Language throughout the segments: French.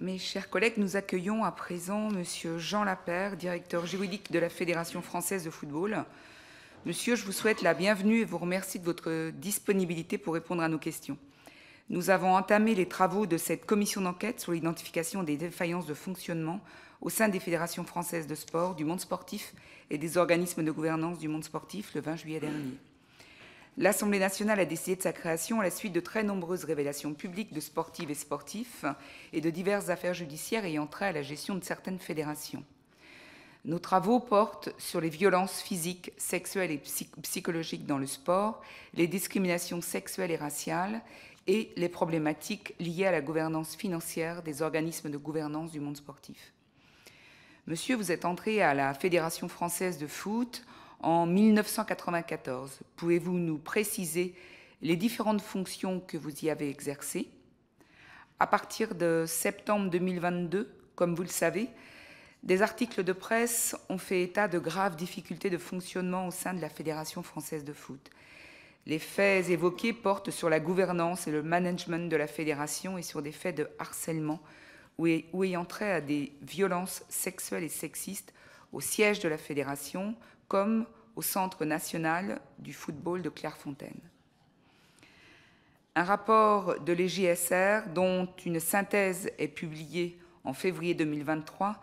Mes chers collègues, nous accueillons à présent Monsieur Jean Lapère, directeur juridique de la Fédération française de football. Monsieur, je vous souhaite la bienvenue et vous remercie de votre disponibilité pour répondre à nos questions. Nous avons entamé les travaux de cette commission d'enquête sur l'identification des défaillances de fonctionnement au sein des fédérations françaises de sport, du monde sportif et des organismes de gouvernance du monde sportif le 20 juillet dernier. L'Assemblée nationale a décidé de sa création à la suite de très nombreuses révélations publiques de sportives et sportifs et de diverses affaires judiciaires ayant trait à la gestion de certaines fédérations. Nos travaux portent sur les violences physiques, sexuelles et psychologiques dans le sport, les discriminations sexuelles et raciales et les problématiques liées à la gouvernance financière des organismes de gouvernance du monde sportif. Monsieur, vous êtes entré à la Fédération française de foot en 1994. Pouvez-vous nous préciser les différentes fonctions que vous y avez exercées À partir de septembre 2022, comme vous le savez, des articles de presse ont fait état de graves difficultés de fonctionnement au sein de la Fédération française de foot. Les faits évoqués portent sur la gouvernance et le management de la fédération et sur des faits de harcèlement ou ayant trait à des violences sexuelles et sexistes au siège de la fédération, comme au Centre national du football de Clairefontaine. Un rapport de l'EGSR, dont une synthèse est publiée en février 2023,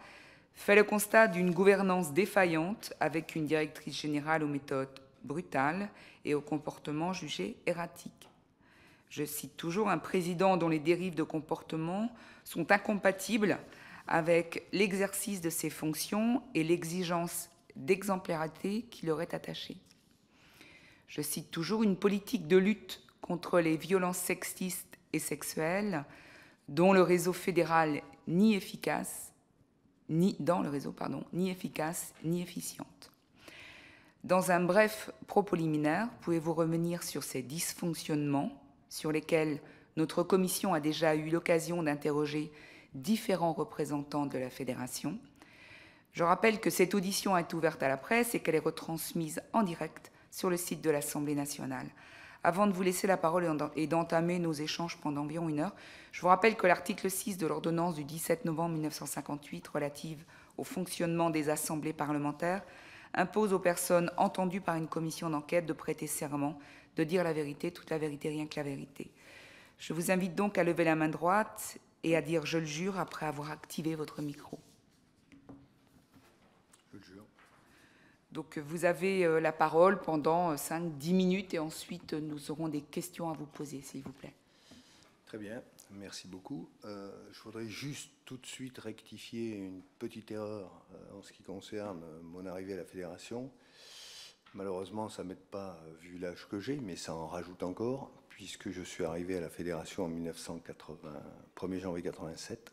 fait le constat d'une gouvernance défaillante avec une directrice générale aux méthodes brutales et aux comportements jugés erratiques. Je cite toujours un président dont les dérives de comportement sont incompatibles avec l'exercice de ses fonctions et l'exigence d'exemplarité qui leur est attachée. Je cite toujours une politique de lutte contre les violences sexistes et sexuelles dont le réseau fédéral ni efficace, ni dans le réseau, pardon, ni efficace, ni efficiente. Dans un bref propos liminaire, pouvez-vous revenir sur ces dysfonctionnements sur lesquels notre commission a déjà eu l'occasion d'interroger différents représentants de la fédération je rappelle que cette audition est ouverte à la presse et qu'elle est retransmise en direct sur le site de l'Assemblée nationale. Avant de vous laisser la parole et d'entamer nos échanges pendant environ une heure, je vous rappelle que l'article 6 de l'ordonnance du 17 novembre 1958 relative au fonctionnement des assemblées parlementaires impose aux personnes entendues par une commission d'enquête de prêter serment, de dire la vérité, toute la vérité, rien que la vérité. Je vous invite donc à lever la main droite et à dire je le jure après avoir activé votre micro. Donc euh, vous avez euh, la parole pendant 5-10 euh, minutes et ensuite nous aurons des questions à vous poser, s'il vous plaît. Très bien, merci beaucoup. je voudrais juste tout de suite rectifier une petite erreur en ce qui concerne mon arrivée à la fédération. Malheureusement, ça ne m'aide pas vu l'âge que j'ai, mais ça en rajoute encore, puisque je suis arrivé à la fédération en 1980, 1er janvier 87,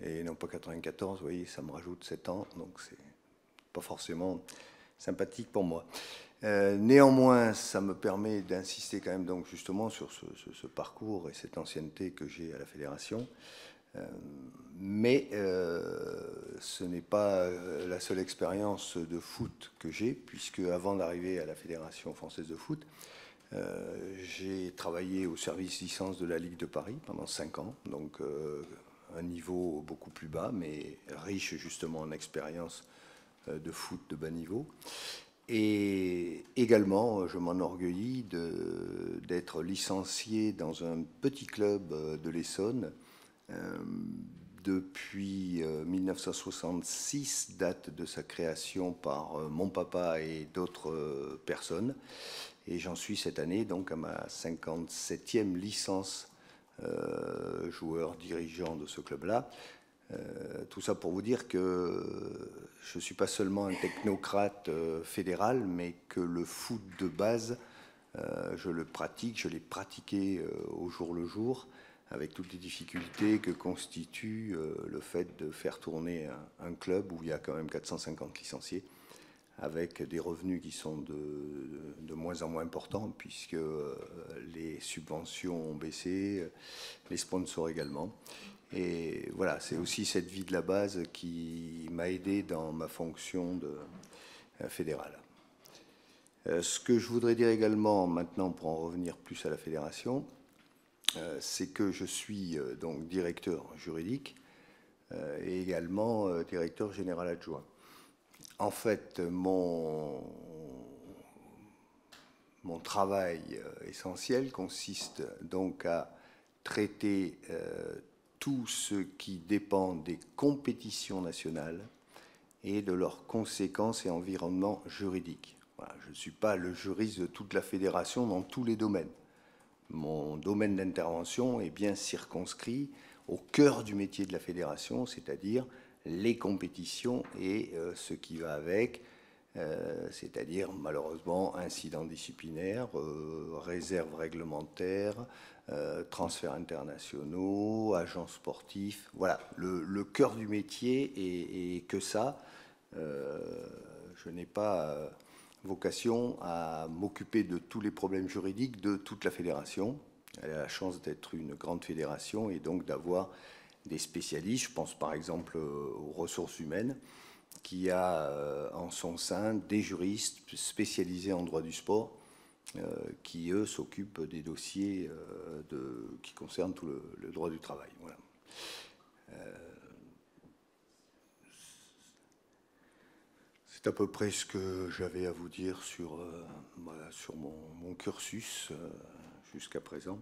et non pas 94, vous voyez, ça me rajoute 7 ans, donc c'est pas forcément sympathique pour moi. Euh, néanmoins, ça me permet d'insister quand même donc justement sur ce, parcours et cette ancienneté que j'ai à la fédération. Euh, mais euh, ce n'est pas la seule expérience de foot que j'ai, puisque avant d'arriver à la Fédération française de foot, j'ai travaillé au service licence de la Ligue de Paris pendant cinq ans, donc un niveau beaucoup plus bas, mais riche justement en expérience euh, de foot de bas niveau. Et également, euh, je m'enorgueillis d'être licencié dans un petit club euh, de l'Essonne depuis 1966, date de sa création par mon papa et d'autres personnes. Et j'en suis cette année donc à ma 57e licence joueur dirigeant de ce club-là. Euh, tout ça pour vous dire que je ne suis pas seulement un technocrate euh, fédéral, mais que le foot de base, euh, je le pratique, je l'ai pratiqué au jour le jour, avec toutes les difficultés que constitue le fait de faire tourner un, club où il y a quand même 450 licenciés, avec des revenus qui sont de, de moins en moins importants, puisque les subventions ont baissé, les sponsors également. Et voilà, c'est aussi cette vie de la base qui m'a aidé dans ma fonction de euh, fédérale. Euh, ce que je voudrais dire également maintenant, pour en revenir plus à la fédération, euh, c'est que je suis donc directeur juridique et également directeur général adjoint. En fait, mon, mon travail essentiel consiste donc à traiter tout ce qui dépend des compétitions nationales et de leurs conséquences et environnement juridique. je ne suis pas le juriste de toute la fédération dans tous les domaines. Mon domaine d'intervention est bien circonscrit au cœur du métier de la fédération, c'est-à-dire les compétitions et euh, ce qui va avec, euh, c'est-à-dire malheureusement incidents disciplinaires, euh, réserves réglementaires, euh, transferts internationaux, agents sportifs. Voilà, le, cœur du métier et, que ça. Euh, je n'ai pas euh, vocation à m'occuper de tous les problèmes juridiques de toute la fédération. Elle a la chance d'être une grande fédération et donc d'avoir des spécialistes. Je pense par exemple aux ressources humaines, qui a en son sein des juristes spécialisés en droit du sport euh, qui, eux, s'occupent des dossiers euh, qui concernent tout le, droit du travail. Euh, c'est à peu près ce que j'avais à vous dire sur, sur mon, cursus jusqu'à présent.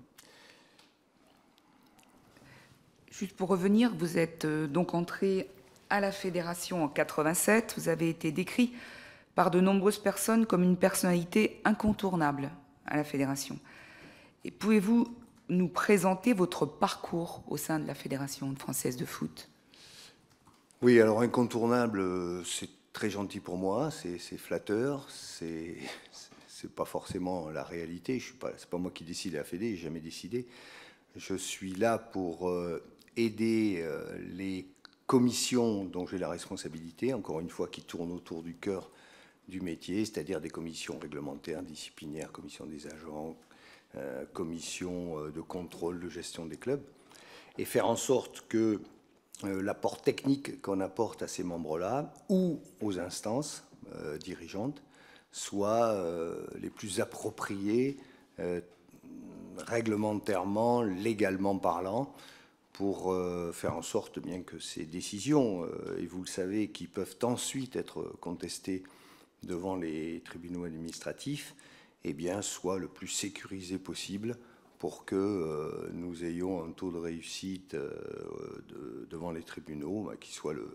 Juste pour revenir, vous êtes donc entré à la fédération en 87, vous avez été décrit par de nombreuses personnes comme une personnalité incontournable à la fédération. Et pouvez-vous nous présenter votre parcours au sein de la Fédération française de foot Oui, alors incontournable, euh, c'est très gentil pour moi, c'est flatteur, c'est pas forcément la réalité. Je suis pas, c'est pas moi qui décide à la Fédé, j'ai jamais décidé. Je suis là pour euh, aider euh, les commissions dont j'ai la responsabilité, encore une fois, qui tournent autour du cœur du métier, c'est-à-dire des commissions réglementaires, disciplinaires, commissions des agents, euh, commissions euh, de contrôle, de gestion des clubs, et faire en sorte que euh, l'apport technique qu'on apporte à ces membres-là ou aux instances dirigeantes soit les plus appropriés réglementairement, légalement parlant, pour faire en sorte eh bien que ces décisions, et vous le savez, qui peuvent ensuite être contestées devant les tribunaux administratifs, eh bien, soit le plus sécurisé possible pour que euh, nous ayons un taux de réussite euh, devant les tribunaux bah, qui soit le,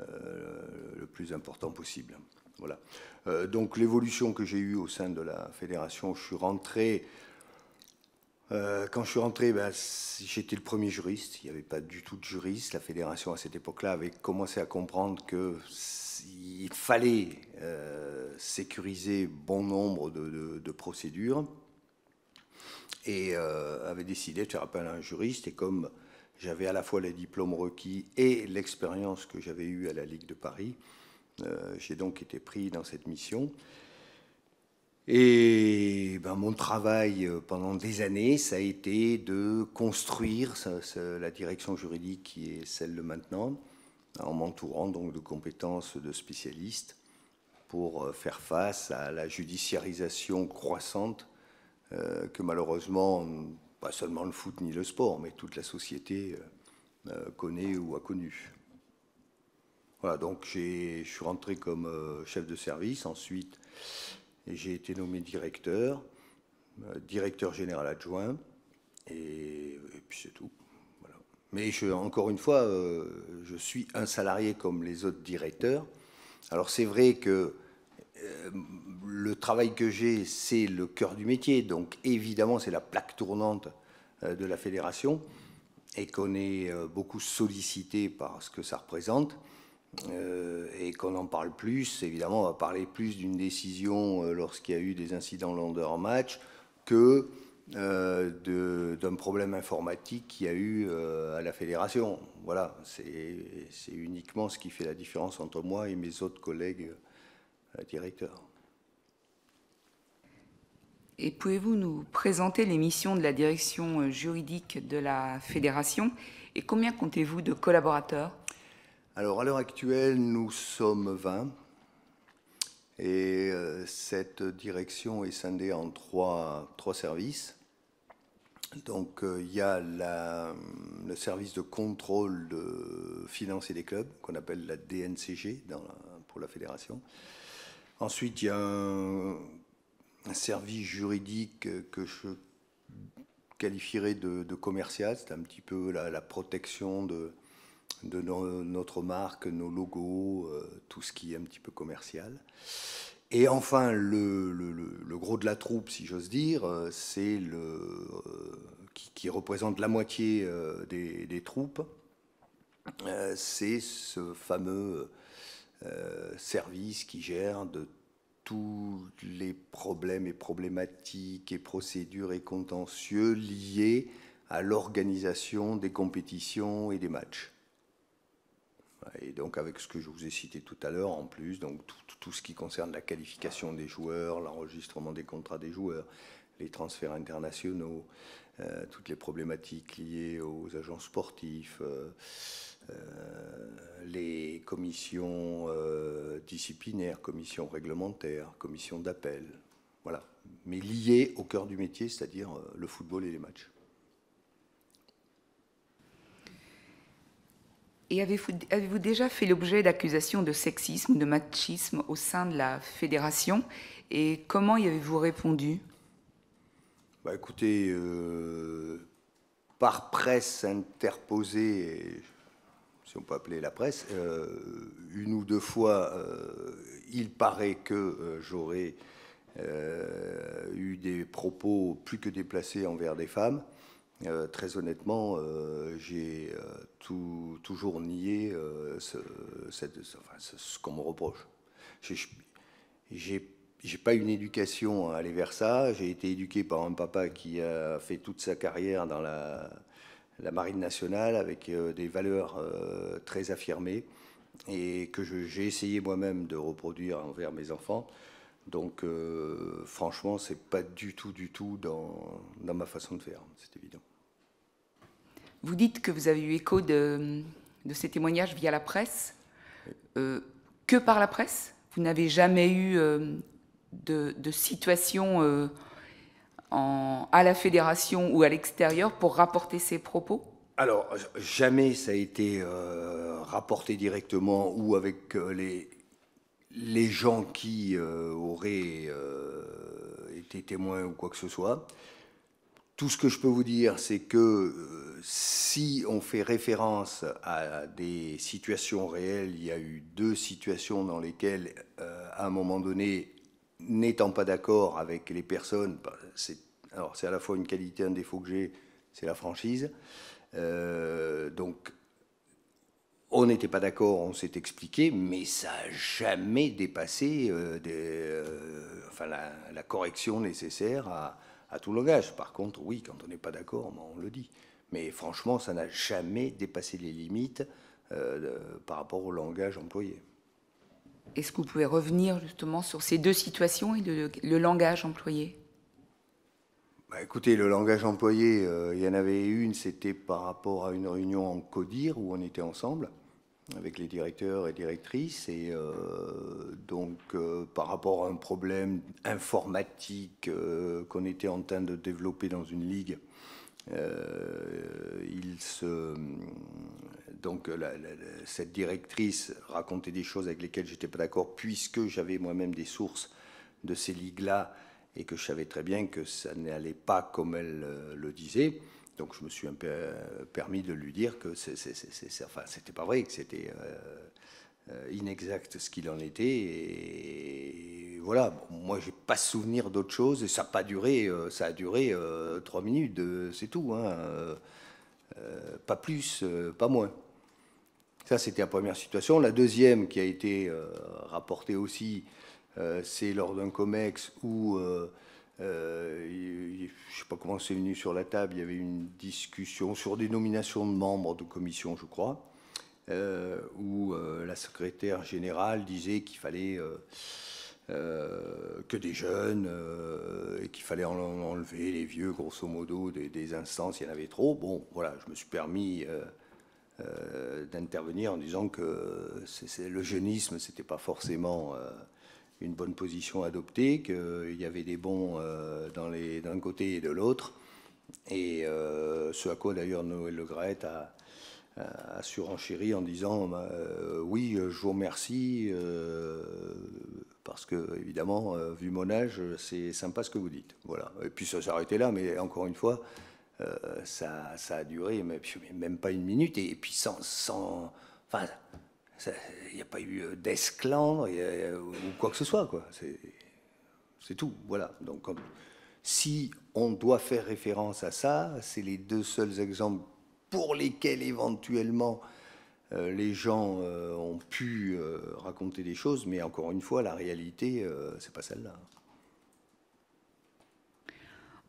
euh, le, plus important possible. Voilà. donc l'évolution que j'ai eue au sein de la fédération, je suis rentré quand je suis rentré, bah, j'étais le premier juriste. Il n'y avait pas du tout de juriste. La fédération à cette époque-là avait commencé à comprendre qu'il fallait euh, sécurisé bon nombre de, procédures et euh, avait décidé de faire appel à un juriste. Et comme j'avais à la fois les diplômes requis et l'expérience que j'avais eue à la Ligue de Paris, euh, j'ai donc été pris dans cette mission. Et ben, mon travail pendant des années, ça a été de construire la direction juridique qui est celle de maintenant, en m'entourant donc de compétences de spécialistes pour euh, faire face à la judiciarisation croissante euh, que malheureusement, pas seulement le foot ni le sport, mais toute la société euh, connaît ou a connu. Voilà, donc je suis rentré comme chef de service, ensuite j'ai été nommé directeur, directeur général adjoint, et, puis c'est tout. Mais encore une fois, je suis un salarié comme les autres directeurs, alors c'est vrai que euh, le travail que j'ai, c'est le cœur du métier, donc évidemment c'est la plaque tournante euh, de la fédération et qu'on est euh, beaucoup sollicité par ce que ça représente et qu'on en parle plus. Évidemment, on va parler plus d'une décision lorsqu'il y a eu des incidents lors d'un match que euh, d'un problème informatique qu'il y a eu euh, à la fédération. Voilà, c'est uniquement ce qui fait la différence entre moi et mes autres collègues euh, directeurs. Et pouvez-vous nous présenter les missions de la direction juridique de la fédération et combien comptez-vous de collaborateurs Alors à l'heure actuelle, nous sommes 20 et cette direction est scindée en trois services. Donc euh, il y a le service de contrôle de financier des clubs, qu'on appelle la DNCG pour la fédération. Ensuite, il y a un, service juridique que je qualifierais de, commercial, c'est un petit peu la, protection de, notre marque, nos logos, euh, tout ce qui est un petit peu commercial. Et enfin, le, gros de la troupe, si j'ose dire, euh, c'est le euh, qui, représente la moitié euh, des, des troupes. C'est ce fameux service qui gère de tous les problèmes et problématiques et procédures et contentieux liés à l'organisation des compétitions et des matchs. Et donc avec ce que je vous ai cité tout à l'heure en plus, donc tout, tout ce qui concerne la qualification des joueurs, l'enregistrement des contrats des joueurs, les transferts internationaux, euh, toutes les problématiques liées aux agents sportifs, euh, euh, les commissions disciplinaires, commissions réglementaires, commissions d'appel, voilà. Mais liées au cœur du métier, c'est-à-dire le football et les matchs. Et avez-vous déjà fait l'objet d'accusations de sexisme de machisme au sein de la fédération Et comment y avez-vous répondu bah, Écoutez, euh, par presse interposée, si on peut appeler la presse, euh, une ou deux fois, euh, il paraît que j'aurais eu des propos plus que déplacés envers des femmes. Euh, très honnêtement, euh, j'ai euh, toujours nié ce, cette, qu'on me reproche. J'ai n'ai pas une éducation à aller vers ça. J'ai été éduqué par un papa qui a fait toute sa carrière dans la, la marine nationale avec des valeurs très affirmées et que j'ai essayé moi-même de reproduire envers mes enfants. Donc, franchement, franchement, c'est pas du tout, du tout dans, dans ma façon de faire, c'est évident. Vous dites que vous avez eu écho de, ces témoignages via la presse. Euh, que par la presse Vous n'avez jamais eu euh, de, situation euh, à la fédération ou à l'extérieur pour rapporter ces propos Alors, jamais ça a été rapporté directement ou avec les gens qui auraient été témoins ou quoi que ce soit. Tout ce que je peux vous dire, c'est que si on fait référence à des situations réelles, il y a eu deux situations dans lesquelles, euh, à un moment donné, n'étant pas d'accord avec les personnes, bah, c'est, alors c'est à la fois une qualité, un défaut que j'ai, c'est la franchise. Euh, donc, on n'était pas d'accord, on s'est expliqué, mais ça n'a jamais dépassé euh, enfin, la, correction nécessaire à, à tout langage. Par contre, oui, quand on n'est pas d'accord, bah, on le dit. Mais franchement, ça n'a jamais dépassé les limites euh, par rapport au langage employé. Est-ce que vous pouvez revenir justement sur ces deux situations et le, langage employé bah Écoutez, le langage employé, euh, il y en avait une, c'était par rapport à une réunion en CODIR où on était ensemble avec les directeurs et directrices. Et euh, donc, par rapport à un problème informatique qu'on était en train de développer dans une ligue euh, il se, donc cette directrice racontait des choses avec lesquelles j'étais pas d'accord, puisque j'avais moi-même des sources de ces ligues-là et que je savais très bien que ça n'allait pas comme elle euh, le disait. Donc je me suis un peu euh, permis de lui dire que c'était enfin, pas vrai, que c'était euh, inexact ce qu'il en était. Et voilà, moi, j'ai pas souvenir d'autre chose. Et ça a pas duré, euh, ça a duré euh, trois minutes, c'est tout. Hein. pas plus, pas moins. Ça, c'était la première situation. La deuxième qui a été rapportée aussi, c'est lors d'un COMEX où, je ne sais pas comment c'est venu sur la table, il y avait une discussion sur des nominations de membres de commission, je crois. Euh, où euh, la secrétaire générale disait qu'il fallait euh, que des jeunes et qu'il fallait enlever les vieux, grosso modo, des, instances, il y en avait trop. Bon, voilà, je me suis permis d'intervenir en disant que le jeunisme, c'était pas forcément une bonne position adoptée, qu'il y avait des bons d'un côté et de l'autre. Et ce à quoi d'ailleurs Noël Le Gret a, assurant euh, chéri en disant bah, euh, oui, euh, je vous remercie, parce que évidemment, vu mon âge, c'est sympa ce que vous dites. Voilà. Et puis ça s'est arrêté là, mais encore une fois, ça, ça, a duré mais, même pas une minute, et, puis sans. sans enfin, il n'y a pas eu d'esclandre ou quoi que ce soit, quoi. C'est tout, voilà. Donc, si on doit faire référence à ça, c'est les deux seuls exemples pour lesquels éventuellement euh, les gens euh, ont pu euh, raconter des choses, mais encore une fois, la réalité, c'est pas celle-là.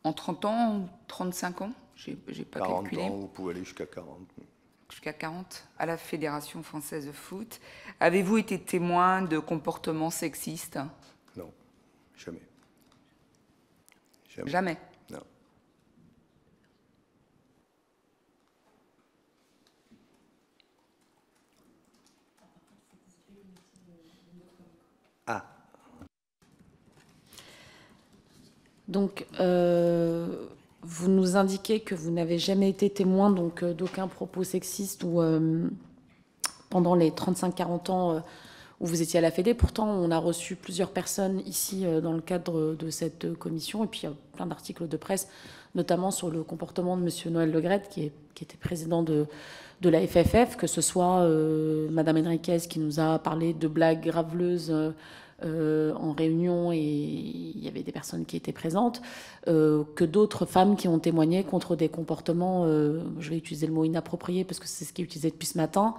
En 30 ans, 35 ans J'ai pas 40 ans, vous pouvez aller jusqu'à 40. Jusqu'à 40, à la Fédération française de foot. Avez-vous été témoin de comportements sexistes Non, Jamais. jamais. Donc, euh, vous nous indiquez que vous n'avez jamais été témoin donc euh, d'aucun propos sexiste ou euh, pendant les 35-40 ans où vous étiez à la Fédé. Pourtant, on a reçu plusieurs personnes ici dans le cadre de cette commission et puis il y a plein d'articles de presse, notamment sur le comportement de Monsieur Noël Legrette, qui, qui était président de, la FFF, que ce soit euh, Madame Henriquez qui nous a parlé de blagues graveleuses. Euh, en réunion et il y avait des personnes qui étaient présentes, euh, que d'autres femmes qui ont témoigné contre des comportements, euh, je vais utiliser le mot inapproprié parce que c'est ce qui est utilisé depuis ce matin,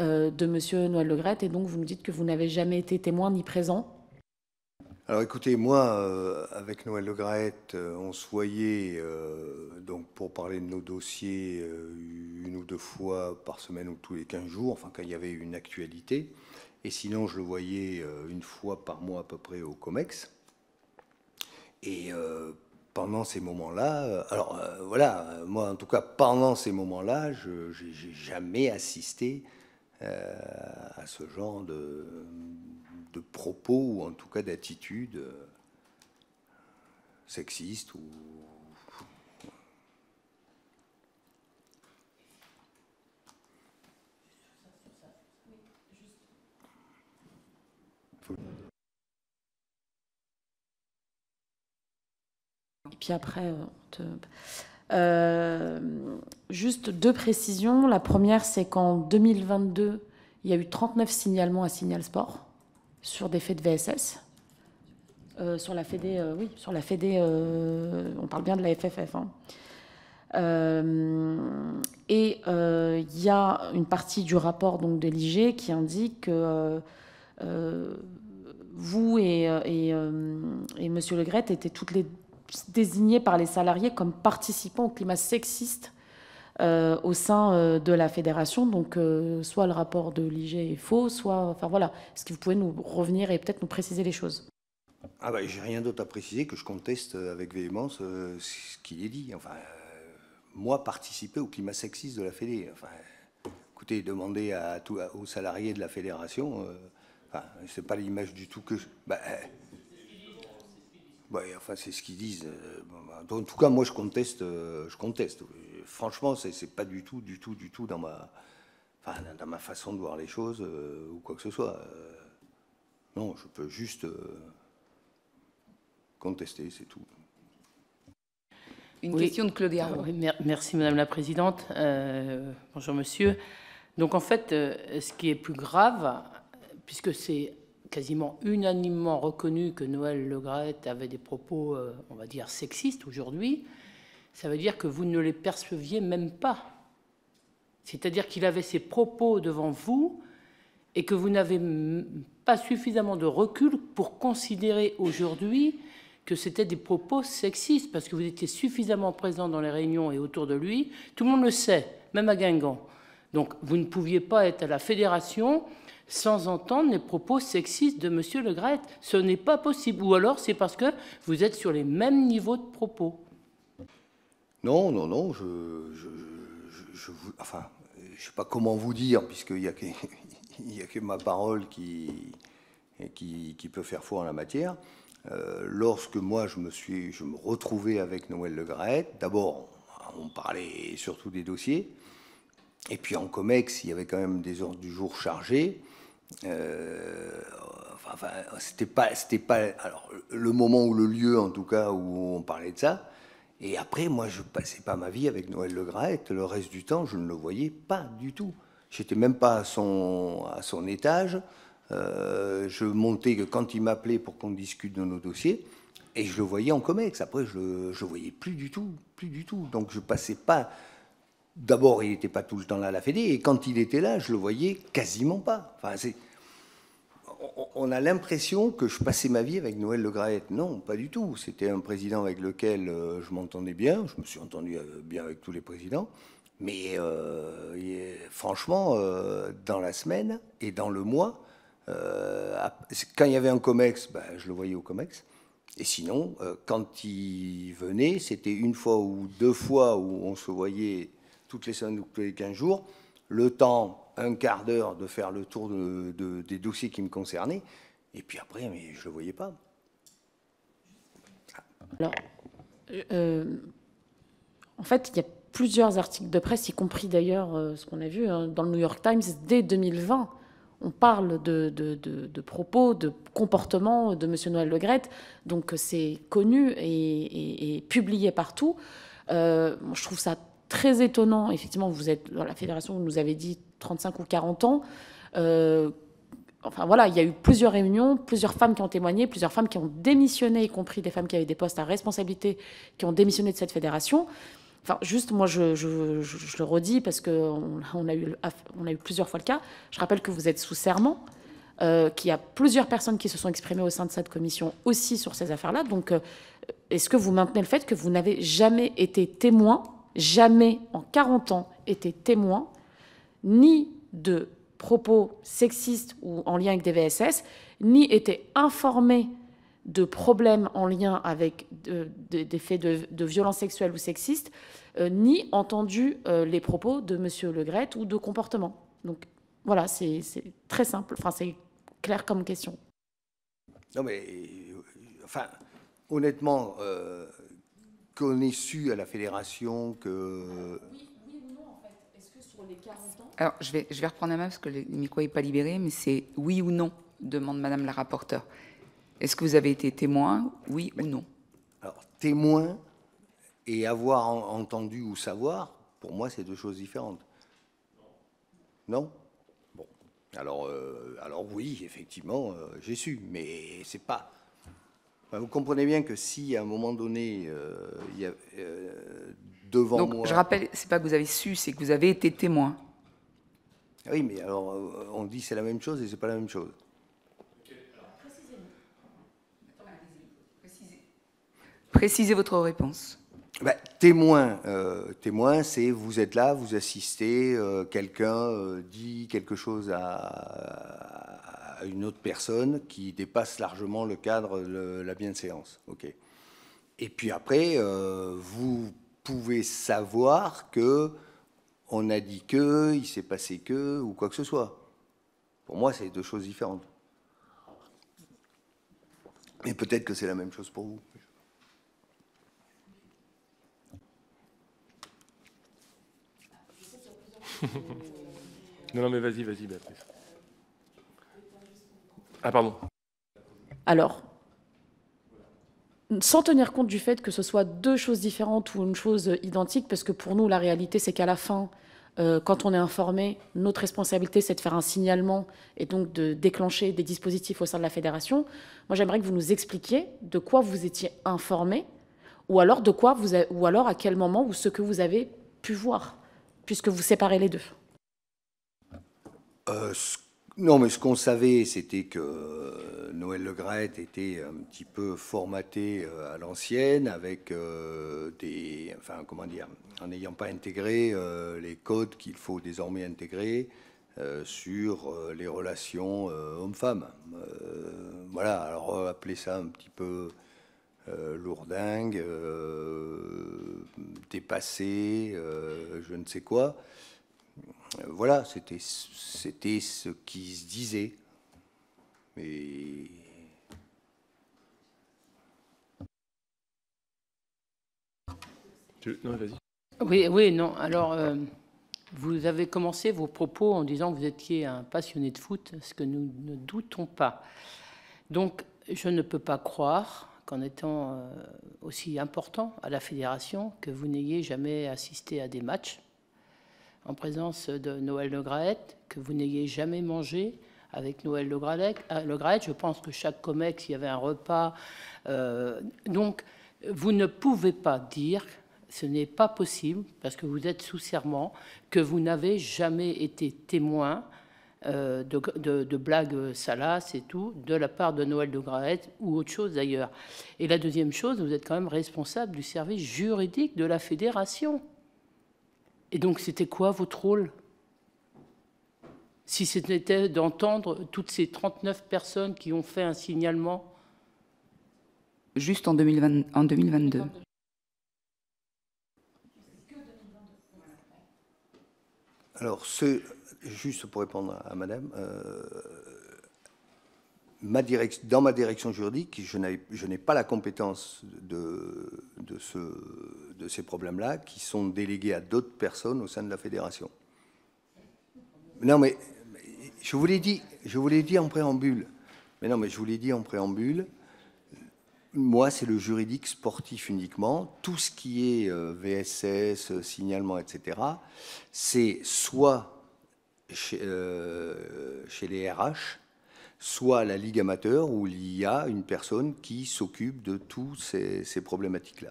de Monsieur Noël Legrette. Et donc vous me dites que vous n'avez jamais été témoin ni présent. Alors écoutez, moi, avec Noël Legrette, on se voyait donc pour parler de nos dossiers une ou deux fois par semaine ou tous les 15 jours, enfin quand il y avait une actualité. Et sinon, je le voyais euh, une fois par mois à peu près au COMEX. Et euh, pendant ces moments-là, euh, alors voilà, moi en tout cas, pendant ces moments-là, je n'ai jamais assisté à ce genre de, de, propos ou en tout cas d'attitude sexiste ou Et puis après, euh, euh, juste deux précisions. La première, c'est qu'en 2022, il y a eu 39 signalements à Signal Sport sur des faits de VSS. Euh, sur la FEDE. oui, sur la Fédé, on parle bien de la FFF. Hein. et il y a une partie du rapport donc, de l'IG qui indique que vous et, et, Monsieur Le Gret étaient toutes les Désigné par les salariés comme participants au climat sexiste euh, au sein euh, de la fédération. Donc, euh, soit le rapport de l'IG est faux, soit. Enfin voilà. Est-ce que vous pouvez nous revenir et peut-être nous préciser les choses Ah, bah, j'ai rien d'autre à préciser que je conteste avec véhémence ce qu'il est dit. Enfin, moi, participer au climat sexiste de la Fédé. Enfin, écoutez, demander à, aux salariés de la fédération, enfin, c'est pas l'image du tout que. Je... Bah, bah, enfin, c'est ce qu'ils disent. Euh, bah, en tout cas, moi, je conteste. Euh, je conteste. Franchement, c'est pas du tout, du tout, du tout dans ma, enfin, dans ma façon de voir les choses euh, ou quoi que ce soit. non, je peux juste contester, c'est tout. Une question de Claudia. merci, Madame la Présidente. bonjour, Monsieur. Donc, en fait, ce qui est plus grave, puisque c'est quasiment unanimement reconnu que Noël Legrette avait des propos, euh, on va dire, sexistes aujourd'hui, ça veut dire que vous ne les perceviez même pas. C'est-à-dire qu'il avait ses propos devant vous et que vous n'avez pas suffisamment de recul pour considérer aujourd'hui que c'était des propos sexistes, parce que vous étiez suffisamment présent dans les réunions et autour de lui. Tout le monde le sait, même à Guingamp. Donc vous ne pouviez pas être à la fédération sans entendre les propos sexistes de M. Le Gret. Ce n'est pas possible. Ou alors c'est parce que vous êtes sur les mêmes niveaux de propos. Non, non, non. Je, je, sais pas comment vous dire, puisqu'il n'y a, que ma parole qui, peut faire foi en la matière. Euh, lorsque moi je me suis, je retrouvais avec Noël Le d'abord on parlait surtout des dossiers, et puis en COMEX il y avait quand même des ordres du jour chargés. Euh, enfin, c'était pas, c'était pas, alors le moment ou le lieu en tout cas où on parlait de ça. Et après, moi, je passais pas ma vie avec Noël Le Graet. Le reste du temps, je ne le voyais pas du tout. J'étais même pas à son, à son étage. Euh, je montais que quand il m'appelait pour qu'on discute de nos dossiers, et je le voyais en comex. Après, je le voyais plus du tout, plus du tout. Donc, je passais pas d'abord, il n'était pas tout le temps là à la Fédé, et quand il était là, je le voyais quasiment pas. Enfin, on a l'impression que je passais ma vie avec Noël Le Graët. Non, pas du tout. C'était un président avec lequel euh, je m'entendais bien. Je me suis entendu euh, bien avec tous les présidents. Mais euh, franchement, dans la semaine et dans le mois, quand il y avait un COMEX, bah, je le voyais au COMEX. Et sinon, quand il venait, c'était une fois ou deux fois où on se voyait toutes les semaines ou tous les 15 jours, le temps, un quart d'heure de faire le tour de, des dossiers qui me concernaient. Et puis après, mais je ne le voyais pas. Alors, euh, en fait, il y a plusieurs articles de presse, y compris d'ailleurs euh, ce qu'on a vu hein, dans le New York Times dès 2020. On parle de, propos, de comportement de M. Noël Le donc c'est connu et, publié partout. Euh, je trouve ça très étonnant. Effectivement, vous êtes dans la fédération, vous nous avez dit 35 ou 40 ans. Euh, enfin voilà, il y a eu plusieurs réunions, plusieurs femmes qui ont témoigné, plusieurs femmes qui ont démissionné, y compris des femmes qui avaient des postes à responsabilité, qui ont démissionné de cette fédération. Enfin, juste, moi, je, le redis parce qu'on on a, eu, plusieurs fois le cas. Je rappelle que vous êtes sous serment. Euh, qu'il y a plusieurs personnes qui se sont exprimées au sein de cette commission aussi sur ces affaires-là. Donc, euh, est-ce que vous maintenez le fait que vous n'avez jamais été témoin jamais en 40 ans été témoin ni de propos sexistes ou en lien avec des VSS, ni été informé de problèmes en lien avec euh, des faits de, violence sexuelle ou sexistes, euh, ni entendu euh, les propos de M. Le Gret ou de comportement. Donc voilà, c'est très simple, enfin c'est clair comme question. Non mais, enfin, honnêtement, qu'on ait su à la fédération que. Alors, je vais, je vais reprendre la main parce que le micro n'est pas libéré, mais c'est oui ou non, demande Madame la rapporteure. Est-ce que vous avez été témoin, oui ou non Alors, témoin et avoir entendu ou savoir, pour moi, c'est deux choses différentes. Non Bon. Alors, euh, alors oui, effectivement, euh, j'ai su, mais c'est pas vous comprenez bien que si à un moment donné, euh, il y a, euh, devant moi... Je rappelle, c'est pas que vous avez su, c'est que vous avez été témoin. Ah oui, mais alors euh, on dit c'est la même chose et c'est pas la même chose. Précisez votre réponse. Bah, témoin, témoin, c'est vous êtes là, vous assistez, quelqu'un dit quelque chose à une autre personne qui dépasse largement le cadre de la bienséance. Ok. Et puis après, euh, vous pouvez savoir que on a dit que, il s'est passé que, ou quoi que ce soit. Pour moi, c'est deux choses différentes. Mais peut-être que c'est la même chose pour vous. non, non, mais vas-y, vas-y, Béatrice. Ah, alors, sans tenir compte du fait que ce soit deux choses différentes ou une chose identique, parce que pour nous, la réalité, c'est qu'à la fin, euh, quand on est informé, notre responsabilité, c'est de faire un signalement et donc de déclencher des dispositifs au sein de la fédération. Moi, j'aimerais que vous nous expliquiez de quoi vous étiez informé, ou alors de quoi vous, ou alors à quel moment ou ce que vous avez pu voir, puisque vous séparez les deux. Euh, non, mais ce qu'on savait, c'était que euh, Noël Legret était un petit peu formaté euh, à l'ancienne, avec euh, des. Enfin, comment dire En n'ayant pas intégré les codes qu'il faut désormais intégrer. sur les relations hommes-femmes. voilà, alors appeler ça un petit peu lourdingue, dépassé, je ne sais quoi voilà, c'était ce qui se disait. Mais oui, oui, non. Alors, euh, vous avez commencé vos propos en disant que vous étiez un passionné de foot, ce que nous ne doutons pas. Donc, je ne peux pas croire qu'en étant euh, aussi important à la fédération, que vous n'ayez jamais assisté à des matchs en présence de Noël de Graët, que vous n'ayez jamais mangé avec Noël euh, Le Graët. Je pense que chaque COMEX, il y avait un repas. Euh, donc, vous ne pouvez pas dire, ce n'est pas possible, parce que vous êtes sous serment, que vous n'avez jamais été témoin euh, de, blagues salaces et tout, de la part de Noël de Graët ou autre chose d'ailleurs. Et la deuxième chose, vous êtes quand même responsable du service juridique de la fédération. Et donc, c'était quoi votre rôle Si c'était d'entendre toutes ces 39 personnes qui ont fait un signalement Juste en, 2022. Alors, ce, juste pour répondre à Madame, euh, dans ma direction juridique, je n'ai pas la compétence de, ces problèmes-là qui sont délégués à d'autres personnes au sein de la fédération. Non, mais je vous l'ai dit, je vous dit en préambule. non, mais je vous dit en préambule. Moi, c'est le juridique sportif uniquement. Tout ce qui est euh, VSS, signalement, etc., c'est soit chez euh, les RH, soit la Ligue amateur où il y a une personne qui s'occupe de toutes ces, problématiques-là.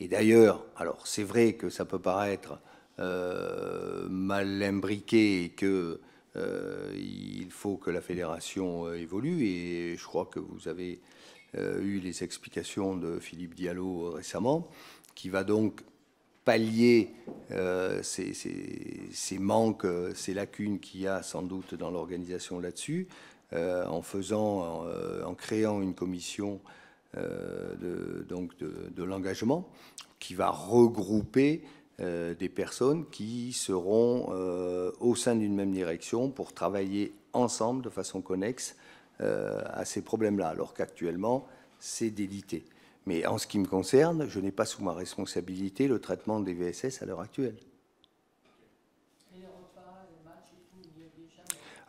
Et d'ailleurs, alors c'est vrai que ça peut paraître euh, mal imbriqué et qu'il euh, faut que la fédération euh, évolue. Et je crois que vous avez eu les explications de Philippe Diallo récemment, qui va donc pallier ces, manques, ces lacunes qu'il y a sans doute dans l'organisation là-dessus, euh, en faisant, euh, en, créant une commission euh, de, donc de, l'engagement qui va regrouper des personnes qui seront au sein d'une même direction pour travailler ensemble de façon connexe à ces problèmes-là, alors qu'actuellement c'est délité. Mais en ce qui me concerne, je n'ai pas sous ma responsabilité le traitement des VSS à l'heure actuelle.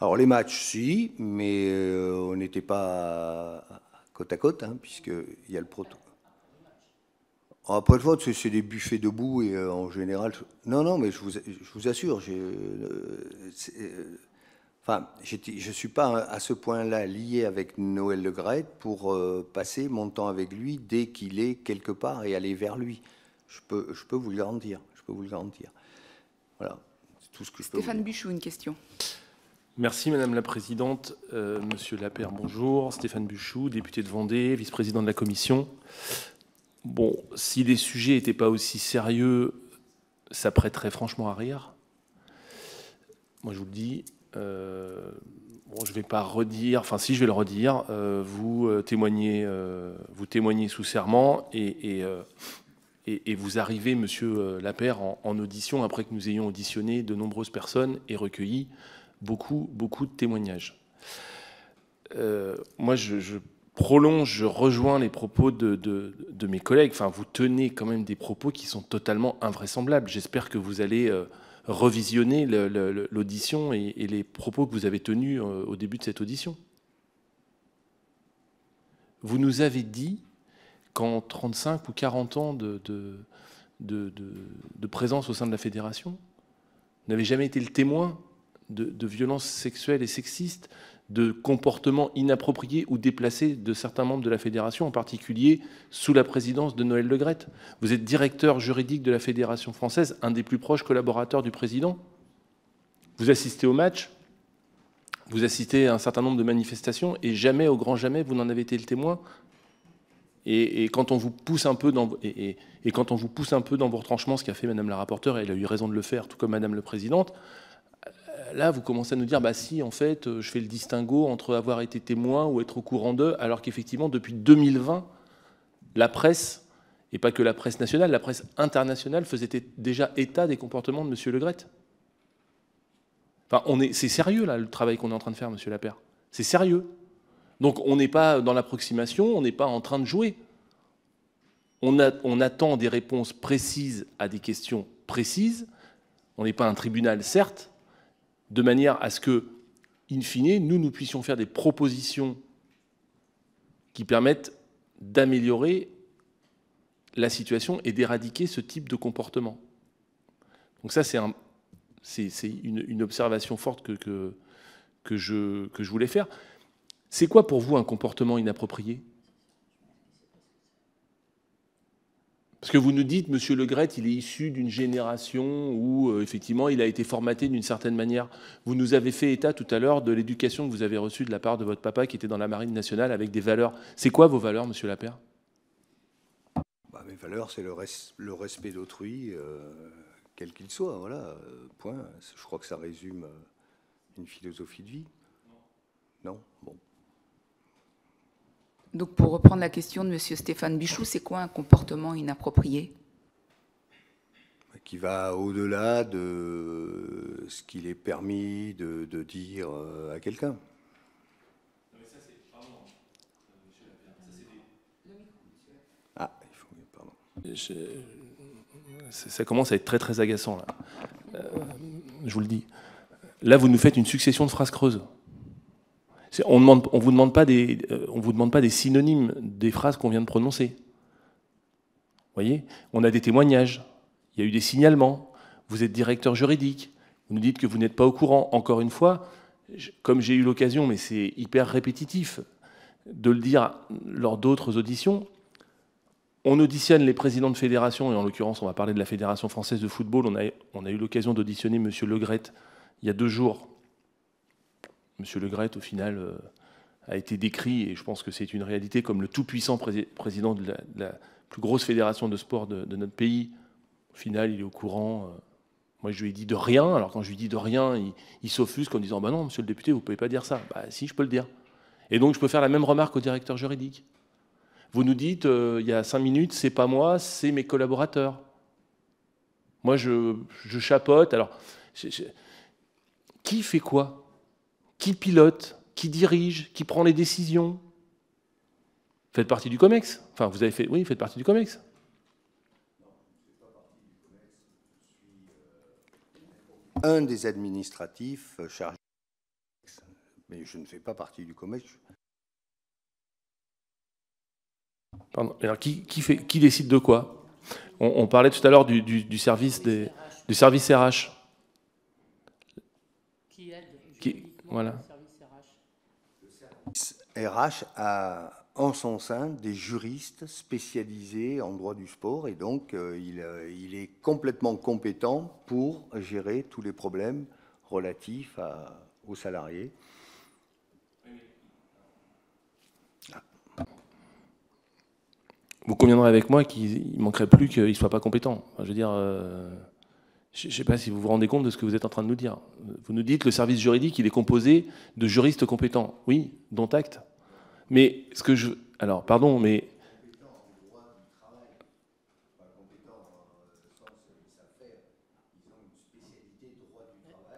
Alors les matchs, si, mais euh, on n'était pas côte à côte, hein, puisque puisqu'il y a le protocole. Après le vote, c'est des buffets debout et euh, en général. Non, non, mais je vous, assure, euh, je, je ne suis pas à ce point-là lié avec Noël Le pour passer mon temps avec lui dès qu'il est quelque part et aller vers lui. Je peux, je peux vous le garantir. Je peux vous le garantir. Voilà, c'est tout ce que Stéphane je une question. Merci Madame la Présidente. Euh, Monsieur Lapère, bonjour. Stéphane Buchou, député de Vendée, vice-président de la Commission. Bon, si les sujets n'étaient pas aussi sérieux, ça prêterait franchement à rire. Moi, je vous le dis. Euh, je ne vais pas redire, enfin si je vais le redire, euh, vous, témoignez, vous témoignez sous serment et, vous arrivez, Monsieur Lapère, en, en audition après que nous ayons auditionné de nombreuses personnes et recueilli beaucoup, beaucoup de témoignages. Euh, moi, je, prolonge, je rejoins les propos de, mes collègues. Enfin, vous tenez quand même des propos qui sont totalement invraisemblables. J'espère que vous allez euh, revisionner l'audition et, les propos que vous avez tenus euh, au début de cette audition. Vous nous avez dit qu'en 35 ou 40 ans de présence au sein de la fédération, vous n'avez jamais été le témoin de, violences sexuelles et sexistes, de comportements inappropriés ou déplacés de certains membres de la fédération, en particulier sous la présidence de Noël Legrette. Vous êtes directeur juridique de la fédération française, un des plus proches collaborateurs du président. Vous assistez au match, vous assistez à un certain nombre de manifestations et jamais, au grand jamais, vous n'en avez été le témoin. Et, quand on vous pousse un peu dans et, quand on vous pousse un peu dans vos retranchements, ce qu'a fait Madame la rapporteure, elle a eu raison de le faire, tout comme Madame la présidente, là, vous commencez à nous dire, bah si, en fait, euh, je fais le distinguo entre avoir été témoin ou être au courant d'eux, alors qu'effectivement, depuis 2020, la presse, et pas que la presse nationale, la presse internationale faisait déjà état des comportements de M. Le Gret. Enfin, on est, c'est sérieux, là, le travail qu'on est en train de faire, M. Lapère. C'est sérieux. Donc, on n'est pas dans l'approximation, on n'est pas en train de jouer. On, on attend des réponses précises à des questions précises. On n'est pas un tribunal, certes, de manière à ce que, in fine, nous, nous puissions faire des propositions qui permettent d'améliorer la situation et d'éradiquer ce type de comportement. Donc ça, c'est une, observation forte que, que, je, que je voulais faire. C'est quoi pour vous un comportement inapproprié Parce que vous nous dites, Monsieur Le Gret, il est issu d'une génération où, euh, effectivement, il a été formaté d'une certaine manière. Vous nous avez fait état tout à l'heure de l'éducation que vous avez reçue de la part de votre papa qui était dans la Marine nationale avec des valeurs. C'est quoi vos valeurs, Monsieur Lapère bah, Mes valeurs, c'est le, respect d'autrui, euh, quel qu'il soit. Voilà, point. Je crois que ça résume euh, une philosophie de vie. Non, non Bon. Donc pour reprendre la question de M. Stéphane Bichou, c'est quoi un comportement inapproprié qui va au-delà de ce qu'il est permis de, dire euh, à quelqu'un. ça commence à être très très agaçant là. Euh, je vous le dis. Là, vous nous faites une succession de phrases creuses. On ne euh, vous, demande pas des, synonymes des phrases qu'on vient de prononcer. Vous voyez On a des témoignages, il y a eu des signalements, vous êtes directeur juridique, vous nous dites que vous n'êtes pas au courant. Encore une fois, comme j'ai eu l'occasion, mais c'est hyper répétitif, de le dire lors d'autres auditions, on auditionne les présidents de fédérations, et en l'occurrence, on va parler de la Fédération française de football. On a, on a eu l'occasion d'auditionner M. Legrette il y a deux jours Monsieur Le Gret, au final, euh, a été décrit, et je pense que c'est une réalité, comme le tout-puissant président de la, plus grosse fédération de sport de, notre pays. Au final, il est au courant. Euh, moi, je lui ai dit de rien. Alors, quand je lui dis de rien, il, il s'offusque en disant Bah non, monsieur le député, vous ne pouvez pas dire ça. Bah si, je peux le dire. Et donc, je peux faire la même remarque au directeur juridique. Vous nous dites, euh, il y a cinq minutes, c'est pas moi, c'est mes collaborateurs. Moi, je, je chapote. Alors, qui fait quoi qui pilote Qui dirige Qui prend les décisions Vous faites partie du COMEX. Enfin, vous avez fait. Oui, vous faites partie du COMEX. Un des administratifs euh, chargés. Mais je ne fais pas partie du COMEX. Pardon. Alors, qui, décide de quoi on, parlait tout à l'heure du, service des, du service RH. Voilà. Le service RH a en son sein des juristes spécialisés en droit du sport et donc euh, euh, il, est complètement compétent pour gérer tous les problèmes relatifs aux salariés. Ah. Vous conviendrez avec moi qu'il manquerait plus qu'il ne soit pas compétent. je veux dire. Euh, je ne sais pas si vous vous rendez compte de ce que vous êtes en train de nous dire. Vous nous dites le service juridique, il est composé de juristes compétents. Oui, dont acte. Mais ce que je. Alors, pardon, mais.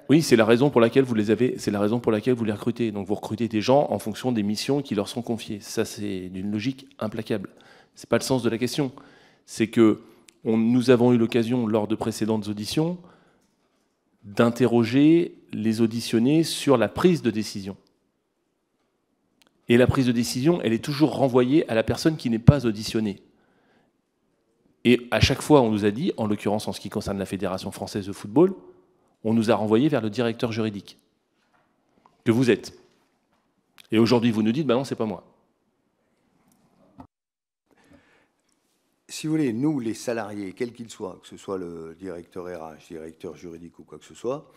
Oui, c'est la raison pour laquelle vous les avez, c'est la raison pour laquelle vous les recrutez. Donc vous recrutez des gens en fonction des missions qui leur sont confiées. Ça, c'est d'une logique implacable. C'est pas le sens de la question. C'est que nous avons eu l'occasion, lors de précédentes auditions, d'interroger les auditionnés sur la prise de décision. Et la prise de décision, elle est toujours renvoyée à la personne qui n'est pas auditionnée. Et à chaque fois, on nous a dit, en l'occurrence en ce qui concerne la Fédération française de football, on nous a renvoyé vers le directeur juridique que vous êtes. Et aujourd'hui, vous nous dites, ben bah non, c'est pas moi. si vous voulez, nous, les salariés, quels qu'ils soient, que ce soit le directeur RH, directeur juridique ou quoi que ce soit,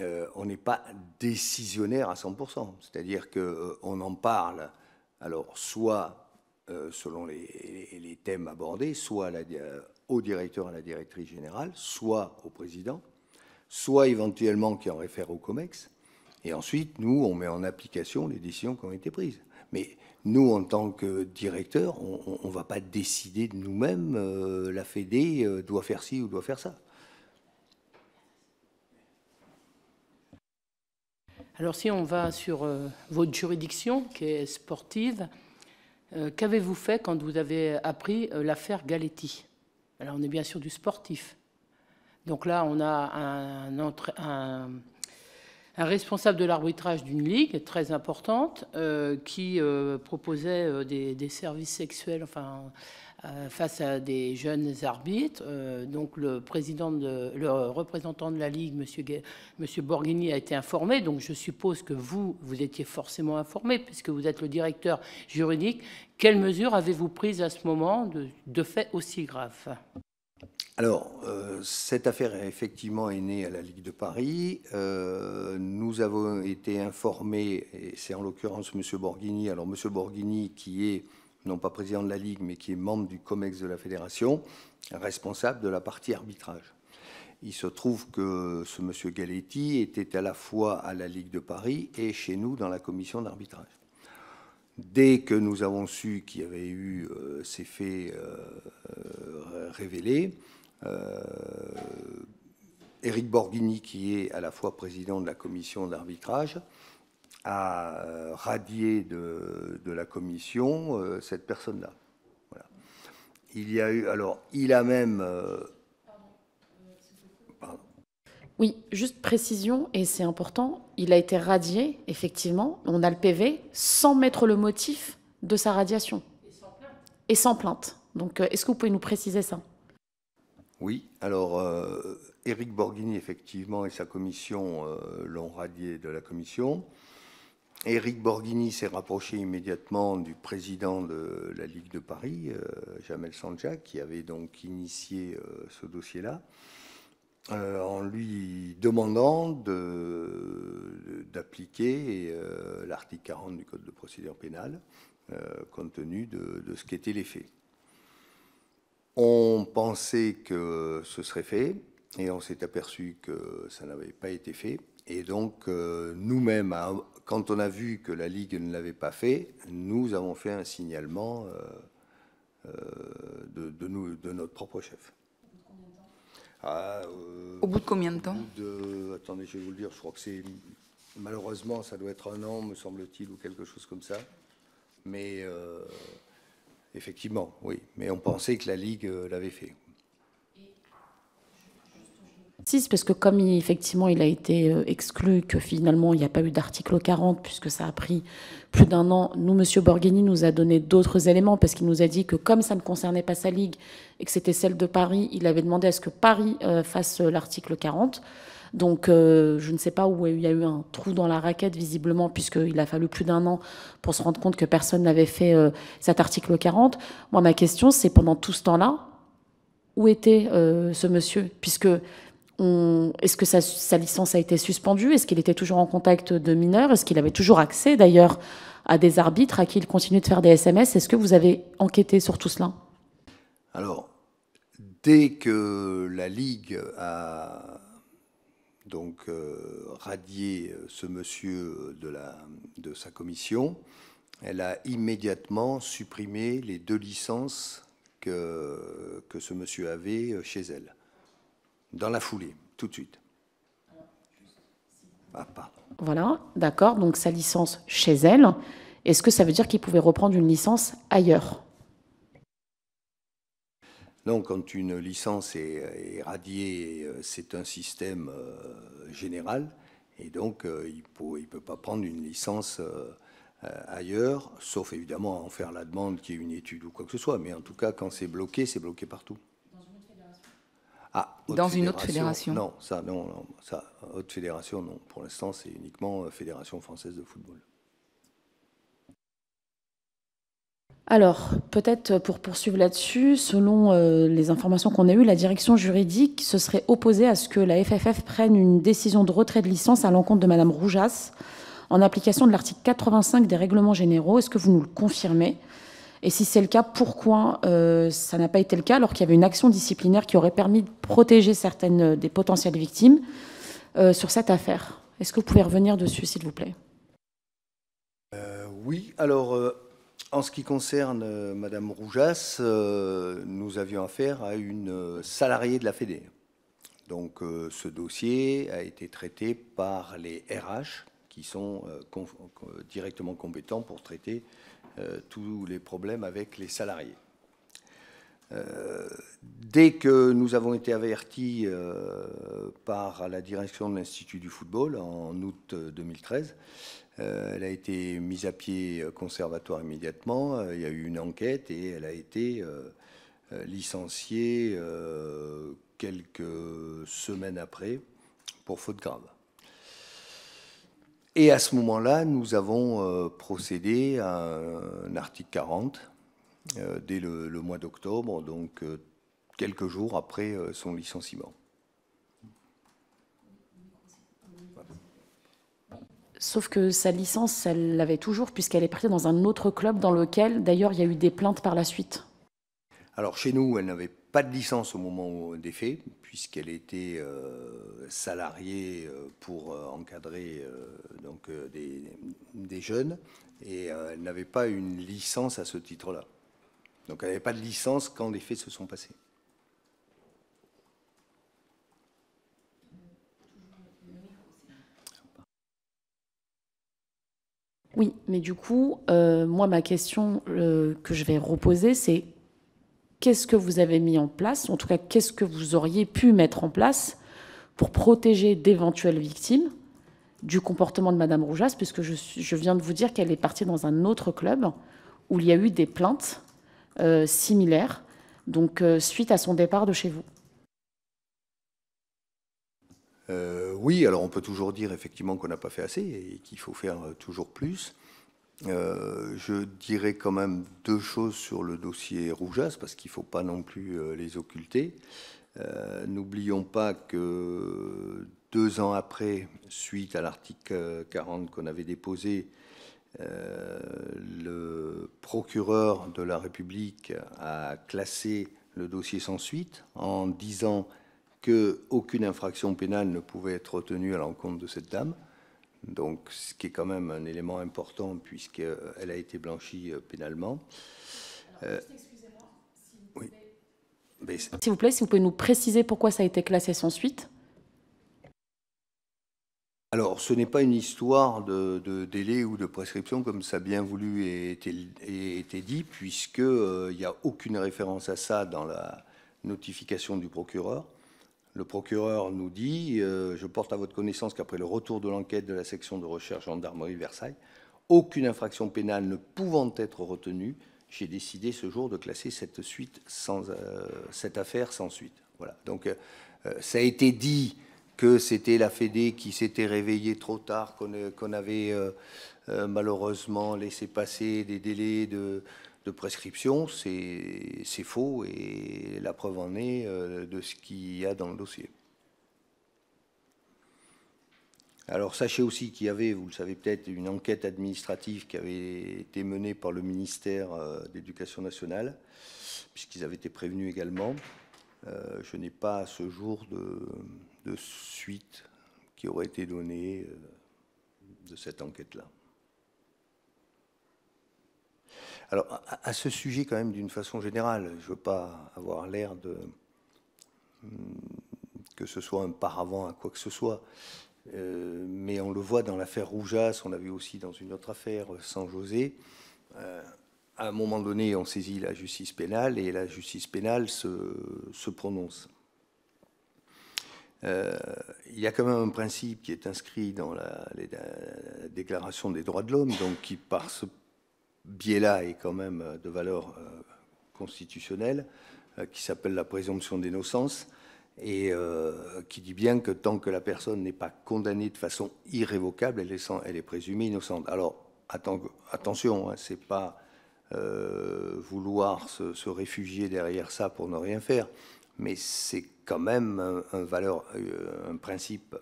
euh, on n'est pas décisionnaire à 100%. C'est-à-dire qu'on euh, on en parle, alors, soit euh, selon les, thèmes abordés, soit au directeur, à la directrice générale, soit au président, soit éventuellement qui en réfère au COMEX. Et ensuite, nous, on met en application les décisions qui ont été prises. Mais nous, en tant que directeur, on ne va pas décider de nous-mêmes, euh, la Fédé euh, doit faire ci ou doit faire ça. Alors si on va sur euh, votre juridiction, qui est sportive, qu'avez-vous fait quand vous avez appris l'affaire Galetti Alors on est bien sûr du sportif. Donc là, on a un, un un responsable de l'arbitrage d'une ligue très importante euh, qui euh, proposait euh, des, services sexuels enfin, face à des jeunes arbitres. donc le, président le représentant de la ligue, M. Monsieur, monsieur Borghini, a été informé. Donc je suppose que vous, vous étiez forcément informé puisque vous êtes le directeur juridique. Quelles mesures avez-vous prises à ce moment de fait aussi grave alors, euh, cette affaire effectivement est née à la Ligue de Paris. Euh, nous avons été informés, et c'est en l'occurrence M. Borghini, alors M. Borghini qui est non pas président de la Ligue, mais qui est membre du COMEX de la Fédération, responsable de la partie arbitrage. Il se trouve que ce M. Galetti était à la fois à la Ligue de Paris et chez nous dans la commission d'arbitrage. Dès que nous avons su qu'il y avait eu euh, ces faits révélés, Eric euh, Borghini, qui est à la fois président de la commission d'arbitrage, a euh, radié de, la commission euh, cette personne-là. Il y a eu, alors, il a même. Oui, juste précision, et c'est important, il a été radié, effectivement, on a le PV, sans mettre le motif de sa radiation. Et sans plainte. Et sans plainte. Donc, est-ce que vous pouvez nous préciser ça oui, alors euh, Éric Eric Borghini, effectivement, et sa commission euh, l'ont radié de la commission. Eric Borghini s'est rapproché immédiatement du président de la Ligue de Paris, euh, Jamel Sanja, qui avait donc initié ce dossier-là, en lui demandant d'appliquer l'article 40 du Code de procédure pénale, compte tenu de, de ce qu'étaient les faits. On pensait que ce serait fait et on s'est aperçu que ça n'avait pas été fait. Et donc, euh, nous-mêmes, quand on a vu que la Ligue ne l'avait pas fait, nous avons fait un signalement euh, euh, de, nous, de notre propre chef. Ah, au bout de combien de temps de, Attendez, je vais vous le dire, je crois que c'est. Malheureusement, ça doit être un an, me semble-t-il, ou quelque chose comme ça. Mais. Effectivement, oui. Mais on pensait que la Ligue euh, l'avait fait. Parce que comme effectivement il a été euh, exclu, que finalement il n'y a pas eu d'article 40, puisque ça a pris plus d'un an, nous, M. Borghini nous a donné d'autres éléments, parce qu'il nous a dit que comme ça ne concernait pas sa ligue et que c'était celle de Paris, il avait demandé à ce que Paris euh, fasse l'article 40. Donc euh, je ne sais pas où il y a eu un trou dans la raquette, visiblement, puisqu'il a fallu plus d'un an pour se rendre compte que personne n'avait fait euh, cet article 40. Moi, ma question, c'est pendant tout ce temps-là, où était euh, ce monsieur Puisque est-ce que sa, licence a été suspendue Est-ce qu'il était toujours en contact de mineurs Est-ce qu'il avait toujours accès, d'ailleurs, à des arbitres à qui il continue de faire des SMS Est-ce que vous avez enquêté sur tout cela Alors, dès que la Ligue a donc euh, radié euh, ce monsieur de, sa commission. Elle a immédiatement supprimé les deux licences que, ce monsieur avait euh, chez elle, dans la foulée, tout de suite. Ah, voilà, d'accord. Donc sa licence chez elle. Est-ce que ça veut dire qu'il pouvait reprendre une licence ailleurs non, quand une licence est, radiée, euh, c'est un système euh, général. Et donc, euh, il ne peut, il peut, pas prendre une licence ailleurs, sauf évidemment en faire la demande, qu'il y ait une étude ou quoi que ce soit. Mais en tout cas, quand c'est bloqué, c'est bloqué partout. Dans une autre fédération ah, Dans une autre fédération Non, ça, non, non ça, autre fédération, non. Pour l'instant, c'est uniquement Fédération française de football. Alors, peut-être pour poursuivre là-dessus, selon euh, les informations qu'on a eues, la direction juridique se serait opposée à ce que la FFF prenne une décision de retrait de licence à l'encontre de Madame Roujas en application de l'article 85 des règlements généraux. Est-ce que vous nous le confirmez Et si c'est le cas, pourquoi euh, ça n'a pas été le cas alors qu'il y avait une action disciplinaire qui aurait permis de protéger certaines euh, des potentielles victimes sur cette affaire Est-ce que vous pouvez revenir dessus, s'il vous plaît Oui, alors en ce qui concerne euh, Madame Roujas, euh, nous avions affaire à une euh, salariée de la Fédé. Donc ce dossier a été traité par les RH qui sont directement compétents pour traiter tous les problèmes avec les salariés. dès que nous avons été avertis par la direction de l'Institut du football en août 2013, euh, elle a été mise à pied euh, conservatoire immédiatement. Euh, il y a eu une enquête et elle a été licenciée quelques semaines après pour faute grave. Et à ce moment-là, nous avons procédé à un article 40 dès le mois d'octobre, donc quelques jours après son licenciement. Sauf que sa licence, elle l'avait toujours, puisqu'elle est partie dans un autre club dans lequel, d'ailleurs, il y a eu des plaintes par la suite. Alors, chez nous, elle n'avait pas de licence au moment des faits, puisqu'elle était euh, salariée euh, pour euh, encadrer donc, des, des, jeunes, et elle n'avait pas une licence à ce titre-là. Donc, elle n'avait pas de licence quand les faits se sont passés. Oui, mais du coup, euh, moi, ma question euh, que je vais reposer, c'est qu'est-ce que vous avez mis en place, en tout cas, qu'est-ce que vous auriez pu mettre en place pour protéger d'éventuelles victimes du comportement de Madame Roujas, puisque je, viens de vous dire qu'elle est partie dans un autre club où il y a eu des plaintes euh, similaires, donc suite à son départ de chez vous. Euh, oui, alors on peut toujours dire effectivement qu'on n'a pas fait assez et qu'il faut faire toujours plus. Euh, je dirais quand même deux choses sur le dossier Roujas, parce qu'il ne faut pas non plus euh, les occulter. N'oublions pas que deux ans après, suite à l'article 40 qu'on avait déposé, le procureur de la République a classé le dossier sans suite en disant qu'aucune infraction pénale ne pouvait être retenue à l'encontre de cette dame. Donc, ce qui est quand même un élément important puisqu'elle a été blanchie euh, pénalement. Euh, excusez-moi, s'il vous plaît. si vous pouvez nous préciser pourquoi ça a été classé sans suite. Alors, ce n'est pas une histoire de, délai ou de prescription, comme ça a bien voulu et été, dit, puisqu'il euh, n'y a aucune référence à ça dans la notification du procureur. Le procureur nous dit euh, Je porte à votre connaissance qu'après le retour de l'enquête de la section de recherche gendarmerie Versailles, aucune infraction pénale ne pouvant être retenue, j'ai décidé ce jour de classer cette, suite sans, euh, cette affaire sans suite. Voilà. Donc, euh, ça a été dit que c'était la Fédé qui s'était réveillée trop tard, qu'on avait malheureusement laissé passer des délais de, de prescription, c'est faux et la preuve en est euh, de ce qu'il y a dans le dossier. Alors sachez aussi qu'il y avait, vous le savez peut-être, une enquête administrative qui avait été menée par le ministère euh, d'Éducation nationale, puisqu'ils avaient été prévenus également. Euh, je n'ai pas à ce jour de, suite qui aurait été donnée de cette enquête-là. Alors, à, ce sujet, quand même, d'une façon générale, je ne veux pas avoir l'air de. Mm, que ce soit un paravent à quoi que ce soit. Euh, mais on le voit dans l'affaire Roujas, on l'a vu aussi dans une autre affaire, euh, San José. Euh, à un moment donné, on saisit la justice pénale et la justice pénale se, prononce. il y a quand même un principe qui est inscrit dans la, Déclaration des droits de l'homme, donc qui, par ce biais-là est quand même euh, de valeur euh, constitutionnelle, euh, qui s'appelle la présomption d'innocence, et qui dit bien que tant que la personne n'est pas condamnée de façon irrévocable, elle est, présumée innocente. Alors, attention, ce hein, c'est pas vouloir se, réfugier derrière ça pour ne rien faire, mais c'est quand même un principe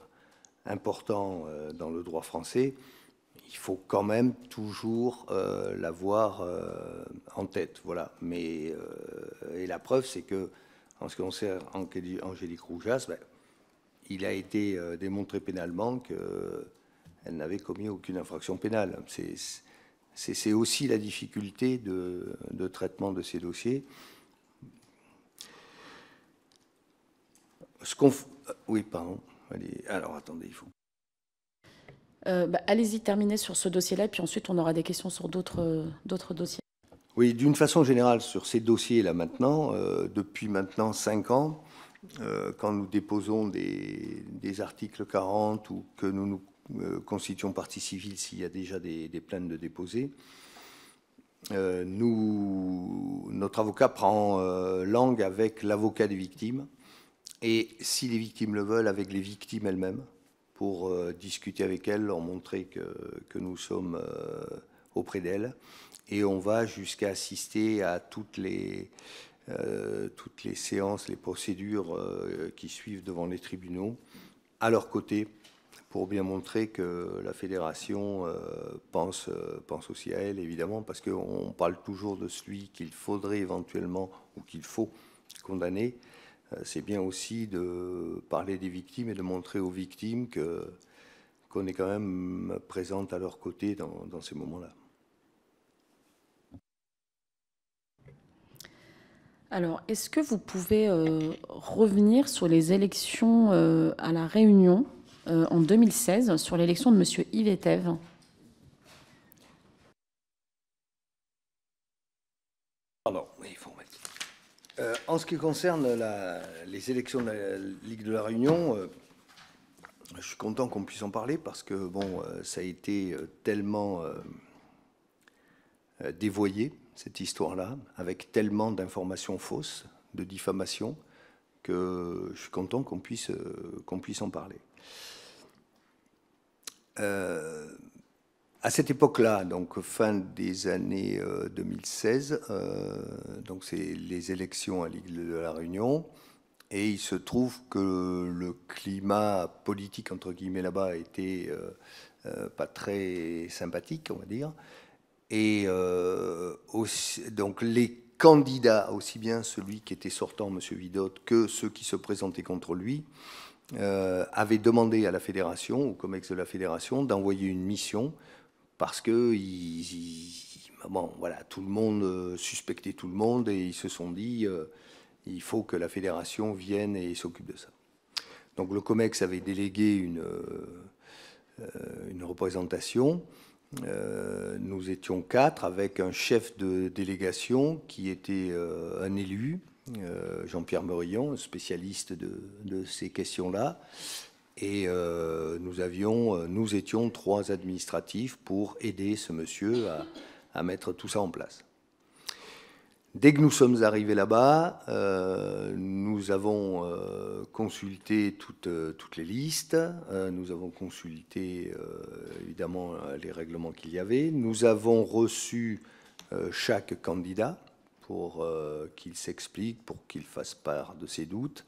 important dans le droit français il faut quand même toujours euh, l'avoir euh, en tête. Voilà. Mais, euh, et la preuve, c'est que, en ce qui concerne Angélique Roujas, ben, il a été démontré pénalement qu'elle n'avait commis aucune infraction pénale. C'est aussi la difficulté de, traitement de ces dossiers. Ce qu'on. Oui, pardon. alors attendez, il euh, bah, allez-y, terminer sur ce dossier-là, puis ensuite on aura des questions sur euh, d'autres dossiers. Oui, d'une façon générale, sur ces dossiers-là maintenant, euh, depuis maintenant 5 ans, quand nous déposons des, articles 40 ou que nous nous constituons partie civile s'il y a déjà des, plaintes de déposer, nous, notre avocat prend langue avec l'avocat des victimes et, si les victimes le veulent, avec les victimes elles-mêmes pour euh, discuter avec elles, leur montrer que, que nous sommes euh, auprès d'elle. Et on va jusqu'à assister à toutes les, euh, toutes les séances, les procédures qui suivent devant les tribunaux, à leur côté, pour bien montrer que la fédération pense, pense aussi à elle, évidemment, parce qu'on parle toujours de celui qu'il faudrait éventuellement ou qu'il faut condamner. Euh, c'est bien aussi de parler des victimes et de montrer aux victimes qu'on est quand même présente à leur côté dans, ces moments-là. Alors, est-ce que vous pouvez euh, revenir sur les élections euh, à La Réunion en 2016, sur l'élection de M. Yves Euh, en ce qui concerne les élections de la Ligue de la Réunion, euh, je suis content qu'on puisse en parler parce que bon, euh, ça a été tellement dévoyé, cette histoire-là, avec tellement d'informations fausses, de diffamations, que je suis content qu'on puisse, qu'on puisse en parler. Euh, à cette époque-là, donc fin des années 2016, euh, euh, donc c'est les élections à l'île de la Réunion, et il se trouve que le climat politique entre guillemets là-bas était euh, pas très sympathique, on va dire, et donc les candidats, aussi bien celui qui était sortant, M. Vidot, que ceux qui se présentaient contre lui, avaient demandé à la fédération, ou comme ex de la fédération, d'envoyer une mission parce que voilà, tout le monde euh, suspectait tout le monde et ils se sont dit euh, il faut que la fédération vienne et s'occupe de ça. Donc le COMEX avait délégué une, euh, une représentation. nous étions quatre avec un chef de délégation qui était un élu, Jean-Pierre Merillon, spécialiste de ces questions-là. Et euh, euh, nous, étions trois administratifs pour aider ce monsieur à, mettre tout ça en place. Dès que nous sommes arrivés là-bas, euh, nous avons consulté toutes, les listes, nous avons consulté évidemment les règlements qu'il y avait, nous avons reçu chaque candidat pour qu'il s'explique, pour qu'il fasse part de ses doutes.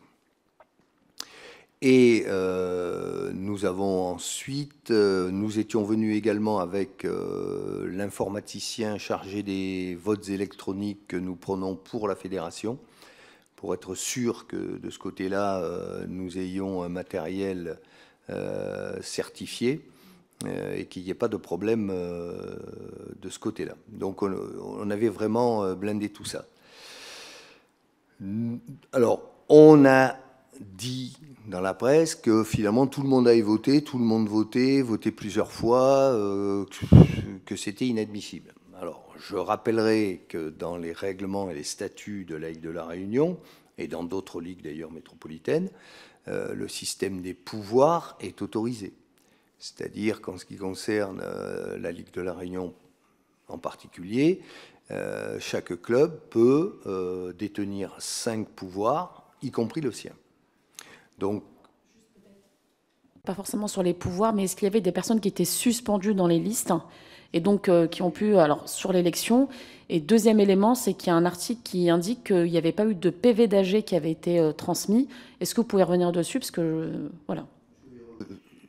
Et euh, nous avons ensuite, euh, nous étions venus également avec euh, l'informaticien chargé des votes électroniques que nous prenons pour la fédération, pour être sûr que de ce côté-là, nous ayons un matériel certifié et qu'il n'y ait pas de problème de ce côté-là. Donc on avait vraiment blindé tout ça. Alors, on a dit dans la presse que finalement tout le monde aille voter, tout le monde votait, voté plusieurs fois, euh, que c'était inadmissible. Alors, je rappellerai que dans les règlements et les statuts de la Ligue de la Réunion, et dans d'autres ligues d'ailleurs métropolitaines, euh, le système des pouvoirs est autorisé. C'est-à-dire qu'en ce qui concerne euh, la Ligue de la Réunion en particulier, chaque club peut détenir cinq pouvoirs, y compris le sien. Donc pas forcément sur les pouvoirs, mais est-ce qu'il y avait des personnes qui étaient suspendues dans les listes et donc euh, qui ont pu, alors sur l'élection. Et deuxième élément, c'est qu'il y a un article qui indique qu'il n'y avait pas eu de PV d'AG qui avait été euh, transmis. Est-ce que vous pouvez revenir dessus Parce que, euh, voilà.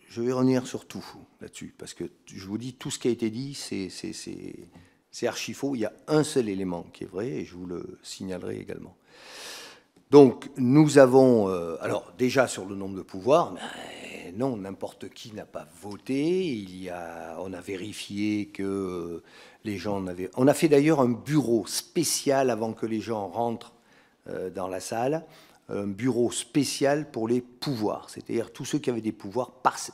Je vais revenir sur tout là-dessus, parce que je vous dis, tout ce qui a été dit, c'est archi faux. Il y a un seul élément qui est vrai, et je vous le signalerai également. Donc nous avons, euh, alors déjà sur le nombre de pouvoirs, non, n'importe qui n'a pas voté. Il y a, on a vérifié que les gens On a fait d'ailleurs un bureau spécial avant que les gens rentrent euh, dans la salle, un bureau spécial pour les pouvoirs. C'est-à-dire tous ceux qui avaient des pouvoirs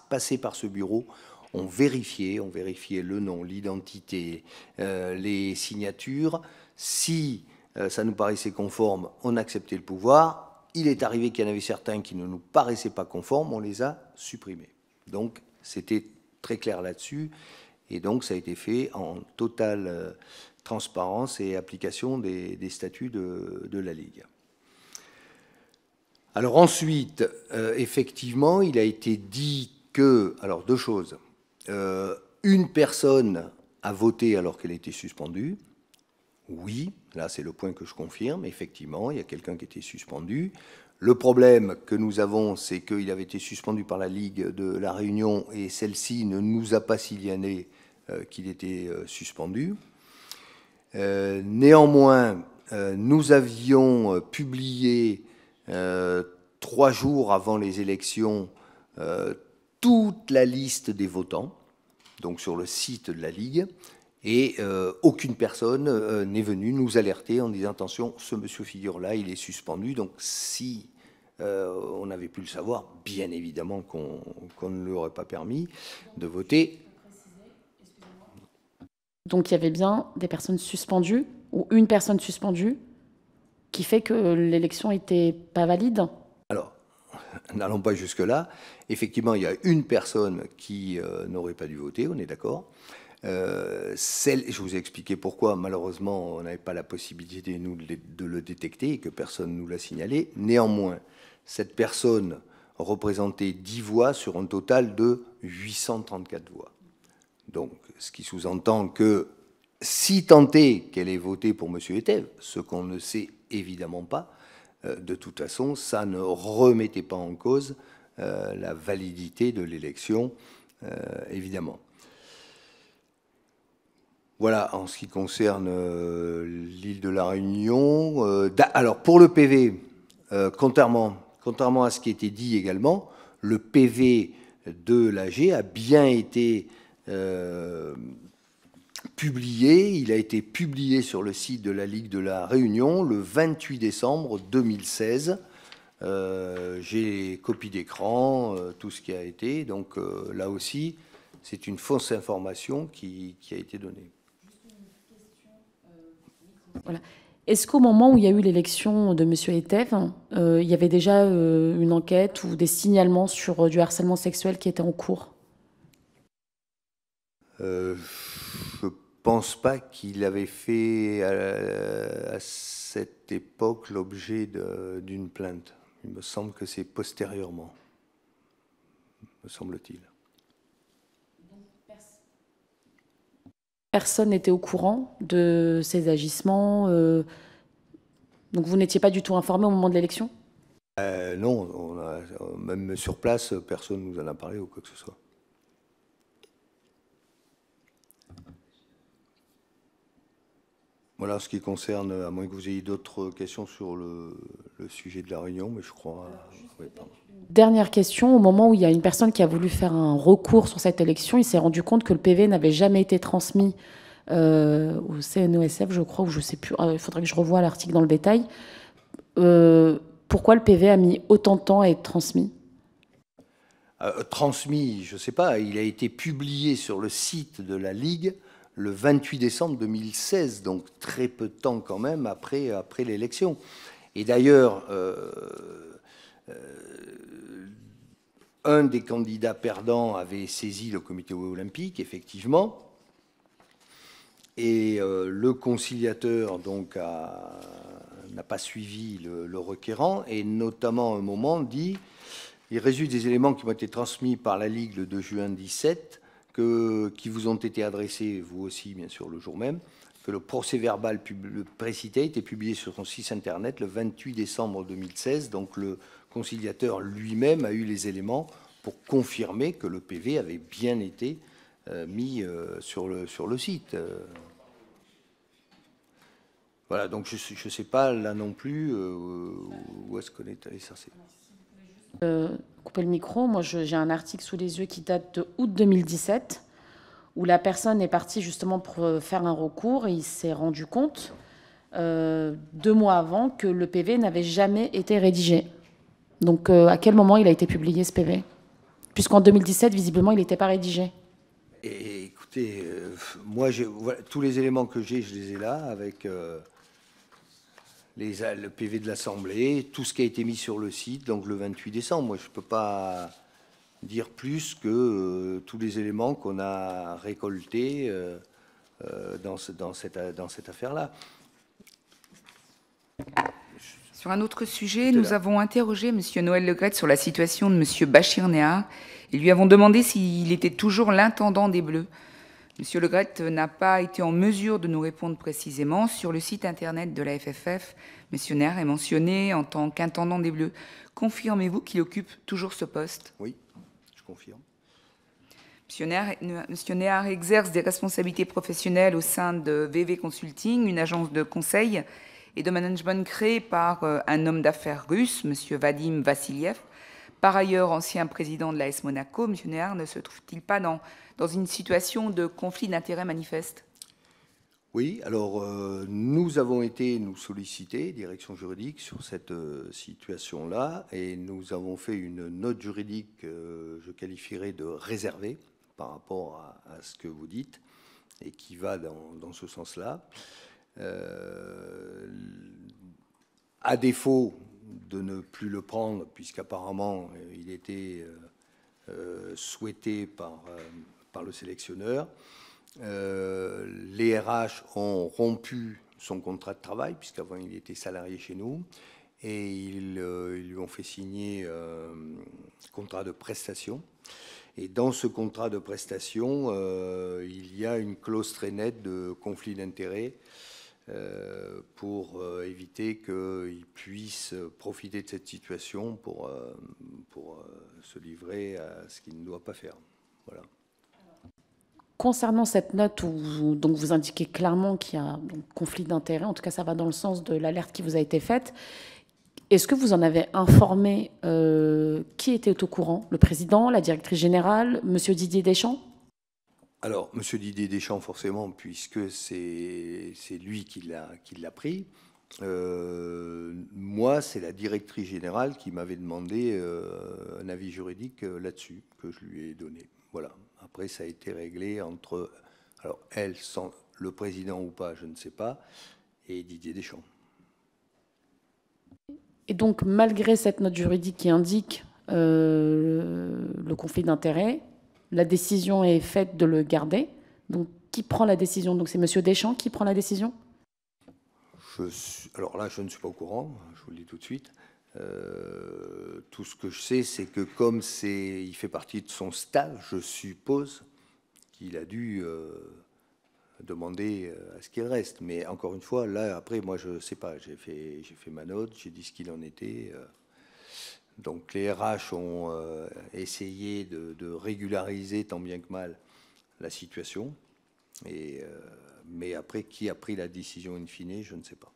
passés par ce bureau ont vérifié, ont vérifié le nom, l'identité, euh, les signatures. Si euh, ça nous paraissait conforme, on acceptait le pouvoir. Il est arrivé qu'il y en avait certains qui ne nous paraissaient pas conformes, on les a supprimés. Donc c'était très clair là-dessus, et donc ça a été fait en totale euh, transparence et application des, statuts de, la Ligue. Alors ensuite, euh, effectivement, il a été dit que, alors deux choses, une personne a voté alors qu'elle était suspendue, oui, là c'est le point que je confirme, effectivement, il y a quelqu'un qui était suspendu. Le problème que nous avons, c'est qu'il avait été suspendu par la Ligue de la Réunion et celle-ci ne nous a pas signalé euh, qu'il était euh, suspendu. Euh, néanmoins, nous avions publié trois jours avant les élections toute la liste des votants, donc sur le site de la Ligue, et euh, aucune personne euh, n'est venue nous alerter en disant attention, ce monsieur figure-là, il est suspendu. Donc si euh, on avait pu le savoir, bien évidemment qu'on ne lui pas permis de voter. Donc il y avait bien des personnes suspendues ou une personne suspendue qui fait que l'élection n'était pas valide Alors, n'allons pas jusque-là. Effectivement, il y a une personne qui n'aurait pas dû voter, on est d'accord. Euh, je vous ai expliqué pourquoi, malheureusement, on n'avait pas la possibilité nous, de le détecter et que personne ne nous l'a signalé. Néanmoins, cette personne représentait 10 voix sur un total de 834 voix. Donc, ce qui sous-entend que si tenté qu'elle ait voté pour M. Etève, ce qu'on ne sait évidemment pas, euh, de toute façon, ça ne remettait pas en cause euh, la validité de l'élection, évidemment. Voilà, en ce qui concerne euh, l'île de la Réunion. Euh, alors, pour le PV, euh, contrairement, contrairement, à ce qui était dit également, le PV de l'AG a bien été publié. Il a été publié sur le site de la Ligue de la Réunion le 28 décembre 2016. J'ai copie d'écran, tout ce qui a été. Donc, là aussi, c'est une fausse information qui a été donnée. Est-ce qu'au moment où il y a eu l'élection de M. Etev, euh, il y avait déjà euh, une enquête ou des signalements sur euh, du harcèlement sexuel qui était en cours Je pense pas qu'il avait fait à cette époque l'objet d'une plainte. Il me semble que c'est postérieurement, me semble-t-il. personne n'était au courant de ces agissements euh, Donc vous n'étiez pas du tout informé au moment de l'élection euh, Non, même sur place, personne ne nous en a parlé ou quoi que ce soit. Voilà, ce qui concerne, à moins que vous ayez d'autres questions sur le, sujet de la réunion, mais je crois. Dernière question, au moment où il y a une personne qui a voulu faire un recours sur cette élection, il s'est rendu compte que le PV n'avait jamais été transmis euh, au CNOSF, je crois, ou je sais plus, ah, il faudrait que je revoie l'article dans le détail. Euh, pourquoi le PV a mis autant de temps à être transmis euh, Transmis, je ne sais pas, il a été publié sur le site de la Ligue le 28 décembre 2016, donc très peu de temps quand même après, après l'élection. Et d'ailleurs, euh, euh, un des candidats perdants avait saisi le comité olympique, effectivement. Et euh, le conciliateur donc n'a pas suivi le, requérant et notamment à un moment dit il résulte des éléments qui m'ont été transmis par la Ligue le 2 juin 17 qui vous ont été adressés, vous aussi, bien sûr, le jour même, que le procès verbal précité a été publié sur son site internet le 28 décembre 2016. Donc le conciliateur lui-même a eu les éléments pour confirmer que le PV avait bien été euh, mis euh, sur, le, sur le site. Euh, voilà, donc je ne sais pas là non plus où est-ce qu'on est allé couper le micro. Moi, j'ai un article sous les yeux qui date de août 2017, où la personne est partie justement pour euh, faire un recours et il s'est rendu compte, euh, deux mois avant, que le PV n'avait jamais été rédigé. Donc, euh, à quel moment il a été publié ce PV Puisqu'en 2017, visiblement, il n'était pas rédigé. écoutez, moi, voilà, tous les éléments que j'ai, je les ai là, avec les, le PV de l'Assemblée, tout ce qui a été mis sur le site, donc le 28 décembre. Moi, je ne peux pas dire plus que euh, tous les éléments qu'on a récoltés euh, euh, dans, cette, affaire-là. Sur un autre sujet, nous avons interrogé M. Noël Legret sur la situation de M. Bachir et lui avons demandé s'il était toujours l'intendant des Bleus. Monsieur Le Gret n'a pas été en mesure de nous répondre précisément. Sur le site internet de la FFF, M. Nair est mentionné en tant qu'intendant des Bleus. Confirmez-vous qu'il occupe toujours ce poste Oui, je confirme. M. Néard exerce des responsabilités professionnelles au sein de VV Consulting, une agence de conseil et de management créée par euh, un homme d'affaires russe, M. Vadim Vassiliev. Par ailleurs, ancien président de l'AS Monaco, M. Néard ne se trouve-t-il pas dans dans une situation de conflit d'intérêts manifeste oui, alors euh, nous avons été nous solliciter, direction juridique, sur cette euh, situation-là, et nous avons fait une note juridique, euh, je qualifierais de réservée par rapport à, ce que vous dites, et qui va dans, dans ce sens-là. à défaut de ne plus le prendre, puisqu'apparemment il était souhaité par par le sélectionneur. Euh, les RH ont rompu son contrat de travail, puisqu'avant il était salarié chez nous, et euh, ils, lui ont fait signer euh, contrat de prestation. Et dans ce contrat de prestation, euh, il y a une clause très nette de conflit d'intérêts pour éviter qu'il puisse profiter de cette situation pour, pour se livrer à ce qu'il ne doit pas faire. Voilà. Concernant cette note où donc vous indiquez clairement qu'il y a un conflit d'intérêts, en tout cas ça va dans le sens de l'alerte qui vous a été faite, est-ce que vous en avez informé euh, qui était au courant Le président, la directrice générale, Monsieur Didier Deschamps Alors, Monsieur Didier Deschamps, forcément, puisque c'est lui qui l'a pris. Euh, moi, c'est la directrice générale qui m'avait demandé euh, un avis juridique là-dessus, que je lui ai donné. Voilà, après, ça a été réglé entre, alors elle, sans le président ou pas, je ne sais pas, et Didier Deschamps. Et donc, malgré cette note juridique qui indique euh, le conflit d'intérêts, la décision est faite de le garder. Donc, qui prend la décision Donc, c'est Monsieur Deschamps qui prend la décision je Alors là, je ne suis pas au courant, je vous le dis tout de suite. Euh, tout ce que je sais, c'est que comme c'est, il fait partie de son staff, je suppose qu'il a dû euh, demander euh, à ce qu'il reste. Mais encore une fois, là, après, moi, je ne sais pas. J'ai fait, j'ai fait ma note, j'ai dit ce qu'il en était. donc les RH ont essayé de, régulariser tant bien que mal la situation. mais après, qui a pris la décision in fine, je ne sais pas.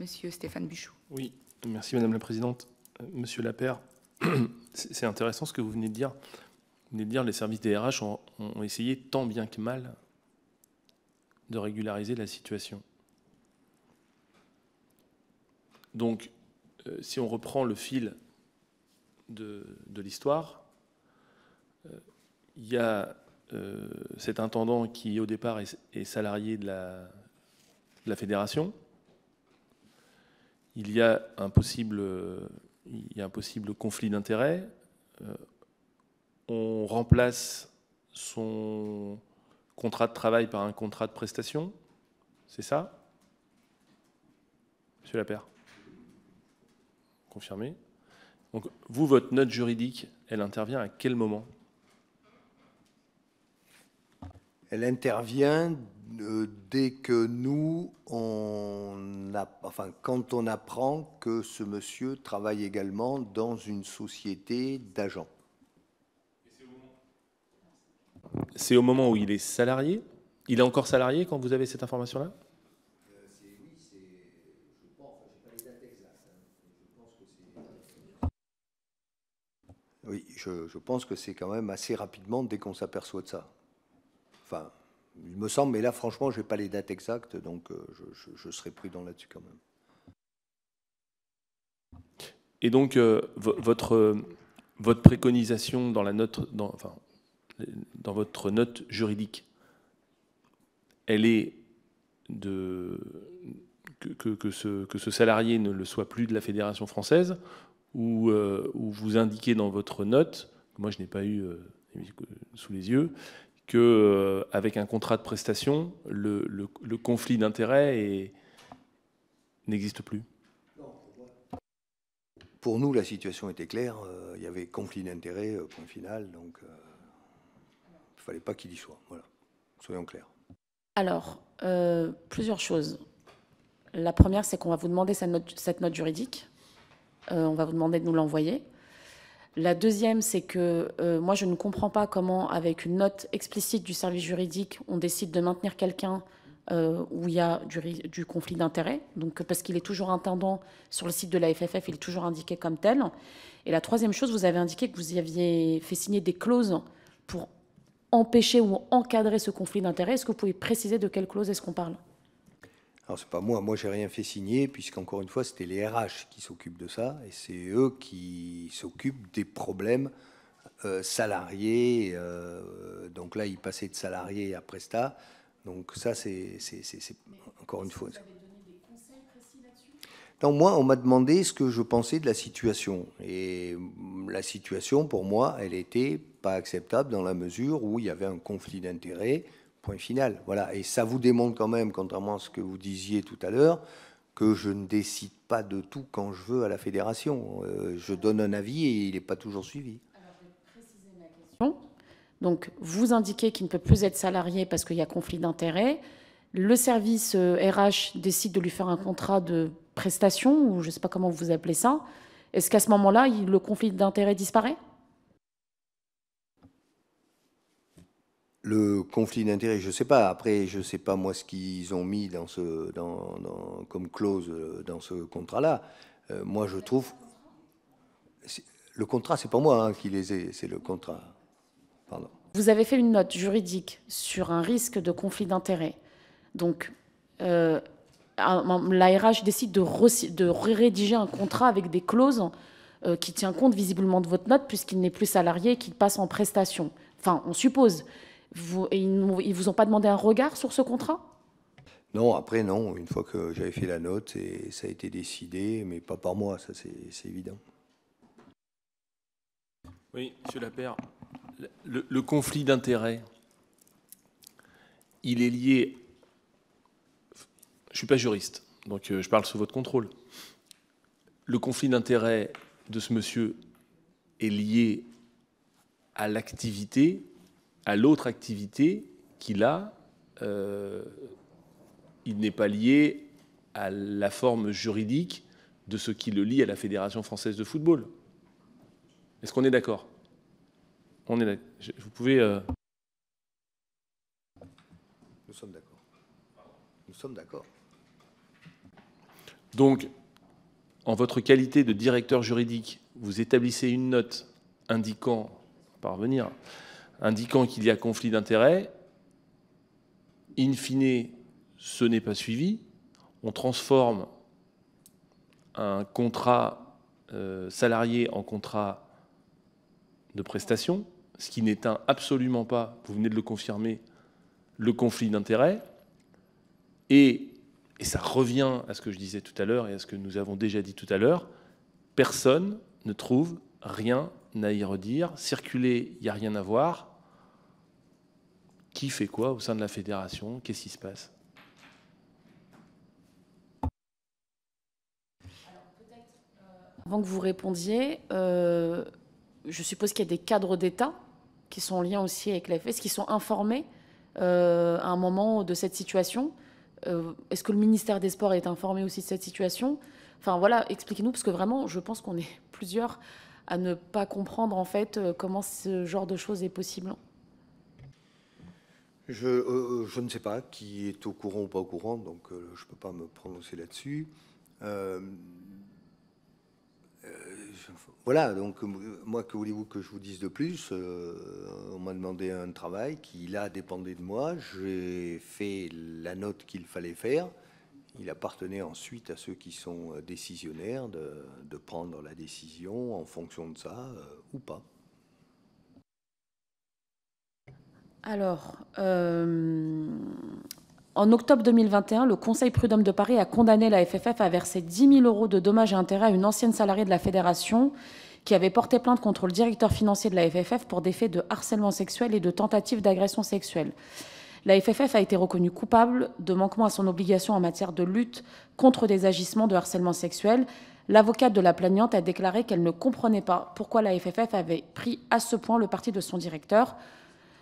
Monsieur Stéphane Buchou. Oui, merci Madame la Présidente. Euh, monsieur Lapère, c'est intéressant ce que vous venez de dire. Vous venez de dire les services des RH ont, essayé tant bien que mal de régulariser la situation. Donc, euh, si on reprend le fil de, l'histoire, euh, il y a cet intendant qui, au départ, est, salarié de la fédération, il y a un possible, conflit d'intérêts. Euh, on remplace son contrat de travail par un contrat de prestation. C'est ça Monsieur Lapère Confirmé. Donc, vous, votre note juridique, elle intervient à quel moment Elle intervient euh, dès que nous, on enfin, quand on apprend que ce monsieur travaille également dans une société d'agents. C'est au moment où il est salarié Il est encore salarié quand vous avez cette information-là euh, Oui, je, je pense que c'est quand même assez rapidement dès qu'on s'aperçoit de ça. Enfin, il me semble, mais là, franchement, je n'ai pas les dates exactes, donc euh, je, je, je serai prudent là-dessus quand même. Et donc, euh, euh, votre, préconisation dans, votre note juridique, elle est de, que, ce, salarié ne le soit plus de la Fédération française, ou, vous indiquez dans votre note, moi je n'ai pas eu sous les yeux, que euh, avec un contrat de prestation, le, conflit d'intérêts n'existe plus Pour nous, la situation était claire. Euh, il y avait conflit d'intérêts, euh, point final. Donc, il ne fallait pas qu'il y soit. Voilà. Soyons clairs. Alors, plusieurs choses. La première, c'est qu'on va vous demander cette note, juridique. on va vous demander de nous l'envoyer. La deuxième, c'est que euh, moi, je ne comprends pas comment, avec une note explicite du service juridique, on décide de maintenir quelqu'un euh, où il y a du, conflit d'intérêts. Donc, parce qu'il est toujours intendant sur le site de la FFF, il est toujours indiqué comme tel. Et la troisième chose, vous avez indiqué que vous aviez fait signer des clauses pour empêcher ou encadrer ce conflit d'intérêts. Est-ce que vous pouvez préciser de quelle clause est-ce qu'on parle alors c'est pas moi, moi j'ai rien fait signer puisqu'encore une fois c'était les RH qui s'occupent de ça et c'est eux qui s'occupent des problèmes euh, salariés. Euh, donc là ils passaient de salariés à presta, Donc ça c'est encore une fois. Vous non, moi, on m'a demandé ce que je pensais de la situation. Et mm, la situation, pour moi, elle n'était pas acceptable dans la mesure où il y avait un conflit d'intérêts Point final. Voilà. Et ça vous démontre quand même, contrairement à ce que vous disiez tout à l'heure, que je ne décide pas de tout quand je veux à la fédération. Euh, je donne un avis et il n'est pas toujours suivi. Alors, Donc, vous indiquez qu'il ne peut plus être salarié parce qu'il y a conflit d'intérêts. Le service RH euh, décide de lui faire un contrat de prestation, ou je ne sais pas comment vous appelez ça. Est-ce qu'à ce, ce moment-là, le conflit d'intérêts disparaît le conflit d'intérêts, je ne sais pas. Après, je ne sais pas moi ce qu'ils ont mis comme clause euh, dans ce contrat-là. Euh, moi, je trouve le contrat, c'est pas moi hein, qui les ai, c'est le contrat. Pardon. Vous avez fait une note juridique sur un risque de conflit d'intérêts. Donc, euh, l'ARH décide de, de rédiger un contrat avec des clauses euh, qui tient compte visiblement de votre note puisqu'il n'est plus salarié et qu'il passe en prestation. Enfin, on suppose ils ne vous ont pas demandé un regard sur ce contrat non, après, non. Une fois que j'avais fait la note, et ça a été décidé, mais pas par moi, ça c'est évident. Oui, M. Lapère, le, le conflit d'intérêts, il est lié. Je ne suis pas juriste, donc euh, je parle sous votre contrôle. Le conflit d'intérêts de ce monsieur est lié à l'activité à l'autre activité qu'il a. Euh, il n'est pas lié à la forme juridique de ce qui le lie à la Fédération française de football. Est-ce qu'on est d'accord On est, Vous pouvez. Euh, Nous sommes d'accord. Nous sommes d'accord. Donc, en votre qualité de directeur juridique, vous établissez une note indiquant, parvenir, indiquant qu'il y a conflit d'intérêts. In fine, ce n'est pas suivi. On transforme un contrat euh, salarié en contrat de prestation, ce qui n'éteint absolument pas, vous venez de le confirmer, le conflit d'intérêts. et ça revient à ce que je disais tout à l'heure et à ce que nous avons déjà dit tout à l'heure, personne ne trouve rien à y redire. Circuler, il n'y a rien à voir. Qui fait quoi au sein de la fédération Qu'est-ce qui se passe Avant que vous répondiez, euh, je suppose qu'il y a des cadres d'État qui sont en lien aussi avec la FES, qui sont informés euh, à un moment de cette situation. Euh, est-ce que le ministère des Sports est informé aussi de cette situation Enfin voilà, expliquez-nous, parce que vraiment, je pense qu'on est plusieurs à ne pas comprendre en fait comment ce genre de choses est possible. Euh, euh, je, ne sais pas qui est au courant ou pas au courant, donc euh, je ne peux pas me prononcer là-dessus. voilà, donc moi, que voulez-vous que je vous dise de plus On m'a demandé un travail qui, là, dépendait de moi. J'ai fait la note qu'il fallait faire. Il appartenait ensuite à ceux qui sont décisionnaires de prendre la décision en fonction de ça ou pas. Alors, euh, en octobre 2021, le Conseil prud'homme de Paris a condamné la FFF à verser 10 000 euros de dommages et intérêts à une ancienne salariée de la fédération qui avait porté plainte contre le directeur financier de la FFF pour des faits de harcèlement sexuel et de tentatives d'agression sexuelle. La FFF a été reconnue coupable de manquement à son obligation en matière de lutte contre des agissements de harcèlement sexuel. L'avocate de la plaignante a déclaré qu'elle ne comprenait pas pourquoi la FFF avait pris à ce point le parti de son directeur.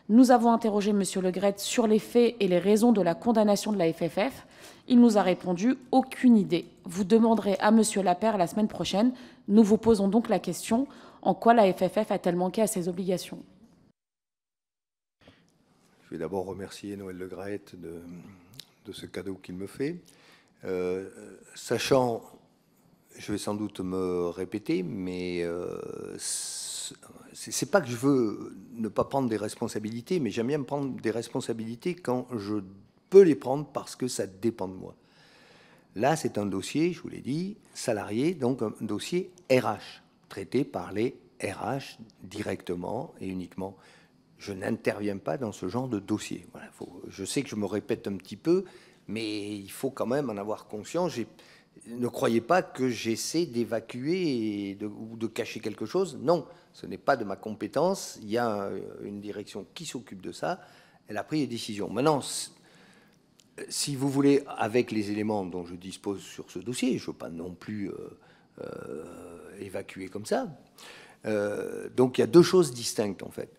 Nous avons interrogé M. Le Gret sur les faits et les raisons de la condamnation de la FFF. Il nous a répondu aucune idée. Vous demanderez à M. Lapère la semaine prochaine. Nous vous posons donc la question en quoi la FFF a-t-elle manqué à ses obligations Je vais d'abord remercier Noël Le Gret de, ce cadeau qu'il me fait. Euh, sachant, je vais sans doute me répéter, mais euh, c'est pas que je veux ne pas prendre des responsabilités, mais j'aime bien prendre des responsabilités quand je peux les prendre parce que ça dépend de moi. Là, c'est un dossier, je vous l'ai dit, salarié, donc un dossier RH, traité par les RH directement et uniquement. Je n'interviens pas dans ce genre de dossier. je sais que je me répète un petit peu, mais il faut quand même en avoir conscience ne croyez pas que j'essaie d'évacuer ou de cacher quelque chose. Non, ce n'est pas de ma compétence. Il y a une direction qui s'occupe de ça. Elle a pris des décisions. Maintenant, si vous voulez, avec les éléments dont je dispose sur ce dossier, je ne veux pas non plus euh, euh, évacuer comme ça. Euh, donc il y a deux choses distinctes en fait.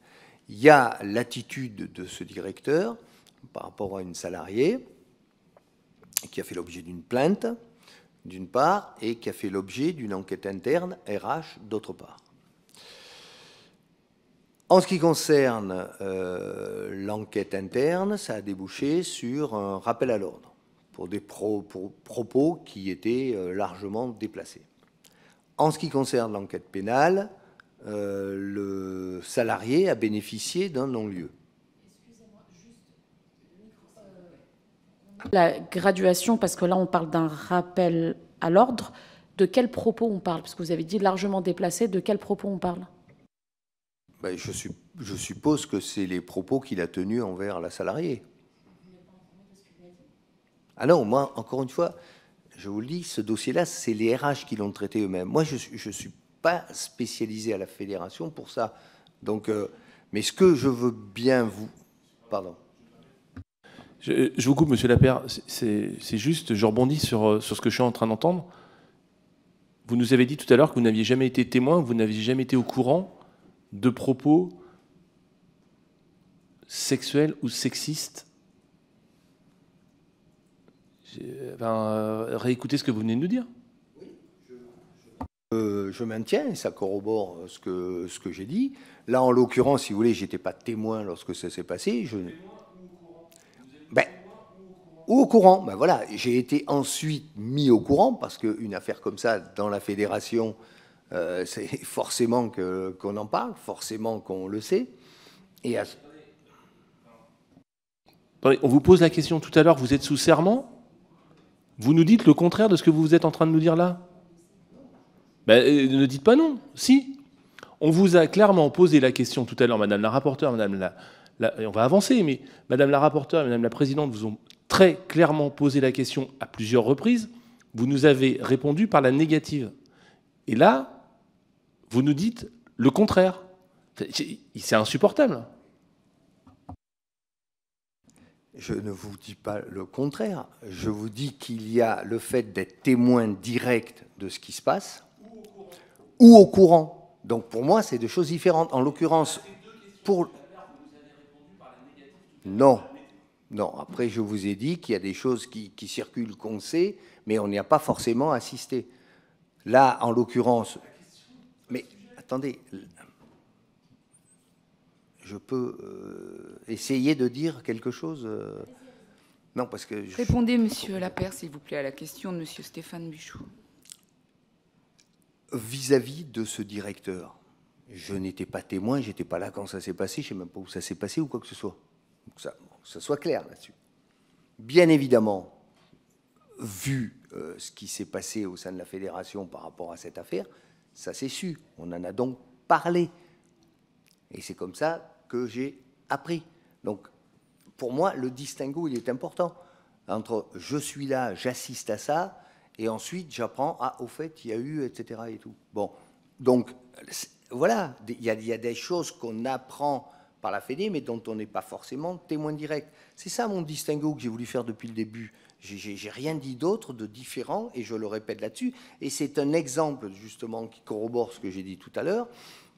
Il y a l'attitude de ce directeur par rapport à une salariée qui a fait l'objet d'une plainte d'une part, et qui a fait l'objet d'une enquête interne RH, d'autre part. En ce qui concerne euh, l'enquête interne, ça a débouché sur un rappel à l'ordre pour des propos qui étaient euh, largement déplacés. En ce qui concerne l'enquête pénale, euh, le salarié a bénéficié d'un non-lieu. La graduation, parce que là on parle d'un rappel à l'ordre, de quels propos on parle Parce que vous avez dit largement déplacé, de quels propos on parle ben, je, suppose que c'est les propos qu'il a tenus envers la salariée. Ah non, moi, encore une fois, je vous le dis, ce dossier-là, c'est les RH qui l'ont traité eux-mêmes. Moi, je ne suis pas spécialisé à la fédération pour ça. Donc, euh, mais ce que je veux bien vous... Pardon. Je, vous coupe, monsieur Lapierre. c'est juste, je rebondis euh, sur, ce que je suis en train d'entendre. Vous nous avez dit tout à l'heure que vous n'aviez jamais été témoin, vous n'aviez jamais été au courant de propos sexuels ou sexistes. Euh, réécoutez ce que vous venez de nous dire. Oui. Euh, je maintiens, ça corrobore ce que, j'ai dit. Là, en l'occurrence, si vous voulez, j'étais pas témoin lorsque ça s'est passé. Je, ben, au courant, ben voilà, j'ai été ensuite mis au courant, parce qu'une affaire comme ça, dans la fédération, euh, c'est forcément qu'on en parle, forcément qu'on le sait. Et On vous pose la question tout à l'heure, vous êtes sous serment Vous nous dites le contraire de ce que vous êtes en train de nous dire là ben, euh, Ne dites pas non, si. On vous a clairement posé la question tout à l'heure, Madame la rapporteure, Madame la on va avancer, mais Madame la rapporteure et Madame la présidente vous ont très clairement posé la question à plusieurs reprises. Vous nous avez répondu par la négative. Et là, vous nous dites le contraire. C'est insupportable. Je ne vous dis pas le contraire. Je vous dis qu'il y a le fait d'être témoin direct de ce qui se passe ou au courant. Ou au courant. Donc pour moi, c'est deux choses différentes. En l'occurrence, pour... Non. Non, après, je vous ai dit qu'il y a des choses qui, circulent, qu'on sait, mais on n'y a pas forcément assisté. Là, en l'occurrence... Mais attendez, je peux euh, essayer de dire quelque chose euh, Non, parce que... Répondez, monsieur Lapère, s'il vous plaît, à la question de monsieur Stéphane Buchou. Vis-à-vis de ce directeur, je n'étais pas témoin, j'étais pas là quand ça s'est passé, je ne sais même pas où ça s'est passé ou quoi que ce soit que ça soit clair là-dessus. Bien évidemment, vu euh, ce qui s'est passé au sein de la fédération par rapport à cette affaire, ça s'est su. On en a donc parlé. Et c'est comme ça que j'ai appris. Donc, pour moi, le distinguo, il est important entre je suis là, j'assiste à ça, et ensuite j'apprends, ah, au fait, il y a eu, etc. et tout. Bon, donc, voilà, il il y a des choses qu'on apprend par la Fédé, mais dont on n'est pas forcément témoin direct. C'est ça mon distinguo que j'ai voulu faire depuis le début. J'ai rien dit d'autre de différent, et je le répète là-dessus. Et c'est un exemple, justement, qui corrobore ce que j'ai dit tout à l'heure,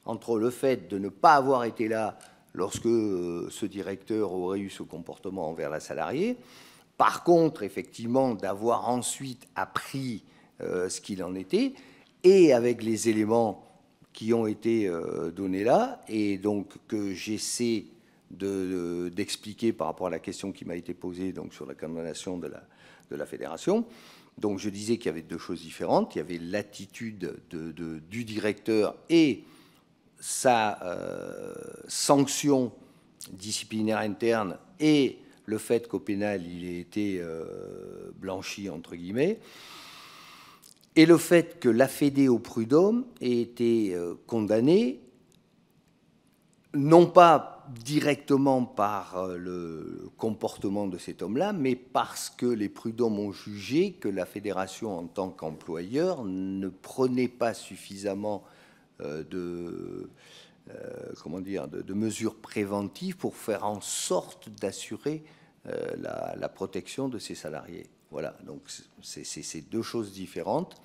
entre le fait de ne pas avoir été là lorsque euh, ce directeur aurait eu ce comportement envers la salariée, par contre, effectivement, d'avoir ensuite appris euh, ce qu'il en était, et avec les éléments qui ont été euh, donnés là, et donc que j'essaie d'expliquer par rapport à la question qui m'a été posée donc sur la condamnation de la, de la fédération. Donc je disais qu'il y avait deux choses différentes. Il y avait l'attitude de, du directeur et sa euh, sanction disciplinaire interne et le fait qu'au pénal il ait été euh, blanchi entre guillemets et le fait que la Fédé au prud'homme ait été euh, condamnée, non pas directement par euh, le comportement de cet homme-là, mais parce que les prud'hommes ont jugé que la fédération en tant qu'employeur ne prenait pas suffisamment euh, de, comment dire, de, mesures préventives pour faire en sorte d'assurer la protection de ses salariés. Voilà, donc c'est deux choses différentes,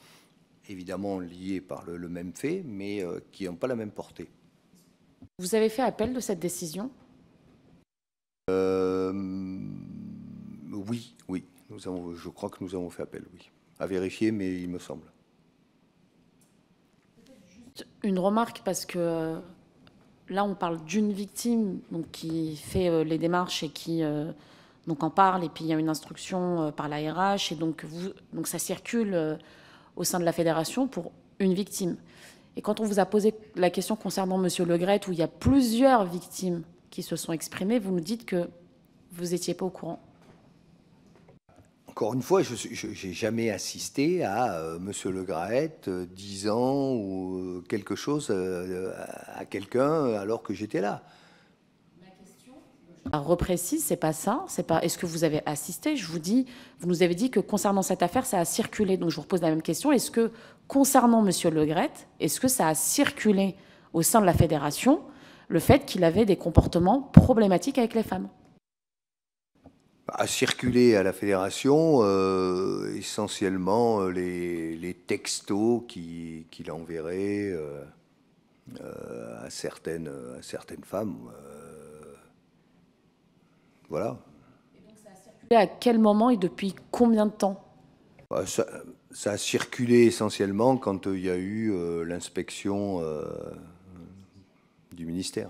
évidemment liées par le, même fait, mais euh, qui n'ont pas la même portée. Vous avez fait appel de cette décision euh, Oui, oui. Nous avons, je crois que nous avons fait appel, oui. À vérifier, mais il me semble. une remarque, parce que euh, là, on parle d'une victime donc, qui fait les démarches et qui donc on parle et puis il y a une instruction euh, par la RH et donc, vous, donc ça circule euh, au sein de la fédération pour une victime. Et quand on vous a posé la question concernant Monsieur Legrette, où il y a plusieurs victimes qui se sont exprimées, vous nous dites que vous n'étiez pas au courant. Encore une fois, je n'ai jamais assisté à M. Euh, Monsieur Le disant ou quelque chose à quelqu'un alors que j'étais là reprécise, c'est pas ça, c'est pas. Est-ce que vous avez assisté Je vous dis, vous nous avez dit que concernant cette affaire, ça a circulé. Donc je vous repose la même question. Est-ce que concernant Monsieur Le est-ce que ça a circulé au sein de la fédération le fait qu'il avait des comportements problématiques avec les femmes a circulé à la fédération euh, essentiellement euh, les, textos qu'il enverrait euh, à, certaines, à certaines femmes. Voilà. Et donc ça a circulé à quel moment et depuis combien de temps bah, ça, a circulé essentiellement quand euh, il y a eu euh, l'inspection euh, du ministère.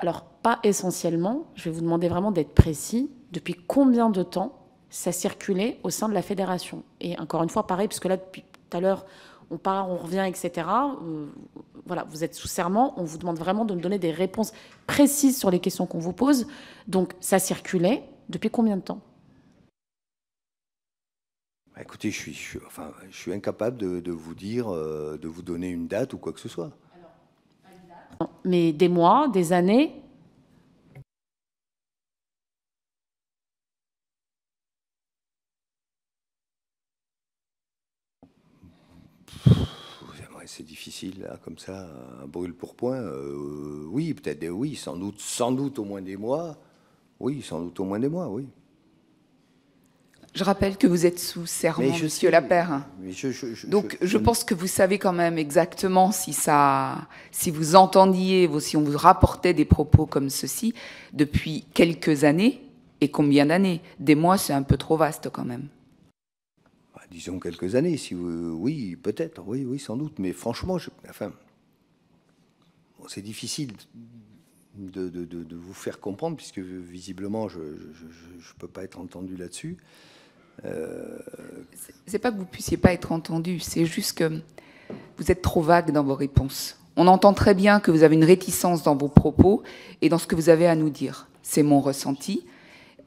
Alors, pas essentiellement, je vais vous demander vraiment d'être précis. Depuis combien de temps ça circulait au sein de la fédération Et encore une fois, pareil, puisque là, depuis tout à l'heure, on part, on revient, etc. Euh, voilà, vous êtes sous serment. On vous demande vraiment de nous donner des réponses précises sur les questions qu'on vous pose. Donc, ça circulait depuis combien de temps bah, Écoutez, je suis, incapable de, vous dire, euh, de vous donner une date ou quoi que ce soit. Mais des mois, des années c'est difficile, comme ça, brûle pour point. Euh, oui, peut-être, oui, sans doute, sans doute au moins des mois. Oui, sans doute au moins des mois, oui. Je rappelle que vous êtes sous serment, je monsieur Lapère. Donc, je, pense que vous savez quand même exactement si ça, si vous entendiez, si on vous rapportait des propos comme ceci depuis quelques années et combien d'années. Des mois, c'est un peu trop vaste quand même. Bah, disons quelques années. Si vous, oui, peut-être, oui, oui, sans doute. Mais franchement, enfin, c'est difficile de, de, de, vous faire comprendre puisque visiblement, je ne peux pas être entendu là-dessus. Euh... C'est pas que vous puissiez pas être entendu, c'est juste que vous êtes trop vague dans vos réponses. On entend très bien que vous avez une réticence dans vos propos et dans ce que vous avez à nous dire. C'est mon ressenti.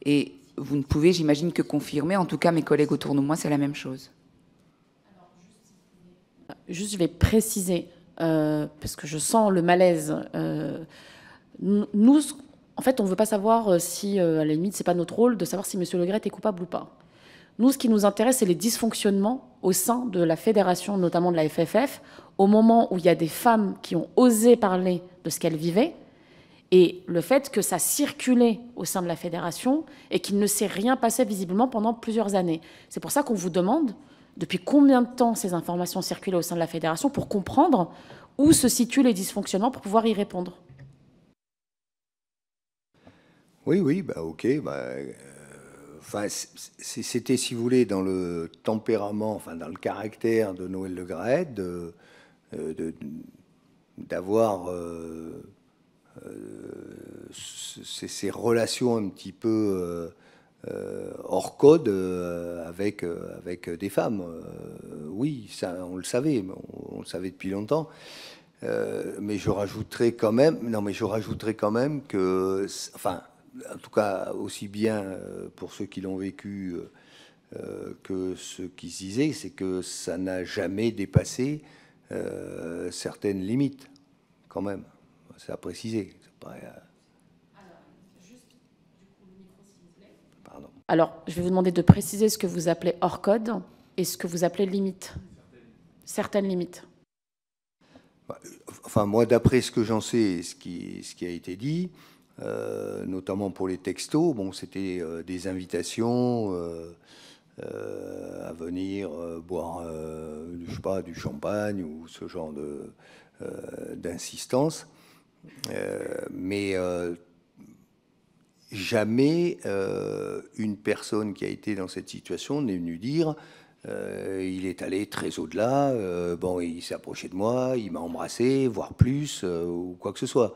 Et vous ne pouvez, j'imagine, que confirmer. En tout cas, mes collègues autour de moi, c'est la même chose. Juste, je vais préciser, euh, parce que je sens le malaise. Euh, nous, en fait, on ne veut pas savoir euh, si, à la limite, ce n'est pas notre rôle de savoir si M. Le Gret est coupable ou pas. Nous, ce qui nous intéresse, c'est les dysfonctionnements au sein de la fédération, notamment de la FFF, au moment où il y a des femmes qui ont osé parler de ce qu'elles vivaient, et le fait que ça circulait au sein de la fédération et qu'il ne s'est rien passé visiblement pendant plusieurs années. C'est pour ça qu'on vous demande depuis combien de temps ces informations circulaient au sein de la fédération pour comprendre où se situent les dysfonctionnements pour pouvoir y répondre. Oui, oui, bah ok. Bah, euh, c'était, si vous voulez, dans le tempérament, enfin, dans le caractère de Noël Le Graët, euh, d'avoir euh, euh, ces relations un petit peu euh, euh, hors code avec, avec des femmes. oui, ça, on le savait, on, le savait depuis longtemps. mais je rajouterai quand même, non, mais je rajouterai quand même que, enfin, en tout cas, aussi bien pour ceux qui l'ont vécu que ceux qui se disaient, c'est que ça n'a jamais dépassé certaines limites, quand même c'est à préciser. Alors, je vais vous demander de préciser ce que vous appelez hors code et ce que vous appelez limite. Certaines limites. Bah, enfin, moi, d'après ce que j'en sais, ce qui, ce qui a été dit, euh, notamment pour les textos, bon, c'était euh, des invitations euh, à venir boire, je pas, du champagne ou ce genre de d'insistance. Euh, mais euh, jamais euh, une personne qui a été dans cette situation n'est venue dire il est allé très au-delà. bon, il s'est approché de moi, il m'a embrassé, voire plus, ou quoi que ce soit.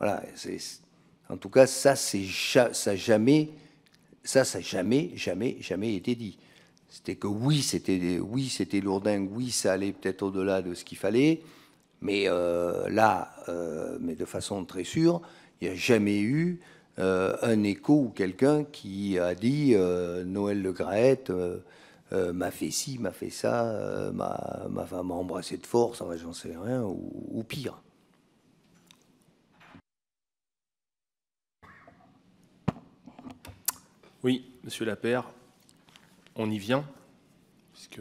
Voilà. En tout cas, ça, c'est ça jamais, ça, ça jamais, jamais, jamais été dit. C'était que oui, c'était oui, c'était lourdingue, oui, ça allait peut-être au-delà de ce qu'il fallait, mais euh, là, euh, mais de façon très sûre, il n'y a jamais eu euh, un écho ou quelqu'un qui a dit Noël Le Graët m'a fait ci, m'a fait ça, m'a, embrassé de force, j'en sais rien, ou, ou pire. Oui, monsieur Lapère, on y vient, puisque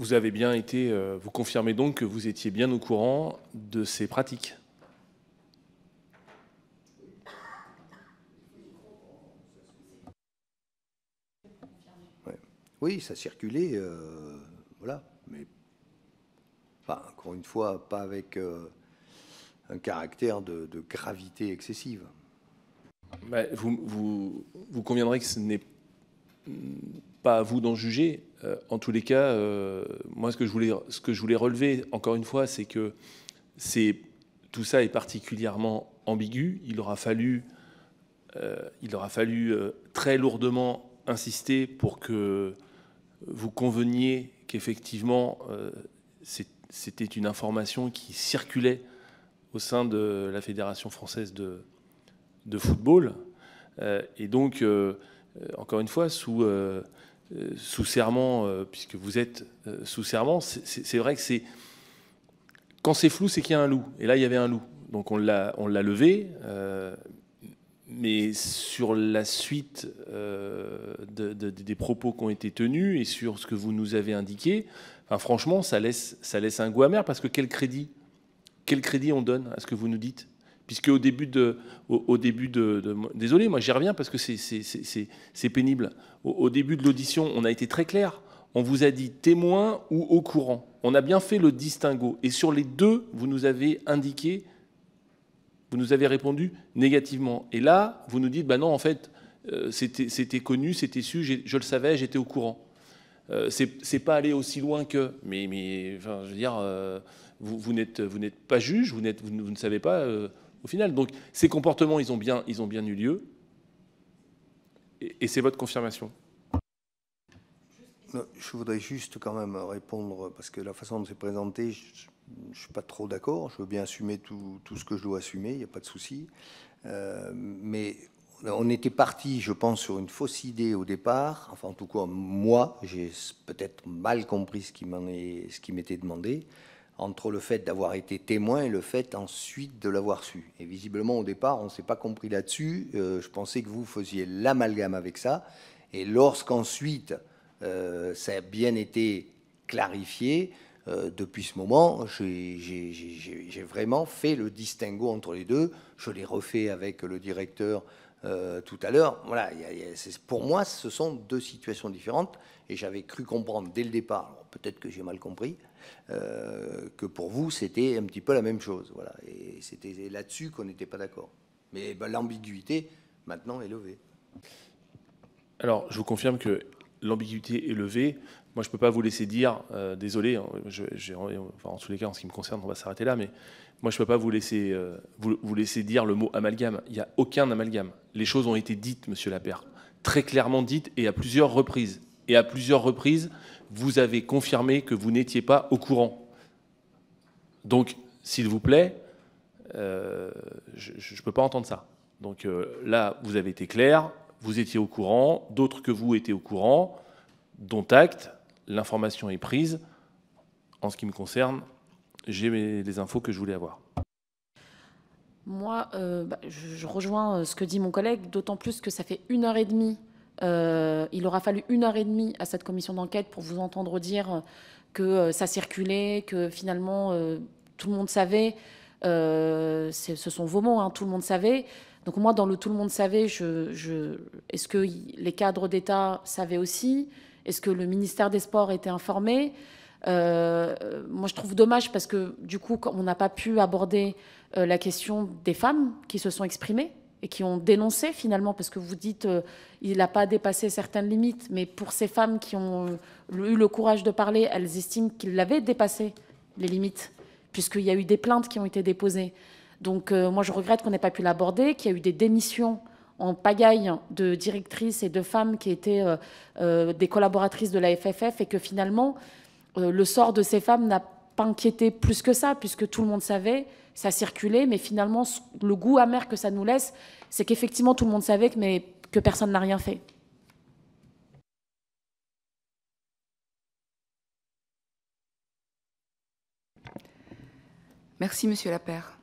vous avez bien été, euh, vous confirmez donc que vous étiez bien au courant de ces pratiques Oui, ça circulait, euh, voilà, mais encore une fois, pas avec euh, un caractère de, gravité excessive. Bah, vous, vous, vous conviendrez que ce n'est mm, pas à vous d'en juger, euh, en tous les cas, euh, moi, ce que, je voulais, ce que je voulais relever, encore une fois, c'est que tout ça est particulièrement ambigu. Il aura fallu, euh, il aura fallu très lourdement insister pour que vous conveniez qu'effectivement, c'était une information qui circulait au sein de la Fédération française de, de football. et donc, encore une fois, sous euh, sous serment, euh, puisque vous êtes euh, sous serment, c'est vrai que c'est. Quand c'est flou, c'est qu'il y a un loup. Et là, il y avait un loup. Donc on l'a levé. mais sur la suite des propos qui ont été tenus et sur ce que vous nous avez indiqué, franchement, ça laisse, ça laisse un goût amer parce que quel crédit, quel crédit on donne à ce que vous nous dites puisque au début de, au, début de, désolé, moi j'y reviens parce que c'est pénible. Au, début de l'audition, on a été très clair. On vous a dit témoin ou au courant. On a bien fait le distinguo. Et sur les deux, vous nous avez indiqué, vous nous avez répondu négativement. Et là, vous nous dites, ben non, en fait, euh, c'était connu, c'était su, je le savais, j'étais au courant. Euh, c'est pas aller aussi loin que. Mais, mais je veux dire, euh, vous, vous n'êtes pas juge, vous, vous, ne savez pas au final. Donc ces comportements, ils ont bien, ils ont bien eu lieu. Et, c'est votre confirmation. Je voudrais juste quand même répondre, parce que la façon dont c'est présenté, je ne suis pas trop d'accord. Je veux bien assumer tout, tout, ce que je dois assumer, il n'y a pas de souci. Euh, mais on était parti, je pense, sur une fausse idée au départ. Enfin, en tout cas, moi, j'ai peut-être mal compris ce qui m'était demandé entre le fait d'avoir été témoin et le fait ensuite de l'avoir su. Et visiblement, au départ, on ne s'est pas compris là-dessus. Euh, je pensais que vous faisiez l'amalgame avec ça. Et lorsqu'ensuite, euh, ça a bien été clarifié, euh, depuis ce moment, j'ai vraiment fait le distinguo entre les deux. Je l'ai refait avec le directeur tout à l'heure. Voilà, pour moi, ce sont deux situations différentes. Et j'avais cru comprendre dès le départ, peut-être que j'ai mal compris, euh, que pour vous, c'était un petit peu la même chose. Voilà. Et c'était là-dessus qu'on n'était pas d'accord. Mais ben, l'ambiguïté, maintenant, est levée. Alors, je vous confirme que l'ambiguïté est levée. Moi, je ne peux pas vous laisser dire, euh, désolé, hein, enfin, en tous les cas, en ce qui me concerne, on va s'arrêter là, mais moi, je ne peux pas vous laisser, euh, vous, laisser dire le mot amalgame. Il n'y a aucun amalgame. Les choses ont été dites, monsieur Lapère, très clairement dites et à plusieurs reprises. Et à plusieurs reprises, vous avez confirmé que vous n'étiez pas au courant. Donc, s'il vous plaît, euh, je ne peux pas entendre ça. Donc euh, là, vous avez été clair, vous étiez au courant, d'autres que vous étaient au courant, dont acte, l'information est prise. En ce qui me concerne, j'ai les infos que je voulais avoir. Moi, euh, bah, je, rejoins ce que dit mon collègue, d'autant plus que ça fait une heure et demie euh, il aura fallu une heure et demie à cette commission d'enquête pour vous entendre dire que euh, ça circulait, que finalement euh, tout le monde savait. ce sont vos mots, hein, tout le monde savait. Donc moi, dans le tout le monde savait, est-ce que les cadres d'État savaient aussi Est-ce que le ministère des Sports était informé Moi, je trouve dommage parce que du coup, on n'a pas pu aborder la question des femmes qui se sont exprimées et qui ont dénoncé finalement, parce que vous dites qu'il euh, il n'a pas dépassé certaines limites, mais pour ces femmes qui ont euh, eu le courage de parler, elles estiment qu'il l'avait dépassé, les limites, puisqu'il y a eu des plaintes qui ont été déposées. Donc euh, moi je regrette qu'on n'ait pas pu l'aborder, qu'il y a eu des démissions en pagaille de directrices et de femmes qui étaient des collaboratrices de la FFF et que finalement le sort de ces femmes n'a pas pas inquiété plus que ça, puisque tout le monde savait, ça circulait, mais finalement, le goût amer que ça nous laisse, c'est qu'effectivement, tout le monde savait, mais que personne n'a rien fait. Merci, Monsieur Lapère.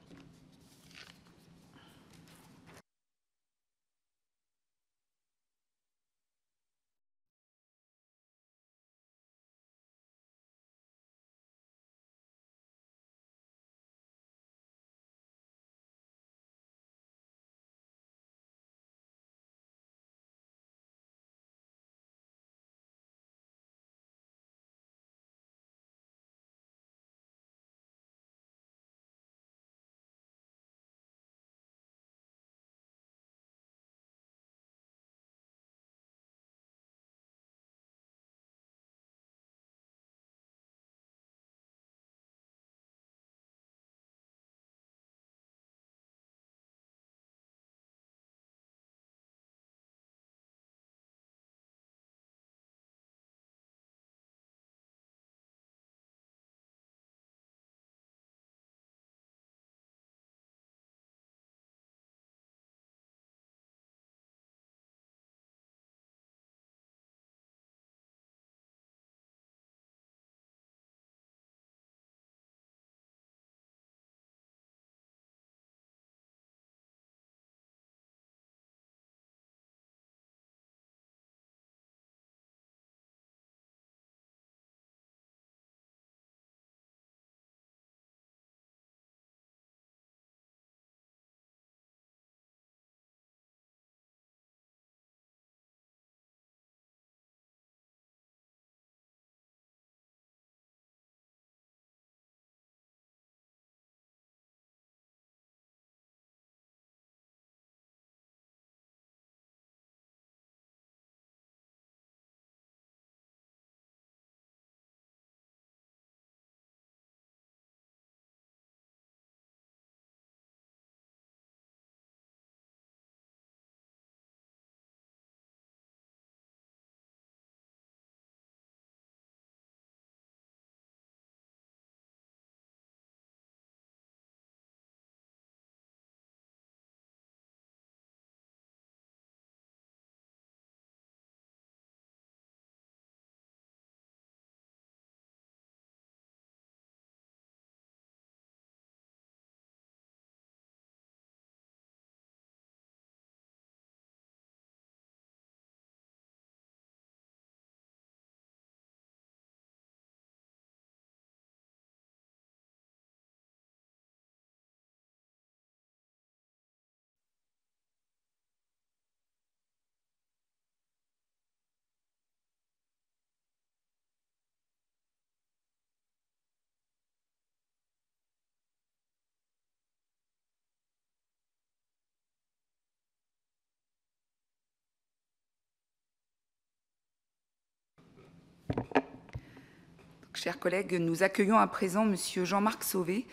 Chers collègues, nous accueillons à présent Monsieur Jean-Marc Sauvé,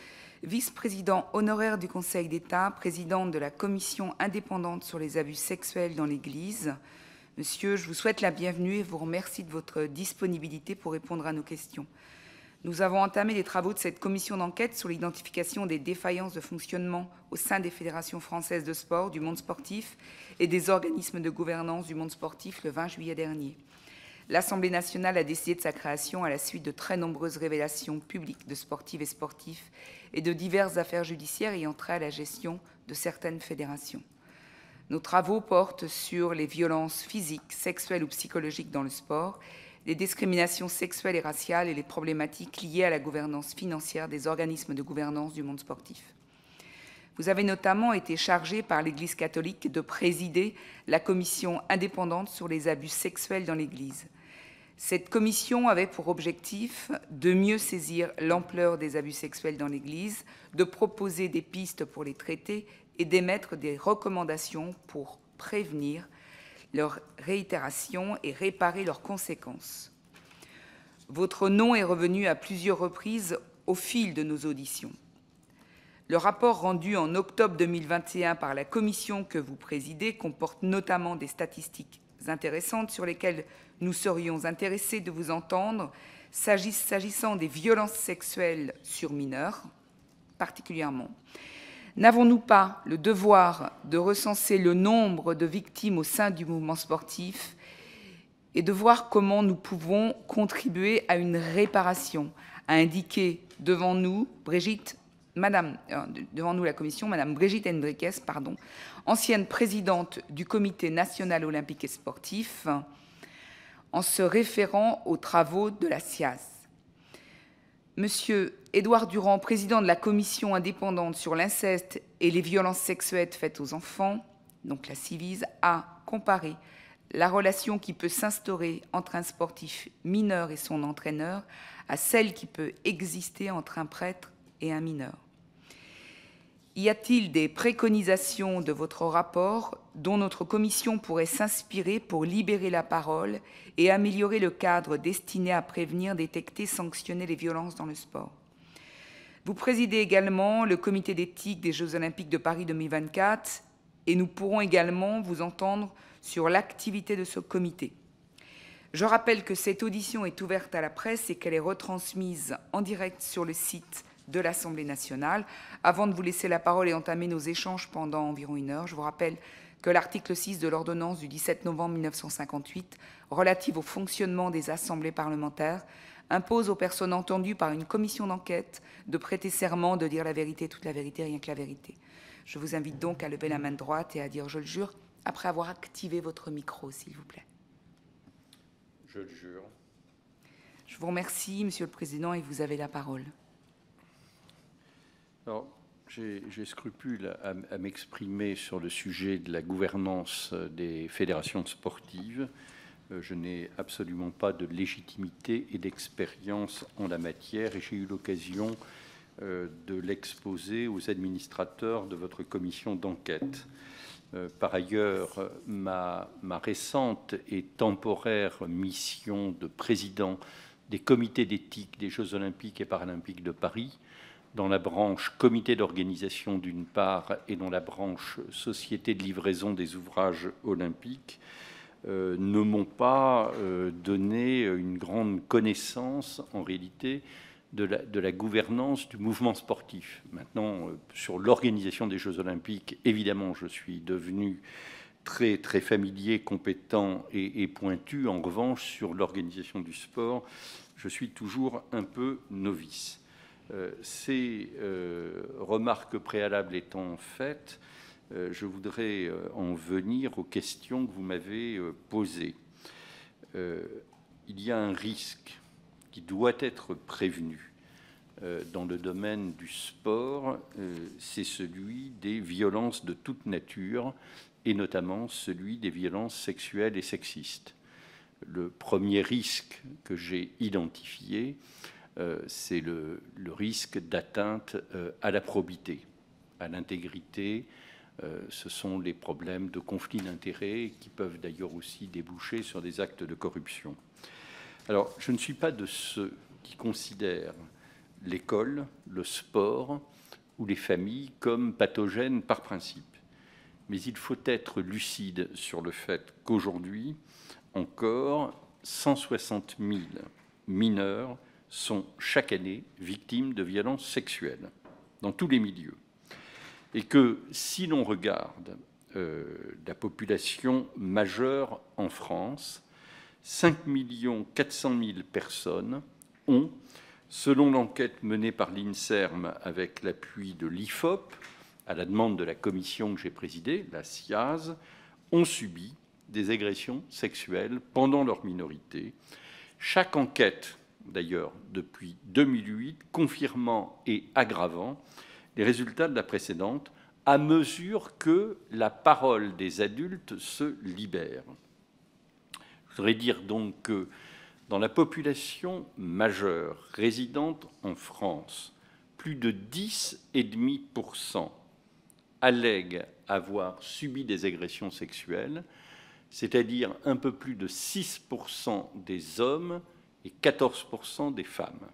vice-président honoraire du Conseil d'État, président de la Commission indépendante sur les abus sexuels dans l'Église. Monsieur, je vous souhaite la bienvenue et vous remercie de votre disponibilité pour répondre à nos questions. Nous avons entamé les travaux de cette commission d'enquête sur l'identification des défaillances de fonctionnement au sein des fédérations françaises de sport, du monde sportif et des organismes de gouvernance du monde sportif le 20 juillet dernier. L'Assemblée nationale a décidé de sa création à la suite de très nombreuses révélations publiques de sportives et sportifs et de diverses affaires judiciaires ayant trait à la gestion de certaines fédérations. Nos travaux portent sur les violences physiques, sexuelles ou psychologiques dans le sport, les discriminations sexuelles et raciales et les problématiques liées à la gouvernance financière des organismes de gouvernance du monde sportif. Vous avez notamment été chargé par l'Église catholique de présider la commission indépendante sur les abus sexuels dans l'Église. Cette commission avait pour objectif de mieux saisir l'ampleur des abus sexuels dans l'Église, de proposer des pistes pour les traiter et d'émettre des recommandations pour prévenir leur réitération et réparer leurs conséquences. Votre nom est revenu à plusieurs reprises au fil de nos auditions. Le rapport rendu en octobre 2021 par la commission que vous présidez comporte notamment des statistiques intéressantes sur lesquelles nous serions intéressés de vous entendre, s'agissant des violences sexuelles sur mineurs, particulièrement. N'avons-nous pas le devoir de recenser le nombre de victimes au sein du mouvement sportif et de voir comment nous pouvons contribuer à une réparation, a indiqué devant nous Brigitte Madame, euh, devant nous la commission, Madame Brigitte Hendriques, pardon, ancienne présidente du Comité national olympique et sportif, en se référant aux travaux de la SIAS. Monsieur Edouard Durand, président de la commission indépendante sur l'inceste et les violences sexuelles faites aux enfants, donc la CIVIS, a comparé la relation qui peut s'instaurer entre un sportif mineur et son entraîneur à celle qui peut exister entre un prêtre et un mineur. Y a-t-il des préconisations de votre rapport dont notre commission pourrait s'inspirer pour libérer la parole et améliorer le cadre destiné à prévenir, détecter, sanctionner les violences dans le sport Vous présidez également le comité d'éthique des Jeux olympiques de Paris 2024 et nous pourrons également vous entendre sur l'activité de ce comité. Je rappelle que cette audition est ouverte à la presse et qu'elle est retransmise en direct sur le site de l'Assemblée nationale. Avant de vous laisser la parole et entamer nos échanges pendant environ une heure, je vous rappelle que l'article 6 de l'ordonnance du 17 novembre 1958 relative au fonctionnement des assemblées parlementaires impose aux personnes entendues par une commission d'enquête de prêter serment de dire la vérité, toute la vérité, rien que la vérité. Je vous invite donc à lever la main droite et à dire je le jure après avoir activé votre micro, s'il vous plaît. Je le jure. Je vous remercie, Monsieur le Président, et vous avez la parole j'ai scrupule à, m'exprimer sur le sujet de la gouvernance euh, des fédérations sportives. Euh, je n'ai absolument pas de légitimité et d'expérience en la matière et j'ai eu l'occasion euh, de l'exposer aux administrateurs de votre commission d'enquête. Par ailleurs, ma, récente et temporaire mission de président des comités d'éthique des Jeux olympiques et paralympiques de Paris dans la branche comité d'organisation d'une part et dans la branche société de livraison des ouvrages olympiques, euh, ne m'ont pas euh, donné une grande connaissance en réalité de la, gouvernance du mouvement sportif. Maintenant, euh, sur l'organisation des Jeux olympiques, évidemment, je suis devenu très très familier, compétent et pointu. En revanche, sur l'organisation du sport, je suis toujours un peu novice. Euh, ces euh, remarques préalables étant faites, euh, je voudrais en venir aux questions que vous m'avez posées. il y a un risque qui doit être prévenu dans le domaine du sport, c'est celui des violences de toute nature, et notamment celui des violences sexuelles et sexistes. Le premier risque que j'ai identifié, euh, c'est le, risque d'atteinte euh, à la probité, à l'intégrité. Euh, ce sont les problèmes de conflits d'intérêts qui peuvent d'ailleurs aussi déboucher sur des actes de corruption. Alors, je ne suis pas de ceux qui considèrent l'école, le sport ou les familles comme pathogènes par principe. Mais il faut être lucide sur le fait qu'aujourd'hui, encore 160 000 mineurs sont chaque année victimes de violences sexuelles dans tous les milieux. Et que si l'on regarde euh, la population majeure en France, 5 400 000 personnes ont, selon l'enquête menée par l'INSERM avec l'appui de l'IFOP, à la demande de la commission que j'ai présidée, la CIAZ, ont subi des agressions sexuelles pendant leur minorité. Chaque enquête d'ailleurs depuis 2008, confirmant et aggravant les résultats de la précédente à mesure que la parole des adultes se libère. Je voudrais dire donc que dans la population majeure résidente en France, plus de 10,5% allèguent avoir subi des agressions sexuelles, c'est-à-dire un peu plus de 6% des hommes et 14% des femmes.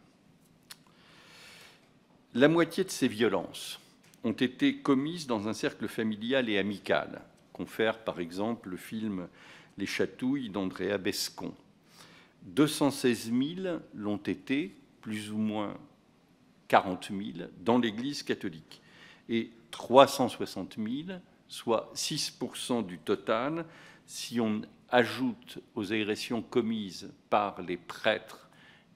La moitié de ces violences ont été commises dans un cercle familial et amical, confère par exemple le film Les chatouilles d'Andrea Bescon. 216 000 l'ont été, plus ou moins 40 000, dans l'Église catholique, et 360 000, soit 6 du total, si on ajoute aux agressions commises par les prêtres,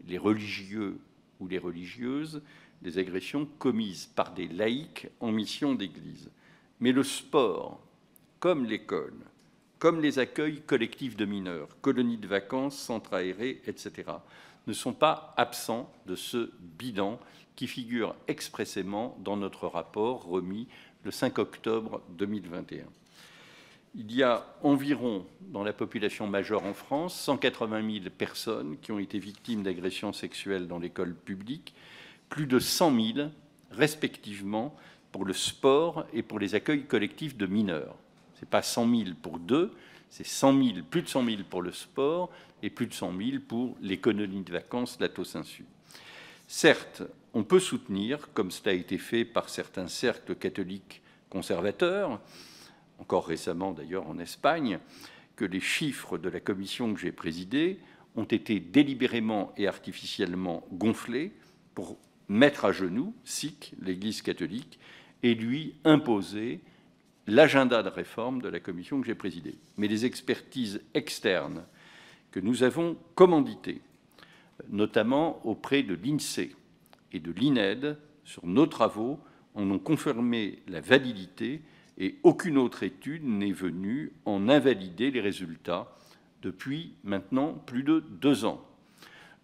les religieux ou les religieuses, des agressions commises par des laïcs en mission d'église. Mais le sport, comme l'école, comme les accueils collectifs de mineurs, colonies de vacances, centres aérés, etc., ne sont pas absents de ce bidon qui figure expressément dans notre rapport remis le 5 octobre 2021 il y a environ, dans la population majeure en France, 180 000 personnes qui ont été victimes d'agressions sexuelles dans l'école publique, plus de 100 000 respectivement pour le sport et pour les accueils collectifs de mineurs. Ce n'est pas 100 000 pour deux, c'est 100 000, plus de 100 000 pour le sport et plus de 100 000 pour l'économie de vacances, la Certes, on peut soutenir, comme cela a été fait par certains cercles catholiques conservateurs, encore récemment d'ailleurs en Espagne, que les chiffres de la commission que j'ai présidée ont été délibérément et artificiellement gonflés pour mettre à genoux SIC, l'Église catholique, et lui imposer l'agenda de réforme de la commission que j'ai présidée. Mais les expertises externes que nous avons commanditées, notamment auprès de l'INSEE et de l'INED, sur nos travaux, en ont confirmé la validité et aucune autre étude n'est venue en invalider les résultats depuis maintenant plus de deux ans.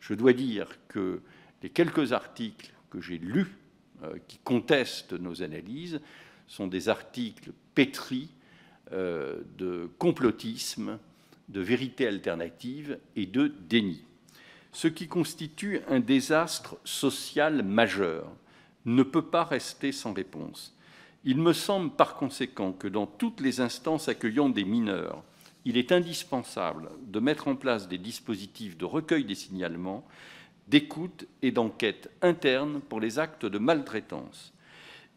Je dois dire que les quelques articles que j'ai lus euh, qui contestent nos analyses sont des articles pétris euh, de complotisme, de vérité alternative et de déni. Ce qui constitue un désastre social majeur ne peut pas rester sans réponse. Il me semble par conséquent que dans toutes les instances accueillant des mineurs, il est indispensable de mettre en place des dispositifs de recueil des signalements, d'écoute et d'enquête interne pour les actes de maltraitance.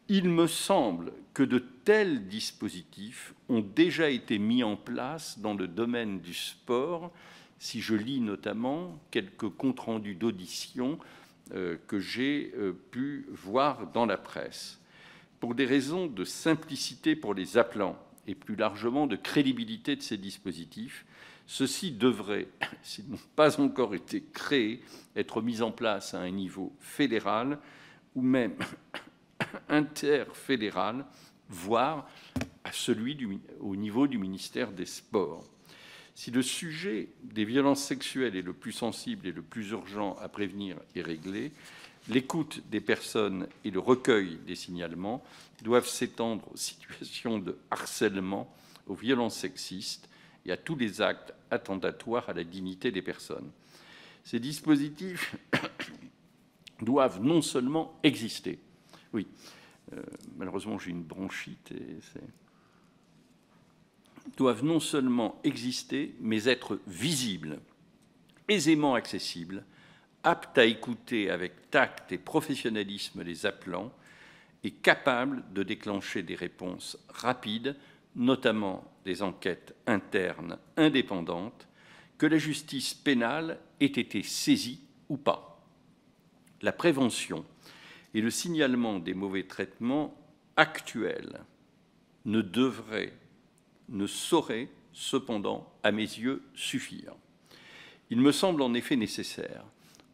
Il me semble que de tels dispositifs ont déjà été mis en place dans le domaine du sport, si je lis notamment quelques comptes rendus d'audition euh, que j'ai euh, pu voir dans la presse pour des raisons de simplicité pour les appelants et plus largement de crédibilité de ces dispositifs, ceux-ci devraient, s'ils n'ont pas encore été créés, être mis en place à un niveau fédéral ou même interfédéral, voire à celui au niveau du ministère des Sports. Si le sujet des violences sexuelles est le plus sensible et le plus urgent à prévenir et régler, L'écoute des personnes et le recueil des signalements doivent s'étendre aux situations de harcèlement, aux violences sexistes et à tous les actes attentatoires à la dignité des personnes. Ces dispositifs doivent non seulement exister, oui, euh, malheureusement j'ai une bronchite, et doivent non seulement exister, mais être visibles, aisément accessibles apte à écouter avec tact et professionnalisme les appelants et capable de déclencher des réponses rapides, notamment des enquêtes internes indépendantes, que la justice pénale ait été saisie ou pas. La prévention et le signalement des mauvais traitements actuels ne devraient, ne sauraient cependant, à mes yeux, suffire. Il me semble en effet nécessaire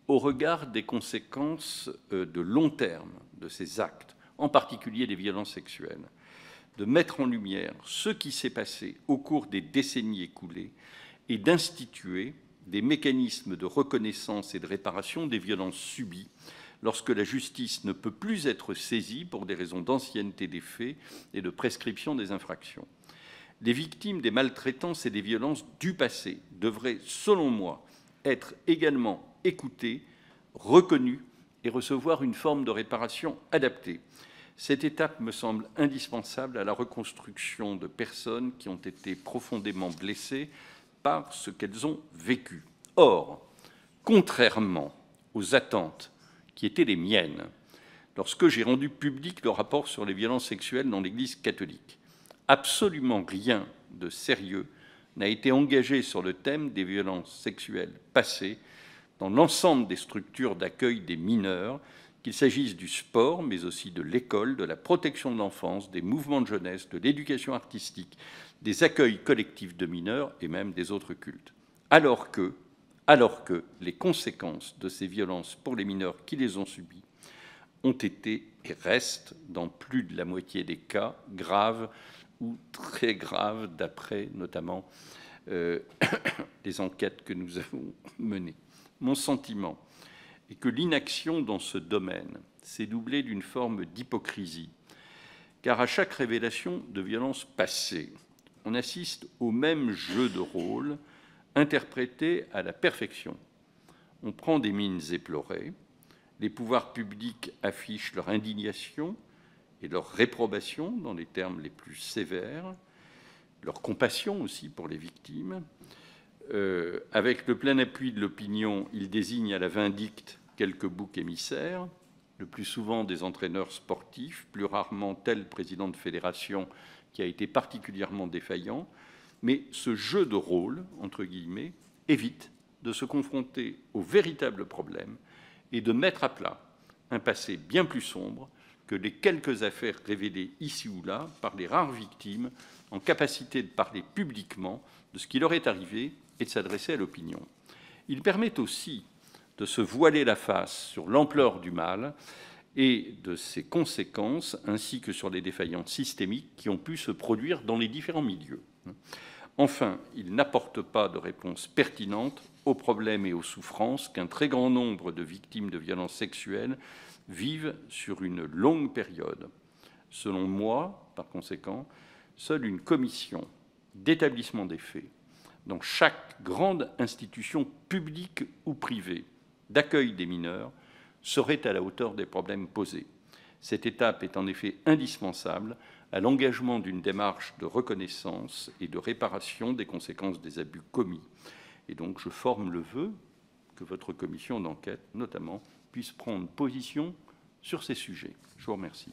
au regard des conséquences euh, de long terme de ces actes, en particulier des violences sexuelles, de mettre en lumière ce qui s'est passé au cours des décennies écoulées et d'instituer des mécanismes de reconnaissance et de réparation des violences subies lorsque la justice ne peut plus être saisie pour des raisons d'ancienneté des faits et de prescription des infractions. Les victimes des maltraitances et des violences du passé devraient, selon moi, être également écoutés, reconnus et recevoir une forme de réparation adaptée. Cette étape me semble indispensable à la reconstruction de personnes qui ont été profondément blessées par ce qu'elles ont vécu. Or, contrairement aux attentes qui étaient les miennes, lorsque j'ai rendu public le rapport sur les violences sexuelles dans l'Église catholique, absolument rien de sérieux n'a été engagé sur le thème des violences sexuelles passées dans l'ensemble des structures d'accueil des mineurs, qu'il s'agisse du sport, mais aussi de l'école, de la protection de l'enfance, des mouvements de jeunesse, de l'éducation artistique, des accueils collectifs de mineurs et même des autres cultes. Alors que, alors que les conséquences de ces violences pour les mineurs qui les ont subies ont été et restent, dans plus de la moitié des cas, graves ou très grave d'après notamment euh, les enquêtes que nous avons menées. Mon sentiment est que l'inaction dans ce domaine s'est doublée d'une forme d'hypocrisie, car à chaque révélation de violence passée, on assiste au même jeu de rôle interprété à la perfection. On prend des mines éplorées, les pouvoirs publics affichent leur indignation, et leur réprobation dans les termes les plus sévères, leur compassion aussi pour les victimes. Euh, avec le plein appui de l'opinion, ils désignent à la vindicte quelques boucs émissaires, le plus souvent des entraîneurs sportifs, plus rarement tel président de fédération qui a été particulièrement défaillant. Mais ce jeu de rôle, entre guillemets, évite de se confronter aux véritables problème et de mettre à plat un passé bien plus sombre que les quelques affaires révélées ici ou là par les rares victimes en capacité de parler publiquement de ce qui leur est arrivé et de s'adresser à l'opinion. Il permet aussi de se voiler la face sur l'ampleur du mal et de ses conséquences, ainsi que sur les défaillances systémiques qui ont pu se produire dans les différents milieux. Enfin, il n'apporte pas de réponse pertinente aux problèmes et aux souffrances qu'un très grand nombre de victimes de violences sexuelles vivent sur une longue période. Selon moi, par conséquent, seule une commission d'établissement des faits dans chaque grande institution publique ou privée d'accueil des mineurs serait à la hauteur des problèmes posés. Cette étape est en effet indispensable à l'engagement d'une démarche de reconnaissance et de réparation des conséquences des abus commis. Et donc je forme le vœu que votre commission d'enquête, notamment, puisse prendre position sur ces sujets. Je vous remercie.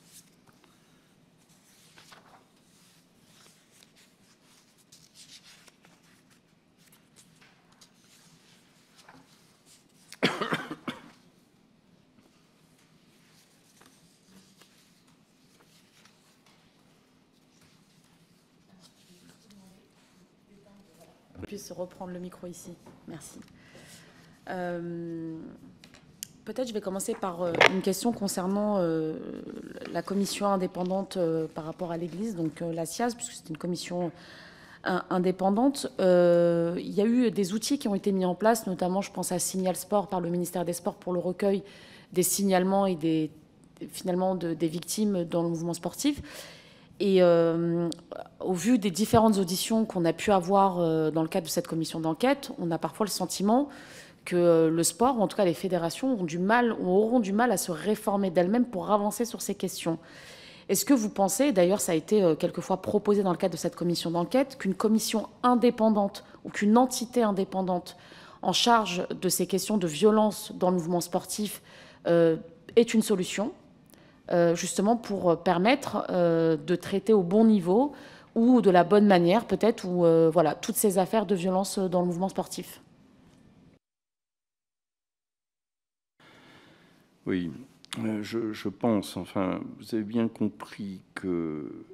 puisse reprendre le micro ici. Merci. Euh, Peut-être je vais commencer par euh, une question concernant euh, la commission indépendante euh, par rapport à l'Église, donc la SIAS, puisque c'est une commission indépendante. il y a eu des outils qui ont été mis en place, notamment je pense à Signal Sport par le ministère des Sports pour le recueil des signalements et des, finalement des victimes dans le mouvement sportif. Et au vu des différentes auditions qu'on a pu avoir dans le cadre de cette commission d'enquête, on a parfois le sentiment que euh, le sport, ou en tout cas les fédérations, ont du mal, auront du mal à se réformer d'elles-mêmes pour avancer sur ces questions. Est-ce que vous pensez, d'ailleurs ça a été euh, quelquefois proposé dans le cadre de cette commission d'enquête, qu'une commission indépendante ou qu'une entité indépendante en charge de ces questions de violence dans le mouvement sportif euh, est une solution, justement pour permettre de traiter au bon niveau ou de la bonne manière peut-être, toutes ces affaires de violence dans le mouvement sportif Oui, euh, je, pense, enfin, vous avez bien compris que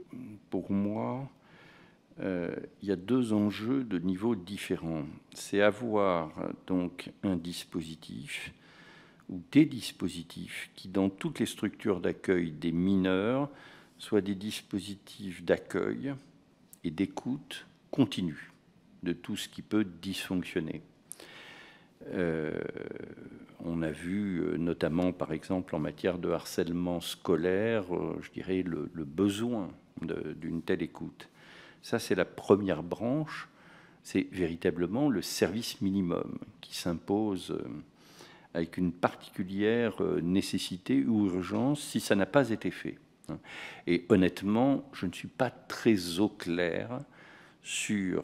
pour moi, euh, il y a deux enjeux de niveaux différents. C'est avoir donc un dispositif ou des dispositifs qui, dans toutes les structures d'accueil des mineurs, soient des dispositifs d'accueil et d'écoute continue de tout ce qui peut dysfonctionner. Euh, on a vu euh, notamment, par exemple, en matière de harcèlement scolaire, euh, je dirais, le, besoin d'une telle écoute. Ça, c'est la première branche. C'est véritablement le service minimum qui s'impose avec une particulière nécessité ou urgence si ça n'a pas été fait. Hein. Et honnêtement, je ne suis pas très au clair sur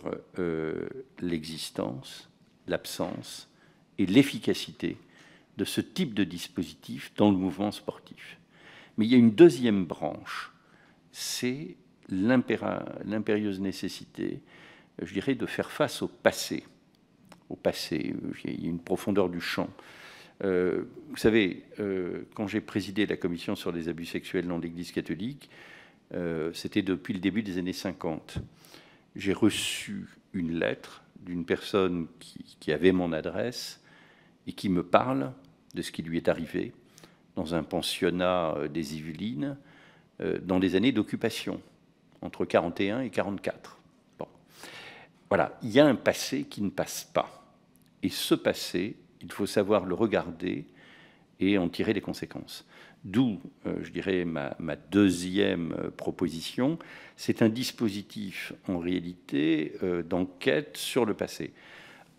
l'existence, l'absence et l'efficacité de ce type de dispositif dans le mouvement sportif. Mais il y a une deuxième branche, c'est l'impérieuse nécessité, je dirais, de faire face au passé. Au passé, il y a une profondeur du champ. Euh, vous savez, euh, quand j'ai présidé la commission sur les abus sexuels dans l'Église catholique, euh, c'était depuis le début des années 50. J'ai reçu une lettre d'une personne qui, avait mon adresse et qui me parle de ce qui lui est arrivé dans un pensionnat euh, des Yvelines euh, dans des années d'occupation, entre 41 et 44. Bon. Voilà, il y a un passé qui ne passe pas. Et ce passé, il faut savoir le regarder et en tirer les conséquences. D'où, euh, je dirais, ma, ma deuxième proposition, c'est un dispositif en réalité d'enquête sur le passé.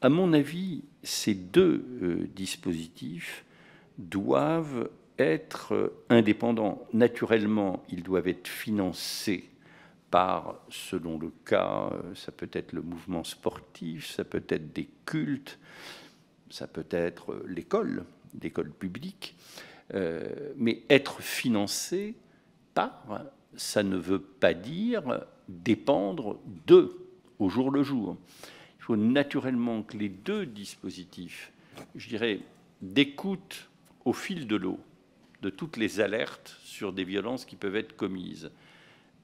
À mon avis, ces deux euh, dispositifs doivent être euh, indépendants. Naturellement, ils doivent être financés par, selon le cas, euh, ça peut être le mouvement sportif, ça peut être des cultes, ça peut être l'école, l'école publique, mais être financé par, ça ne veut pas dire dépendre d'eux au jour le jour faut naturellement que les deux dispositifs, je dirais, d'écoute au fil de l'eau, de toutes les alertes sur des violences qui peuvent être commises,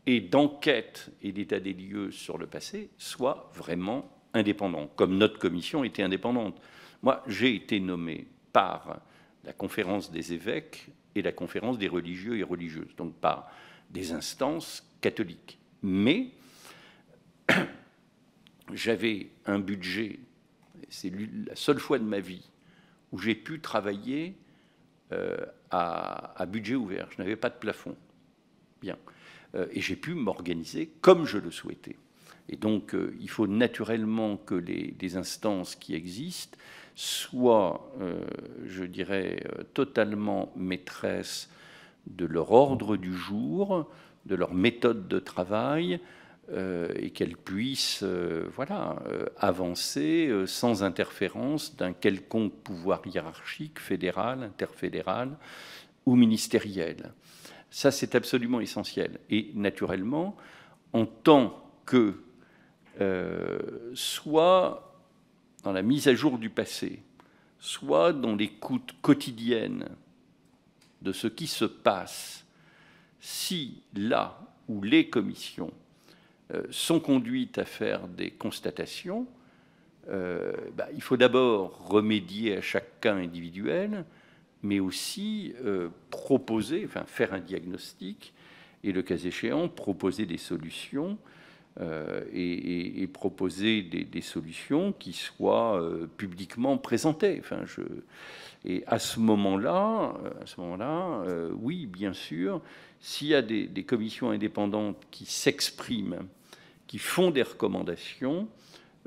et d'enquête et d'état des lieux sur le passé, soient vraiment indépendants, comme notre commission était indépendante. Moi, j'ai été nommé par la conférence des évêques et la conférence des religieux et religieuses, donc par des instances catholiques. Mais j'avais un budget, c'est la seule fois de ma vie où j'ai pu travailler euh, à, budget ouvert. Je n'avais pas de plafond. Bien. Euh, et j'ai pu m'organiser comme je le souhaitais. Et donc, euh, il faut naturellement que les instances qui existent soient, je dirais, totalement maîtresses de leur ordre du jour, de leur méthode de travail, euh, et qu'elle puisse euh, voilà, euh, avancer sans interférence d'un quelconque pouvoir hiérarchique, fédéral, interfédéral ou ministériel. Ça, c'est absolument essentiel. Et naturellement, en tant que soit dans la mise à jour du passé, soit dans l'écoute quotidienne de ce qui se passe, si là ou les commissions euh, sont conduites à faire des constatations, euh, bah, il faut d'abord remédier à chacun individuel, mais aussi euh, proposer, enfin faire un diagnostic et le cas échéant proposer des solutions et, proposer des, solutions qui soient publiquement présentées. et à ce moment-là, à ce moment-là, oui, bien sûr, s'il y a des, commissions indépendantes qui s'expriment, qui font des recommandations,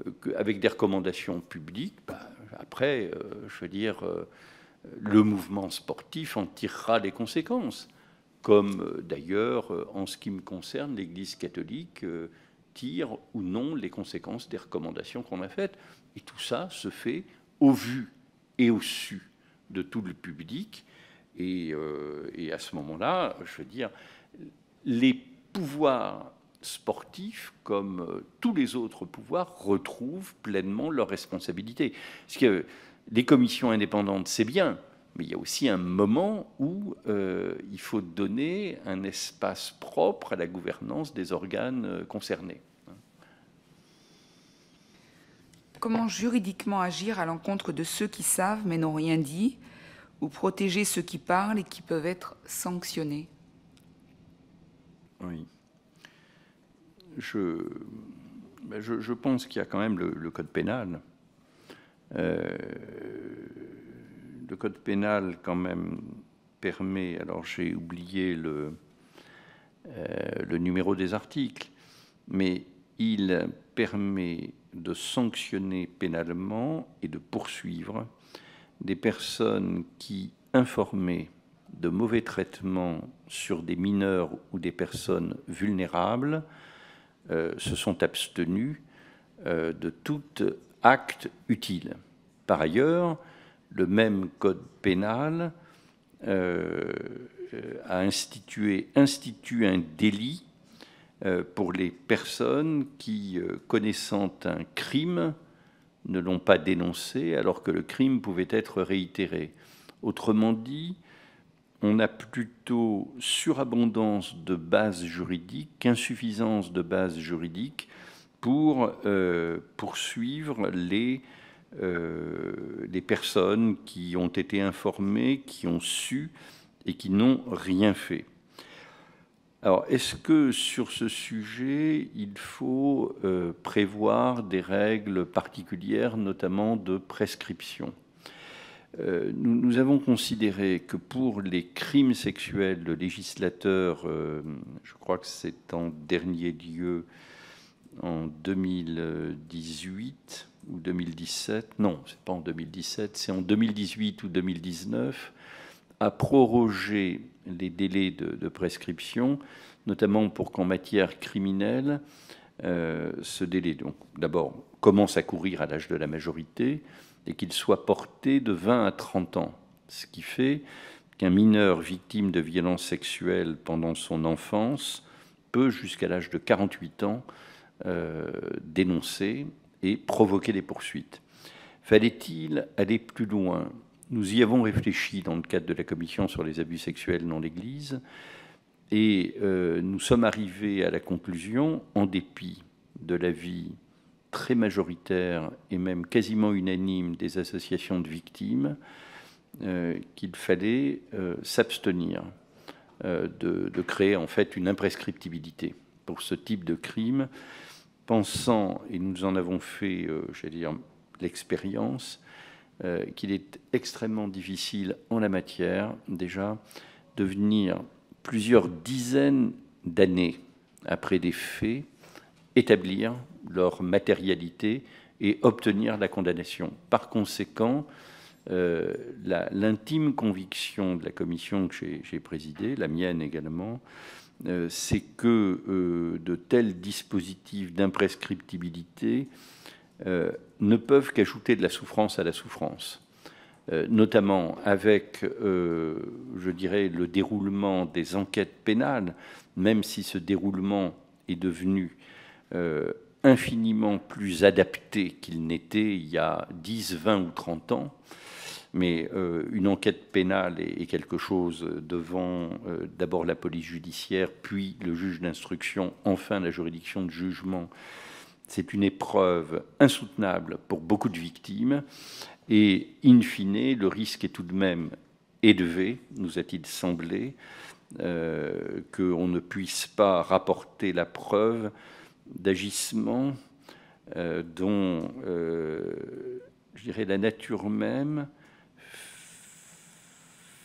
euh, avec des recommandations publiques, ben, après, euh, je veux dire, euh, le mouvement sportif en tirera des conséquences. Comme d'ailleurs, en ce qui me concerne, l'Église catholique tire ou non les conséquences des recommandations qu'on a faites. Et tout ça se fait au vu et au su de tout le public euh, et, à ce moment-là, je veux dire, les pouvoirs sportifs, comme euh, tous les autres pouvoirs, retrouvent pleinement leurs responsabilités. Parce que les commissions indépendantes, c'est bien, mais il y a aussi un moment où euh, il faut donner un espace propre à la gouvernance des organes concernés. Comment juridiquement agir à l'encontre de ceux qui savent mais n'ont rien dit ou protéger ceux qui parlent et qui peuvent être sanctionnés Oui. Je, ben, je, pense qu'il y a quand même le, code pénal. Euh, le code pénal quand même permet, alors j'ai oublié le, euh, le numéro des articles, mais il permet de sanctionner pénalement et de poursuivre des personnes qui, informaient de mauvais traitements sur des mineurs ou des personnes vulnérables, euh, se sont abstenues euh, de tout acte utile. Par ailleurs, le même code pénal euh, a institué, un délit pour les personnes qui, connaissant un crime, ne l'ont pas dénoncé alors que le crime pouvait être réitéré. Autrement dit, on a plutôt surabondance de bases juridiques qu'insuffisance de bases juridiques pour euh, poursuivre les, euh, les personnes qui ont été informées, qui ont su et qui n'ont rien fait. Alors, est-ce que sur ce sujet, il faut euh, prévoir des règles particulières, notamment de prescription euh, nous, avons considéré que pour les crimes sexuels, le législateur, euh, je crois que c'est en dernier lieu en 2018 ou 2017, non, c'est pas en 2017, c'est en 2018 ou 2019, a prorogé les délais de, prescription, notamment pour qu'en matière criminelle, euh, ce délai, donc d'abord, commence à courir à l'âge de la majorité et qu'il soit porté de 20 à 30 ans, ce qui fait qu'un mineur victime de violences sexuelles pendant son enfance peut, jusqu'à l'âge de 48 ans, euh, dénoncer et provoquer des poursuites. Fallait-il aller plus loin nous y avons réfléchi dans le cadre de la commission sur les abus sexuels dans l'Église et euh, nous sommes arrivés à la conclusion, en dépit de l'avis très majoritaire et même quasiment unanime des associations de victimes, euh, qu'il fallait euh, s'abstenir de, créer en fait une imprescriptibilité pour ce type de crime, pensant, et nous en avons fait, j'allais dire, l'expérience, euh, qu'il est extrêmement difficile en la matière déjà de venir plusieurs dizaines d'années après des faits établir leur matérialité et obtenir la condamnation. Par conséquent, euh, l'intime conviction de la commission que j'ai présidée, la mienne également, euh, c'est que de tels dispositifs d'imprescriptibilité euh, ne peuvent qu'ajouter de la souffrance à la souffrance, euh, notamment avec, euh, je dirais, le déroulement des enquêtes pénales, même si ce déroulement est devenu infiniment plus adapté qu'il n'était il y a 10, 20 ou 30 ans. Mais une enquête pénale est, quelque chose devant d'abord la police judiciaire, puis le juge d'instruction, enfin la juridiction de jugement, c'est une épreuve insoutenable pour beaucoup de victimes et, in fine, le risque est tout de même élevé, nous a-t-il semblé, euh, qu'on ne puisse pas rapporter la preuve d'agissement euh, dont, euh, je dirais, la nature même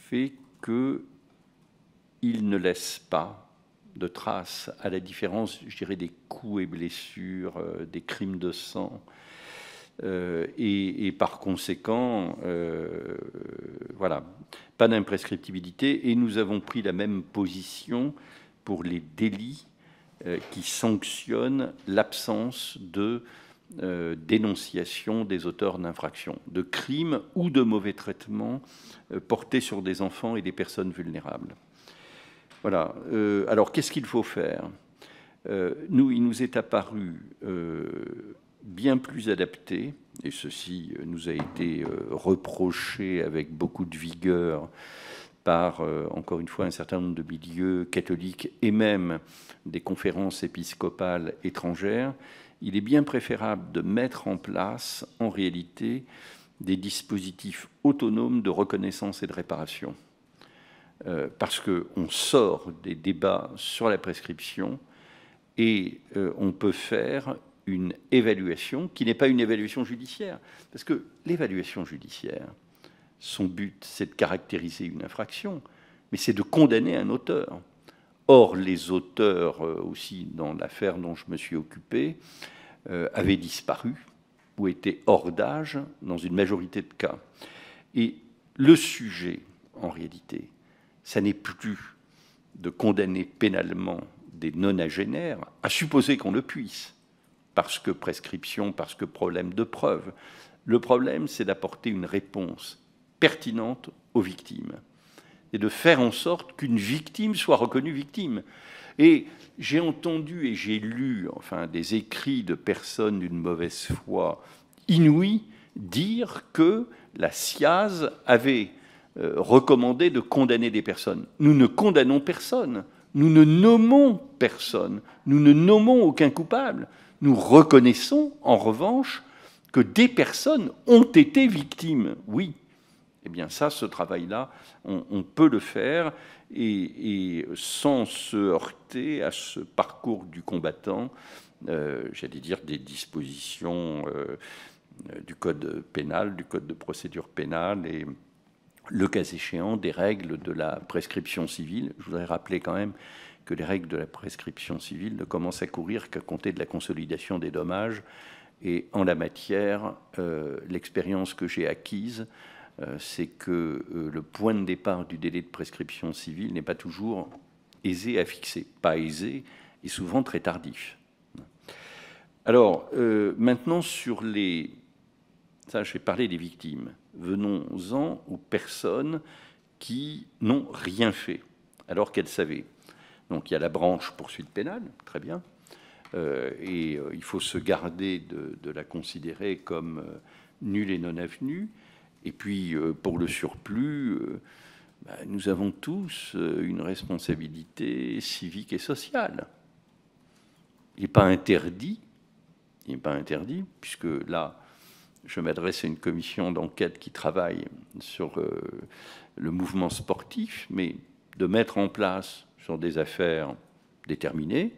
fait qu'il ne laisse pas de traces, à la différence, je dirais, des coups et blessures, euh, des crimes de sang. Euh, et, par conséquent, euh, voilà, pas d'imprescriptibilité. Et nous avons pris la même position pour les délits qui sanctionnent l'absence de dénonciation des auteurs d'infractions, de crimes ou de mauvais traitements portés sur des enfants et des personnes vulnérables. Voilà. Euh, alors, qu'est-ce qu'il faut faire euh, Nous, il nous est apparu euh, bien plus adapté, et ceci nous a été reproché avec beaucoup de vigueur par, encore une fois, un certain nombre de milieux catholiques et même des conférences épiscopales étrangères, il est bien préférable de mettre en place, en réalité, des dispositifs autonomes de reconnaissance et de réparation. Euh, parce qu'on sort des débats sur la prescription et euh, on peut faire une évaluation qui n'est pas une évaluation judiciaire. Parce que l'évaluation judiciaire, son but, c'est de caractériser une infraction, mais c'est de condamner un auteur. Or, les auteurs, euh, aussi dans l'affaire dont je me suis occupé, avaient disparu ou étaient hors d'âge dans une majorité de cas. Et le sujet, en réalité, ça n'est plus de condamner pénalement des non non-agénaires à supposer qu'on le puisse, parce que prescription, parce que problème de preuve. Le problème, c'est d'apporter une réponse pertinente aux victimes et de faire en sorte qu'une victime soit reconnue victime. Et j'ai entendu et j'ai lu enfin des écrits de personnes d'une mauvaise foi inouïe dire que la SIAZ avait euh, recommander de condamner des personnes. Nous ne condamnons personne, nous ne nommons personne, nous ne nommons aucun coupable. Nous reconnaissons en revanche que des personnes ont été victimes, oui. Eh bien ça, ce travail-là, on, peut le faire et, sans se heurter à ce parcours du combattant, euh, j'allais dire des dispositions euh, du code pénal, du code de procédure pénale et le cas échéant, des règles de la prescription civile. Je voudrais rappeler quand même que les règles de la prescription civile ne commencent à courir qu'à compter de la consolidation des dommages. Et en la matière, euh, l'expérience que j'ai acquise, euh, c'est que euh, le point de départ du délai de prescription civile n'est pas toujours aisé à fixer. Pas aisé, et souvent très tardif. Alors, maintenant, sur les... Ça, je vais parler des victimes. Venons-en aux personnes qui n'ont rien fait, alors qu'elles savaient. Donc il y a la branche poursuite pénale, très bien, euh, et euh, il faut se garder de, la considérer comme euh, nulle et non avenue. Et puis pour le surplus, bah, nous avons tous une responsabilité civique et sociale. Il n'est pas interdit, il n'est pas interdit, puisque là, je m'adresse à une commission d'enquête qui travaille sur euh, le mouvement sportif, mais de mettre en place sur des affaires déterminées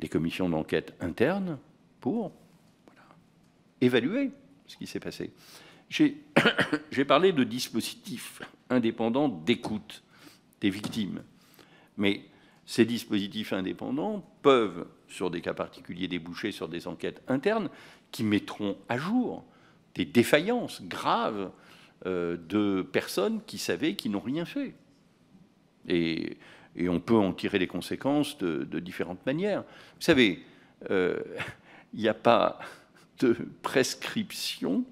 des commissions d'enquête internes pour évaluer ce qui s'est passé. J'ai parlé de dispositifs indépendants d'écoute des victimes, mais ces dispositifs indépendants peuvent, sur des cas particuliers, déboucher sur des enquêtes internes qui mettront à jour des défaillances graves euh, de personnes qui savaient qu'ils n'ont rien fait. Et, on peut en tirer les conséquences de, différentes manières. Vous savez, euh, il n'y a pas de prescription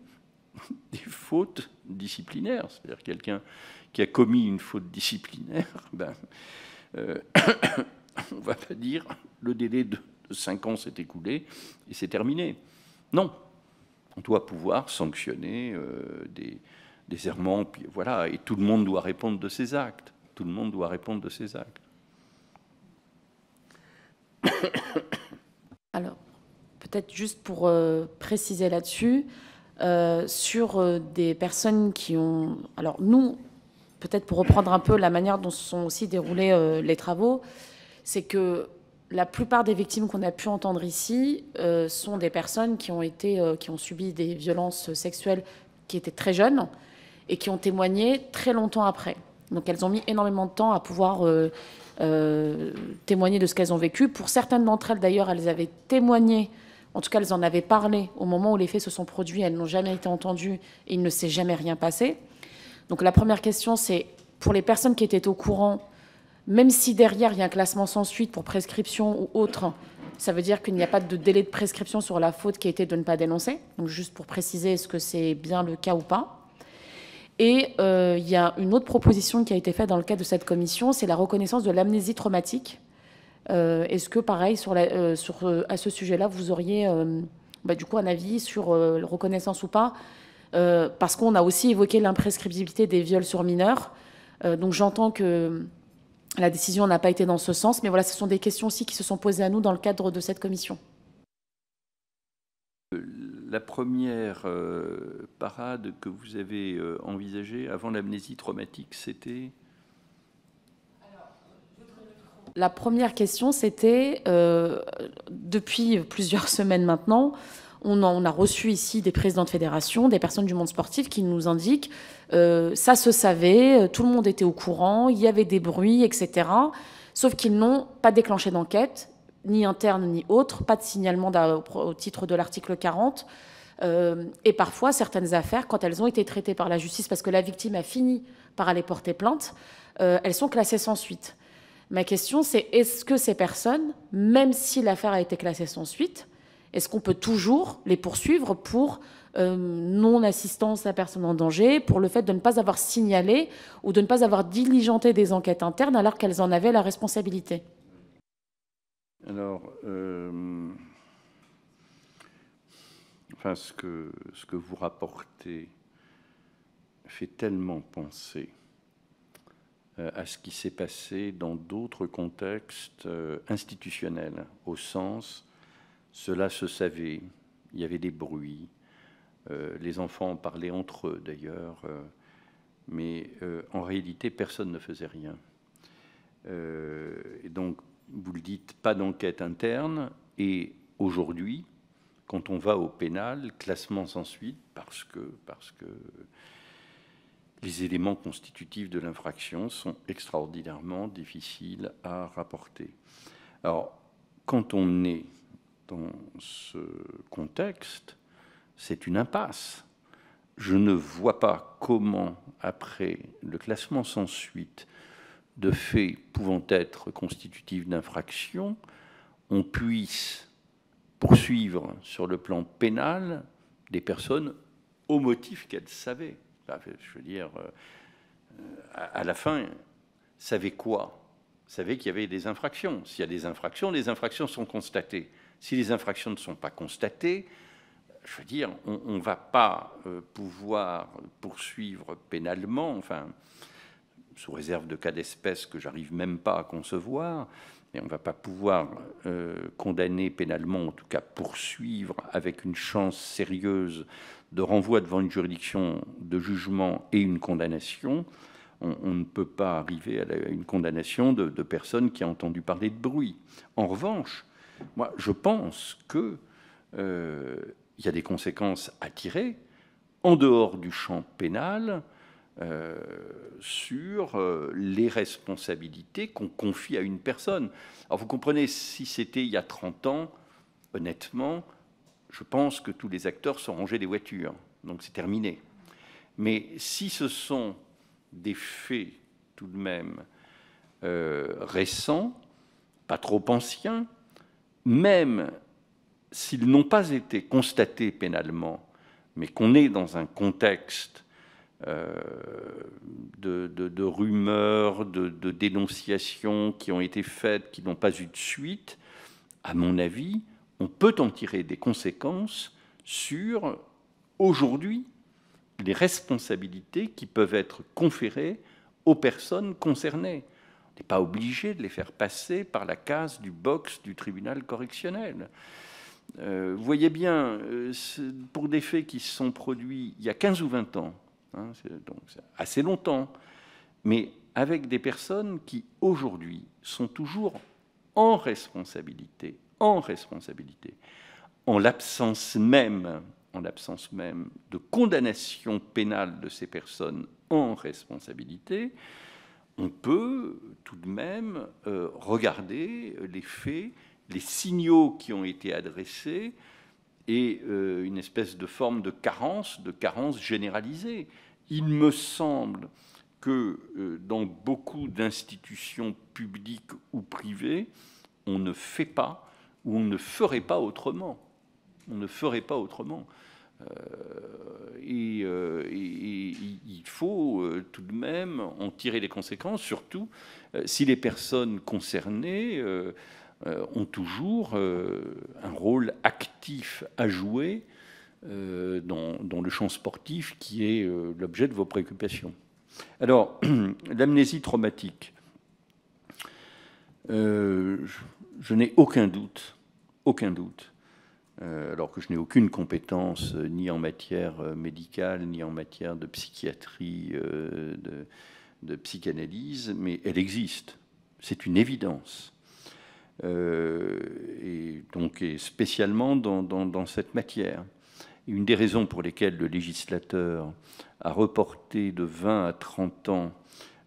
des fautes disciplinaires. C'est-à-dire quelqu'un qui a commis une faute disciplinaire, ben, euh, on ne va pas dire le délai de, cinq ans s'est écoulé et c'est terminé. Non, on doit pouvoir sanctionner euh, des, des, errements, puis voilà, et tout le monde doit répondre de ses actes. Tout le monde doit répondre de ses actes. Alors, peut-être juste pour euh, préciser là-dessus, euh, sur des personnes qui ont. Alors, nous, peut-être pour reprendre un peu la manière dont se sont aussi déroulés les travaux, c'est que la plupart des victimes qu'on a pu entendre ici euh, sont des personnes qui ont, été, euh, qui ont subi des violences sexuelles qui étaient très jeunes et qui ont témoigné très longtemps après. Donc elles ont mis énormément de temps à pouvoir euh, témoigner de ce qu'elles ont vécu. Pour certaines d'entre elles, d'ailleurs, elles avaient témoigné, en tout cas elles en avaient parlé au moment où les faits se sont produits, elles n'ont jamais été entendues et il ne s'est jamais rien passé. Donc la première question, c'est pour les personnes qui étaient au courant, même si derrière il y a un classement sans suite pour prescription ou autre, ça veut dire qu'il n'y a pas de délai de prescription sur la faute qui a été de ne pas dénoncer. Donc juste pour préciser, est-ce que c'est bien le cas ou pas Et euh, il y a une autre proposition qui a été faite dans le cadre de cette commission, c'est la reconnaissance de l'amnésie traumatique. Euh, est-ce que pareil sur, euh, sur à ce sujet-là, vous auriez bah, du coup un avis sur reconnaissance ou pas Parce qu'on a aussi évoqué l'imprescriptibilité des viols sur mineurs. donc j'entends que la décision n'a pas été dans ce sens, mais voilà, ce sont des questions aussi qui se sont posées à nous dans le cadre de cette commission. La première euh, parade que vous avez euh, envisagée avant l'amnésie traumatique, c'était La première question, c'était, euh, depuis plusieurs semaines maintenant, on, on a reçu ici des présidents de fédération, des personnes du monde sportif qui nous indiquent euh, ça se savait, euh, tout le monde était au courant, il y avait des bruits, etc. Sauf qu'ils n'ont pas déclenché d'enquête, ni interne ni autre, pas de signalement au titre de l'article 40. Euh, et parfois, certaines affaires, quand elles ont été traitées par la justice, parce que la victime a fini par aller porter plainte, elles sont classées sans suite. Ma question, c'est est-ce que ces personnes, même si l'affaire a été classée sans suite, est-ce qu'on peut toujours les poursuivre pour euh, non-assistance à personne en danger pour le fait de ne pas avoir signalé ou de ne pas avoir diligenté des enquêtes internes alors qu'elles en avaient la responsabilité Alors, euh, enfin, que, ce que vous rapportez fait tellement penser euh, à ce qui s'est passé dans d'autres contextes institutionnels, au sens cela se savait, il y avait des bruits, euh, les enfants parlaient entre eux d'ailleurs, euh, mais euh, en réalité, personne ne faisait rien. et donc, vous le dites, pas d'enquête interne. Et aujourd'hui, quand on va au pénal, classement sans suite, parce que, parce que les éléments constitutifs de l'infraction sont extraordinairement difficiles à rapporter. Alors, quand on est dans ce contexte, c'est une impasse. Je ne vois pas comment, après le classement sans suite de faits pouvant être constitutifs d'infractions, on puisse poursuivre sur le plan pénal des personnes au motif qu'elles savaient. je veux dire, euh, à la fin, savaient quoi Savaient qu'il y avait des infractions. S'il y a des infractions, les infractions sont constatées. Si les infractions ne sont pas constatées, je veux dire, on ne va pas euh, pouvoir poursuivre pénalement, enfin, sous réserve de cas d'espèce que j'arrive même pas à concevoir, et on ne va pas pouvoir euh, condamner pénalement, en tout cas poursuivre avec une chance sérieuse de renvoi devant une juridiction de jugement et une condamnation. On, ne peut pas arriver à, une condamnation de, personne personnes qui a entendu parler de bruit. En revanche, moi, je pense que euh, il y a des conséquences à tirer en dehors du champ pénal euh, sur euh, les responsabilités qu'on confie à une personne. Alors vous comprenez, si c'était il y a 30 ans, honnêtement, je pense que tous les acteurs sont rangés des voitures, donc c'est terminé. Mais si ce sont des faits tout de même euh, récents, pas trop anciens, même s'ils n'ont pas été constatés pénalement, mais qu'on est dans un contexte euh, de, rumeurs, de, de, dénonciations qui ont été faites, qui n'ont pas eu de suite, à mon avis, on peut en tirer des conséquences sur, aujourd'hui, les responsabilités qui peuvent être conférées aux personnes concernées. On n'est pas obligé de les faire passer par la case du box du tribunal correctionnel. Euh, vous voyez bien, euh, pour des faits qui se sont produits il y a 15 ou 20 ans, hein, donc assez longtemps, mais avec des personnes qui aujourd'hui sont toujours en responsabilité, en responsabilité, en l'absence même, en l'absence même de condamnation pénale de ces personnes en responsabilité, on peut tout de même euh, regarder les faits les signaux qui ont été adressés et euh, une espèce de forme de carence, de carence généralisée. Il me semble que euh, dans beaucoup d'institutions publiques ou privées, on ne fait pas ou on ne ferait pas autrement. On ne ferait pas autrement. Euh, et, il faut tout de même en tirer les conséquences, surtout si les personnes concernées euh, ont toujours euh, un rôle actif à jouer euh, dans, le champ sportif qui est l'objet de vos préoccupations. Alors, l'amnésie traumatique, je, n'ai aucun doute, aucun doute, alors que je n'ai aucune compétence ni en matière médicale, ni en matière de psychiatrie, de psychanalyse, mais elle existe. C'est une évidence. Euh, et donc spécialement dans, cette matière. Une des raisons pour lesquelles le législateur a reporté de 20 à 30 ans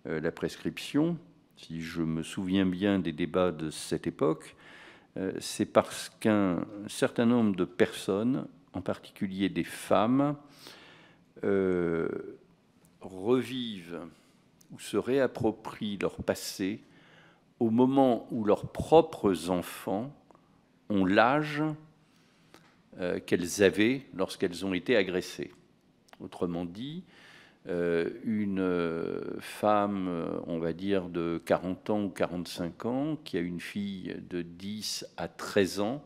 euh, la prescription, si je me souviens bien des débats de cette époque, euh, c'est parce qu'un certain nombre de personnes, en particulier des femmes, revivent ou se réapproprient leur passé au moment où leurs propres enfants ont l'âge euh, qu'elles avaient lorsqu'elles ont été agressées. Autrement dit, euh, une euh, femme, on va dire, de 40 ans ou 45 ans, qui a une fille de 10 à 13 ans,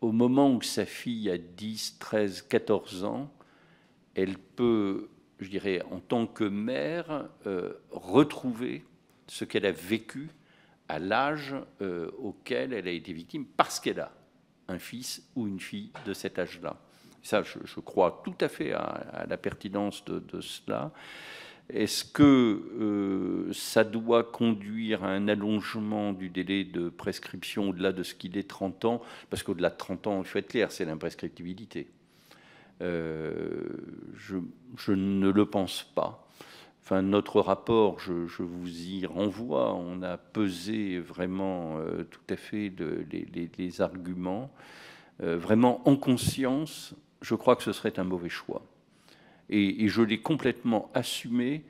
au moment où sa fille a 10, 13, 14 ans, elle peut, je dirais, en tant que mère, retrouver ce qu'elle a vécu à l'âge euh, auquel elle a été victime parce qu'elle a un fils ou une fille de cet âge-là. Ça, je, crois tout à fait à, la pertinence de, cela. Est-ce que euh, ça doit conduire à un allongement du délai de prescription au-delà de ce qu'il est 30 ans Parce qu'au-delà de 30 ans, il faut être clair, c'est l'imprescriptibilité. Euh, je, ne le pense pas notre rapport, je, vous y renvoie, on a pesé vraiment euh, tout à fait les, arguments. Euh, vraiment en conscience, je crois que ce serait un mauvais choix. Et, je l'ai complètement assumé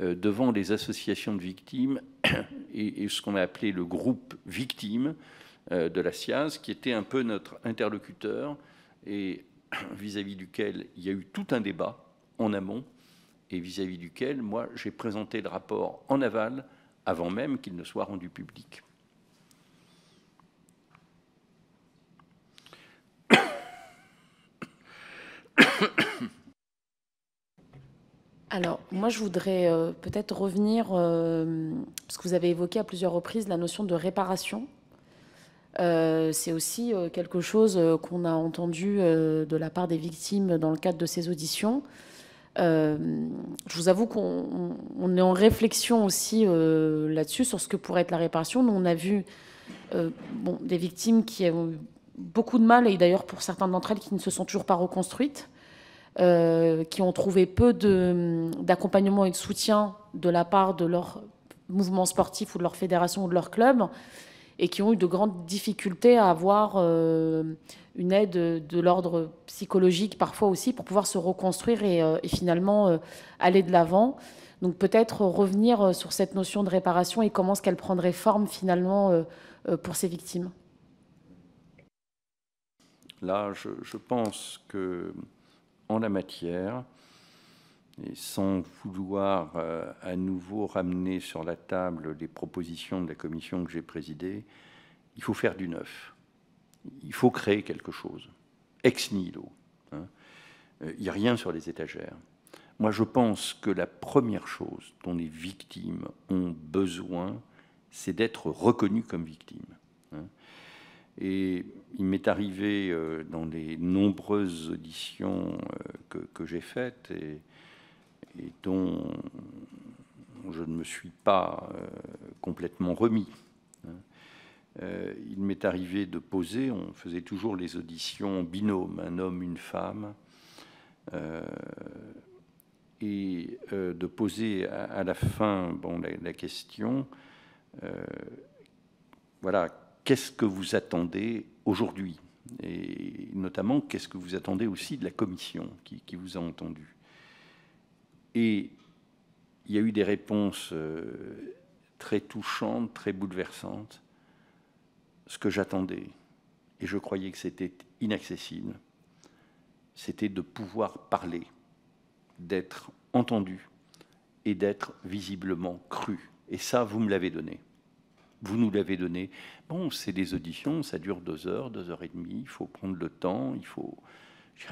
euh, devant les associations de victimes et, et ce qu'on a appelé le groupe victime de la SIAZ, qui était un peu notre interlocuteur et vis à -vis duquel il y a eu tout un débat en amont et vis-à-vis duquel, moi, j'ai présenté le rapport en aval avant même qu'il ne soit rendu public. Alors, moi, je voudrais euh, peut-être revenir, euh, parce que vous avez évoqué à plusieurs reprises la notion de réparation. Euh, c'est aussi quelque chose qu'on a entendu de la part des victimes dans le cadre de ces auditions. Euh, je vous avoue qu'on est en réflexion aussi euh, là-dessus, sur ce que pourrait être la réparation. Nous, on a vu euh, bon, des victimes qui ont eu beaucoup de mal, et d'ailleurs pour certains d'entre elles qui ne se sont toujours pas reconstruites. qui ont trouvé peu d'accompagnement et de soutien de la part de leur mouvement sportif ou de leur fédération ou de leur club et qui ont eu de grandes difficultés à avoir euh, une aide de l'ordre psychologique parfois aussi pour pouvoir se reconstruire et, euh, finalement euh, aller de l'avant. Donc peut-être revenir sur cette notion de réparation et comment est-ce qu'elle prendrait forme finalement pour ces victimes. Là, je, je pense que en la matière, et sans vouloir euh, à nouveau ramener sur la table les propositions de la commission que j'ai présidée, il faut faire du neuf. Il faut créer quelque chose, ex nihilo. Il hein. n'y euh, a rien sur les étagères. Moi, je pense que la première chose dont les victimes ont besoin, c'est d'être reconnues comme victimes. Hein. Et il m'est arrivé euh, dans les nombreuses auditions que, que j'ai faites, et et dont je ne me suis pas euh, complètement remis. Hein. Euh, il m'est arrivé de poser, on faisait toujours les auditions binômes, binôme, un homme, une femme, euh, et de poser à, la fin bon, la, question, voilà, qu'est-ce que vous attendez aujourd'hui et notamment qu'est-ce que vous attendez aussi de la commission qui, qui vous a entendu. Et il y a eu des réponses euh, très touchantes, très bouleversantes. Ce que j'attendais, et je croyais que c'était inaccessible, c'était de pouvoir parler, d'être entendu et d'être visiblement cru. Et ça, vous me l'avez donné. Vous nous l'avez donné. Bon, c'est des auditions, ça dure deux heures, deux heures et demie. Il faut prendre le temps, il faut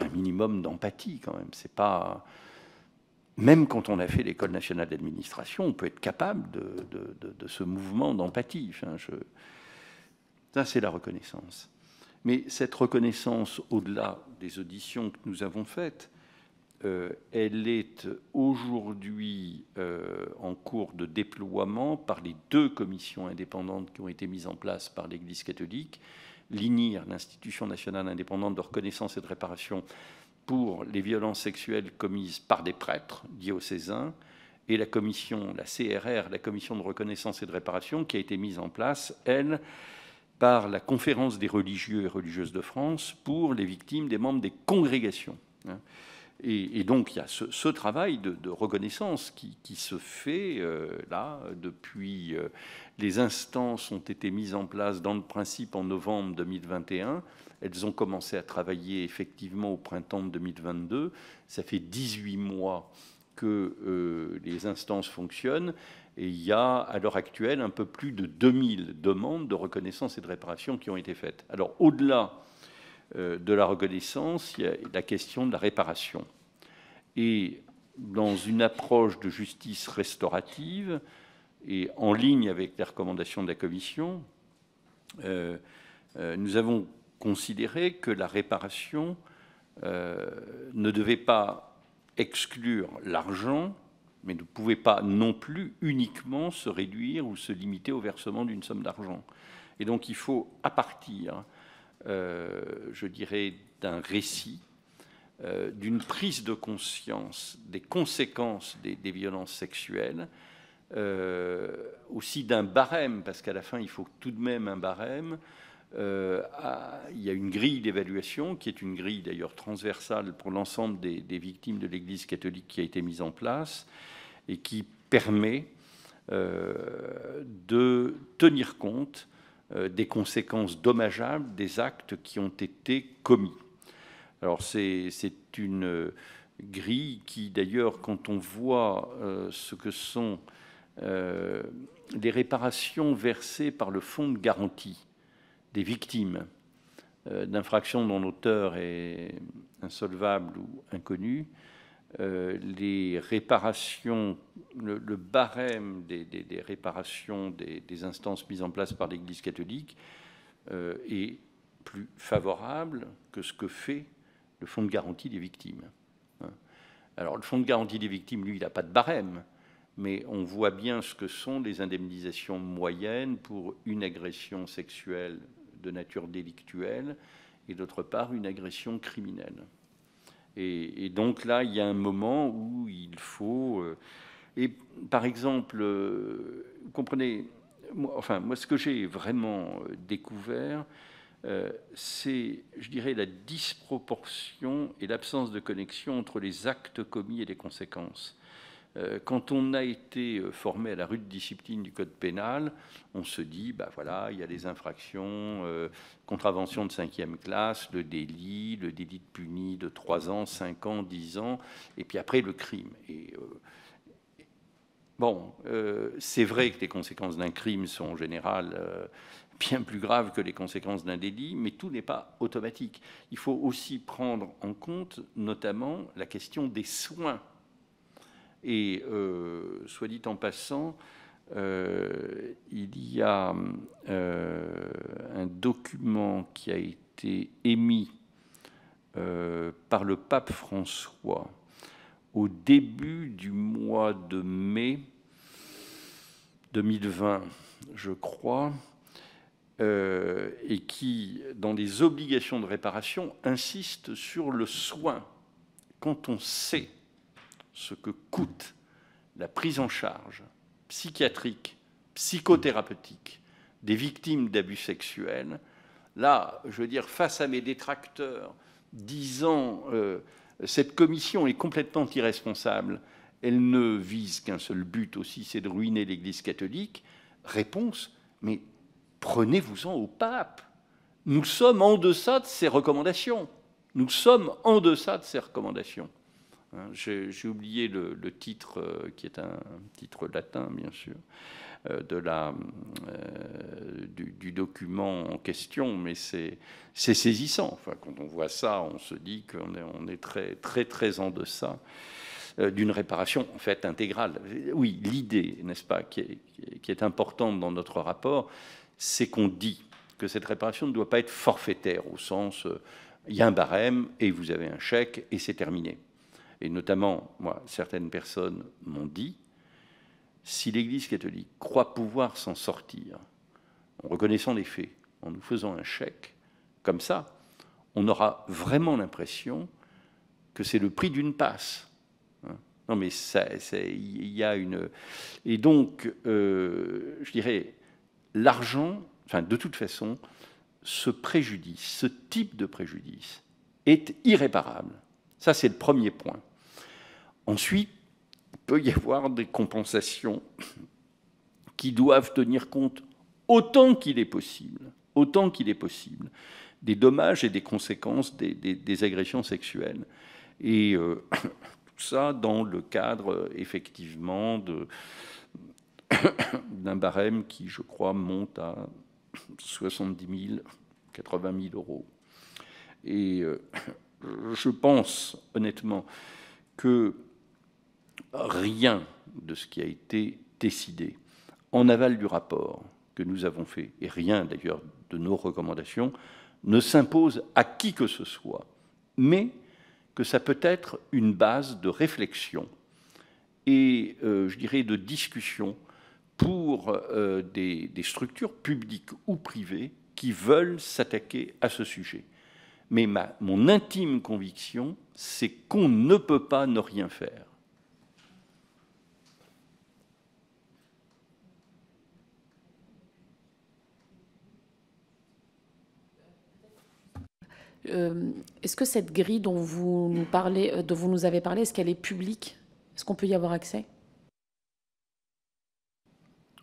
un minimum d'empathie quand même. C'est pas même quand on a fait l'école nationale d'administration, on peut être capable de, ce mouvement d'empathie. je... Ça, c'est la reconnaissance. Mais cette reconnaissance, au-delà des auditions que nous avons faites, euh, elle est aujourd'hui euh, en cours de déploiement par les deux commissions indépendantes qui ont été mises en place par l'Église catholique, l'INIR, l'Institution nationale indépendante de reconnaissance et de réparation pour les violences sexuelles commises par des prêtres diocésains et la commission, la CRR, la commission de reconnaissance et de réparation, qui a été mise en place, elle, par la conférence des religieux et religieuses de France pour les victimes des membres des congrégations. Hein. Et, donc il y a ce, travail de, reconnaissance qui, se fait euh, là depuis euh, les instances ont été mises en place dans le principe en novembre 2021. Elles ont commencé à travailler effectivement au printemps de 2022. Ça fait 18 mois que euh, les instances fonctionnent. Et il y a à l'heure actuelle un peu plus de 2000 demandes de reconnaissance et de réparation qui ont été faites. Alors au-delà euh, de la reconnaissance, il y a la question de la réparation. Et dans une approche de justice restaurative et en ligne avec les recommandations de la Commission, euh, nous avons Considérer que la réparation euh, ne devait pas exclure l'argent, mais ne pouvait pas non plus uniquement se réduire ou se limiter au versement d'une somme d'argent. Et donc il faut, à partir, euh, je dirais, d'un récit, euh, d'une prise de conscience des conséquences des, violences sexuelles, aussi d'un barème, parce qu'à la fin, il faut tout de même un barème, euh, il y a une grille d'évaluation, qui est une grille d'ailleurs transversale pour l'ensemble des, victimes de l'Église catholique qui a été mise en place et qui permet euh, de tenir compte euh, des conséquences dommageables des actes qui ont été commis. Alors c'est une grille qui d'ailleurs quand on voit ce que sont les réparations versées par le fonds de garantie, des victimes euh, d'infractions dont l'auteur est insolvable ou inconnu, euh, les réparations, le, barème des, réparations des, instances mises en place par l'Église catholique euh, est plus favorable que ce que fait le Fonds de garantie des victimes. Hein. Alors le Fonds de garantie des victimes, lui, il n'a pas de barème, mais on voit bien ce que sont les indemnisations moyennes pour une agression sexuelle de nature délictuelle et d'autre part une agression criminelle. Et, donc là, il y a un moment où il faut... Euh, et par exemple, vous euh, comprenez, enfin, moi ce que j'ai vraiment euh, découvert, c'est, je dirais, la disproportion et l'absence de connexion entre les actes commis et les conséquences. Euh, quand on a été euh, formé à la rude discipline du code pénal, on se dit, bah, voilà, il y a des infractions, euh, contraventions de cinquième classe, le délit, le délit de puni de trois ans, cinq ans, 10 ans, et puis après le crime. Et, bon, c'est vrai que les conséquences d'un crime sont en général bien plus graves que les conséquences d'un délit, mais tout n'est pas automatique. Il faut aussi prendre en compte notamment la question des soins et euh, soit dit en passant, euh, il y a euh, un document qui a été émis par le pape François au début du mois de mai 2020, je crois, et qui, dans les obligations de réparation, insiste sur le soin. Quand on sait ce que coûte la prise en charge psychiatrique, psychothérapeutique des victimes d'abus sexuels, là, je veux dire, face à mes détracteurs disant euh, cette commission est complètement irresponsable, elle ne vise qu'un seul but aussi, c'est de ruiner l'Église catholique, réponse, mais prenez-vous-en au pape. Nous sommes en deçà de ces recommandations. Nous sommes en deçà de ces recommandations. Hein, j'ai oublié le, titre, euh, qui est un, titre latin, bien sûr, euh, de la, euh, du, document en question, mais c'est saisissant. Enfin, quand on voit ça, on se dit qu'on est, on est très, très, très en deçà d'une réparation en fait intégrale. Oui, l'idée, n'est-ce pas, qui est, qui est importante dans notre rapport, c'est qu'on dit que cette réparation ne doit pas être forfaitaire au sens il y a un barème et vous avez un chèque et c'est terminé. Et notamment, moi, certaines personnes m'ont dit, si l'Église catholique croit pouvoir s'en sortir, en reconnaissant les faits, en nous faisant un chèque, comme ça, on aura vraiment l'impression que c'est le prix d'une passe. Hein? Non, mais il y a une. Et donc, euh, je dirais, l'argent, enfin, de toute façon, ce préjudice, ce type de préjudice, est irréparable. Ça, c'est le premier point. Ensuite, il peut y avoir des compensations qui doivent tenir compte autant qu'il est possible, autant qu'il est possible, des dommages et des conséquences des, agressions sexuelles. Et euh, tout ça dans le cadre euh, effectivement d'un barème qui, je crois, monte à 70 000, 80 000 euros. Et euh, je pense honnêtement que rien de ce qui a été décidé en aval du rapport que nous avons fait, et rien d'ailleurs de nos recommandations, ne s'impose à qui que ce soit, mais que ça peut être une base de réflexion et, euh, je dirais, de discussion pour euh, des, des structures publiques ou privées qui veulent s'attaquer à ce sujet. Mais ma, mon intime conviction, c'est qu'on ne peut pas ne rien faire. Euh, est-ce que cette grille dont vous nous, parlez, euh, vous nous avez parlé, est-ce qu'elle est publique Est-ce qu'on peut y avoir accès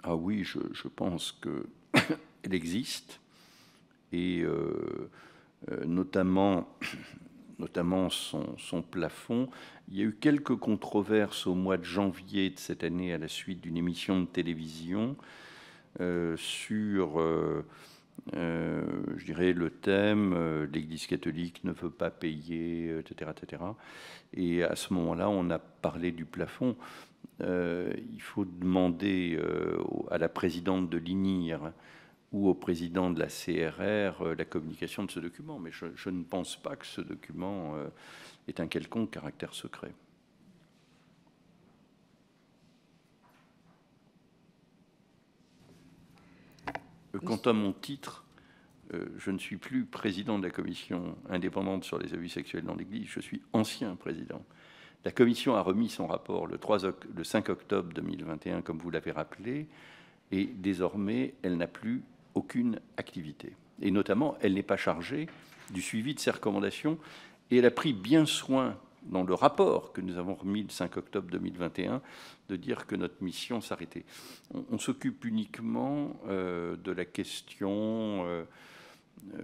Ah oui, je, pense qu'elle existe. Et euh, notamment son, plafond. Il y a eu quelques controverses au mois de janvier de cette année à la suite d'une émission de télévision sur euh, je dirais, le thème euh, l'Église catholique ne veut pas payer, etc. Euh, etc. Et à ce moment-là, on a parlé du plafond. il faut demander à la présidente de l'INIR ou au président de la CRR la communication de ce document. Mais je, je, ne pense pas que ce document ait un quelconque caractère secret. Euh, quant à mon titre, euh, je ne suis plus président de la commission indépendante sur les abus sexuels dans l'Église, je suis ancien président. La commission a remis son rapport le, 5 octobre 2021, comme vous l'avez rappelé, et désormais, elle n'a plus aucune activité. Et notamment, elle n'est pas chargée du suivi de ses recommandations, et elle a pris bien soin dans le rapport que nous avons remis le 5 octobre 2021, de dire que notre mission s'arrêtait. On, s'occupe uniquement euh, de la question, euh,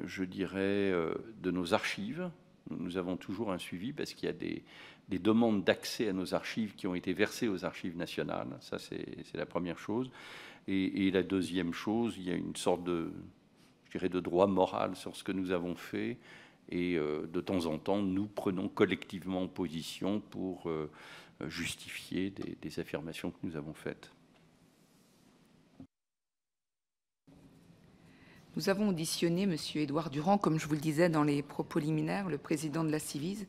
je dirais, euh, de nos archives. Nous avons toujours un suivi parce qu'il y a des, demandes d'accès à nos archives qui ont été versées aux archives nationales. Ça, c'est la première chose. Et, et, la deuxième chose, il y a une sorte de, je dirais, de droit moral sur ce que nous avons fait et euh, de temps en temps, nous prenons collectivement position pour euh, justifier des, affirmations que nous avons faites. Nous avons auditionné M. Edouard Durand, comme je vous le disais dans les propos liminaires, le président de la Civise,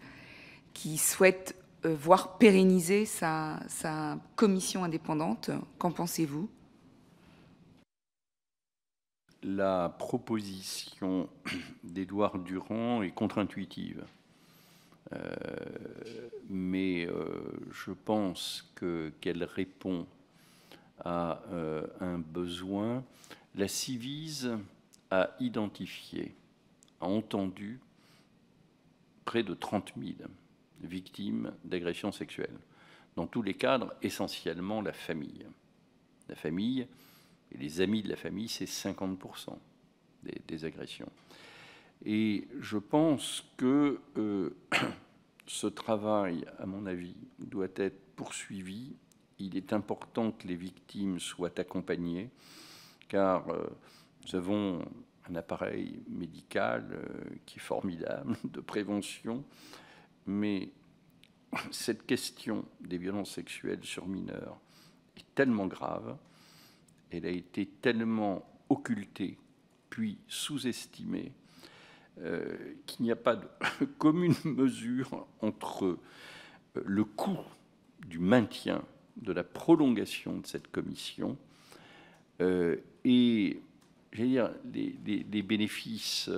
qui souhaite euh, voir pérenniser sa commission indépendante. Qu'en pensez-vous la proposition d'Édouard Durand est contre-intuitive. Euh, mais euh, je pense qu'elle répond à euh, un besoin. La Civise a identifié, a entendu près de 30 000 victimes d'agressions sexuelles, dans tous les cadres, essentiellement la famille. La famille, et les amis de la famille, c'est 50% des, agressions. Et je pense que euh, ce travail, à mon avis, doit être poursuivi. Il est important que les victimes soient accompagnées, car euh, nous avons un appareil médical euh, qui est formidable de prévention, mais cette question des violences sexuelles sur mineurs est tellement grave elle a été tellement occultée, puis sous-estimée, euh, qu'il n'y a pas de commune mesure entre euh, le coût du maintien, de la prolongation de cette commission euh, et dire, les, les bénéfices,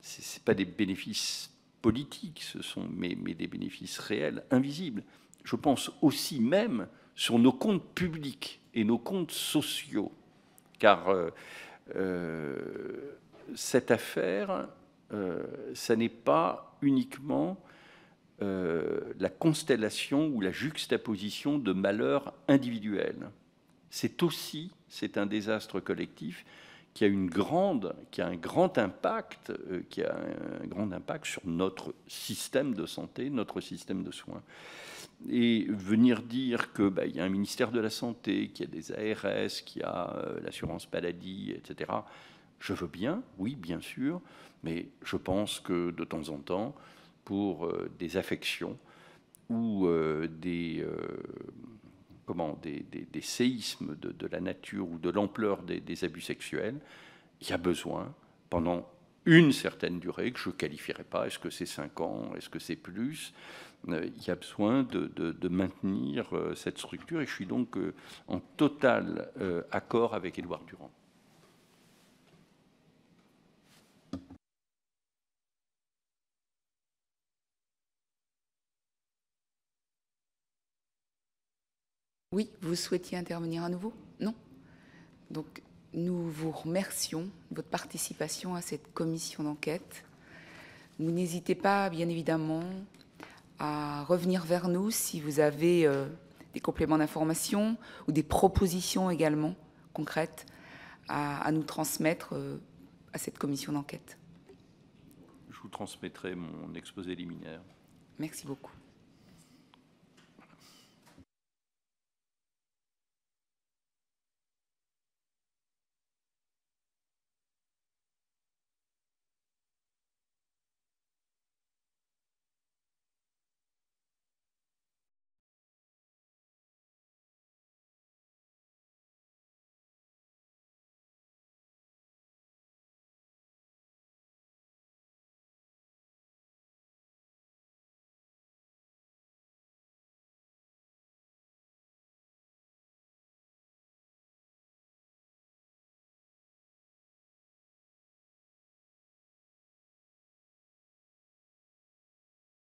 C'est ce pas des bénéfices politiques, ce sont mais, des bénéfices réels, invisibles. Je pense aussi même sur nos comptes publics et nos comptes sociaux, car euh, euh, cette affaire, ce euh, ça n'est pas uniquement la constellation ou la juxtaposition de malheurs individuels. C'est aussi, c'est un désastre collectif qui a une grande, qui a un grand impact, qui a un grand impact sur notre système de santé, notre système de soins et venir dire que bah, y a un ministère de la santé, qu'il y a des ARS, qu'il y a euh, l'assurance maladie, etc. Je veux bien, oui, bien sûr, mais je pense que de temps en temps, pour euh, des affections ou euh, des comment des, séismes de, la nature ou de l'ampleur des, abus sexuels, il y a besoin pendant une certaine durée que je qualifierais pas. Est-ce que c'est 5 ans Est-ce que c'est plus euh, il y a besoin de, maintenir euh, cette structure et je suis donc euh, en total accord avec Édouard Durand. Oui, vous souhaitiez intervenir à nouveau Non Donc, nous vous remercions de votre participation à cette commission d'enquête. Vous n'hésitez pas, bien évidemment, à revenir vers nous si vous avez euh, des compléments d'information ou des propositions également concrètes à, nous transmettre euh, à cette commission d'enquête. Je vous transmettrai mon exposé liminaire. Merci beaucoup.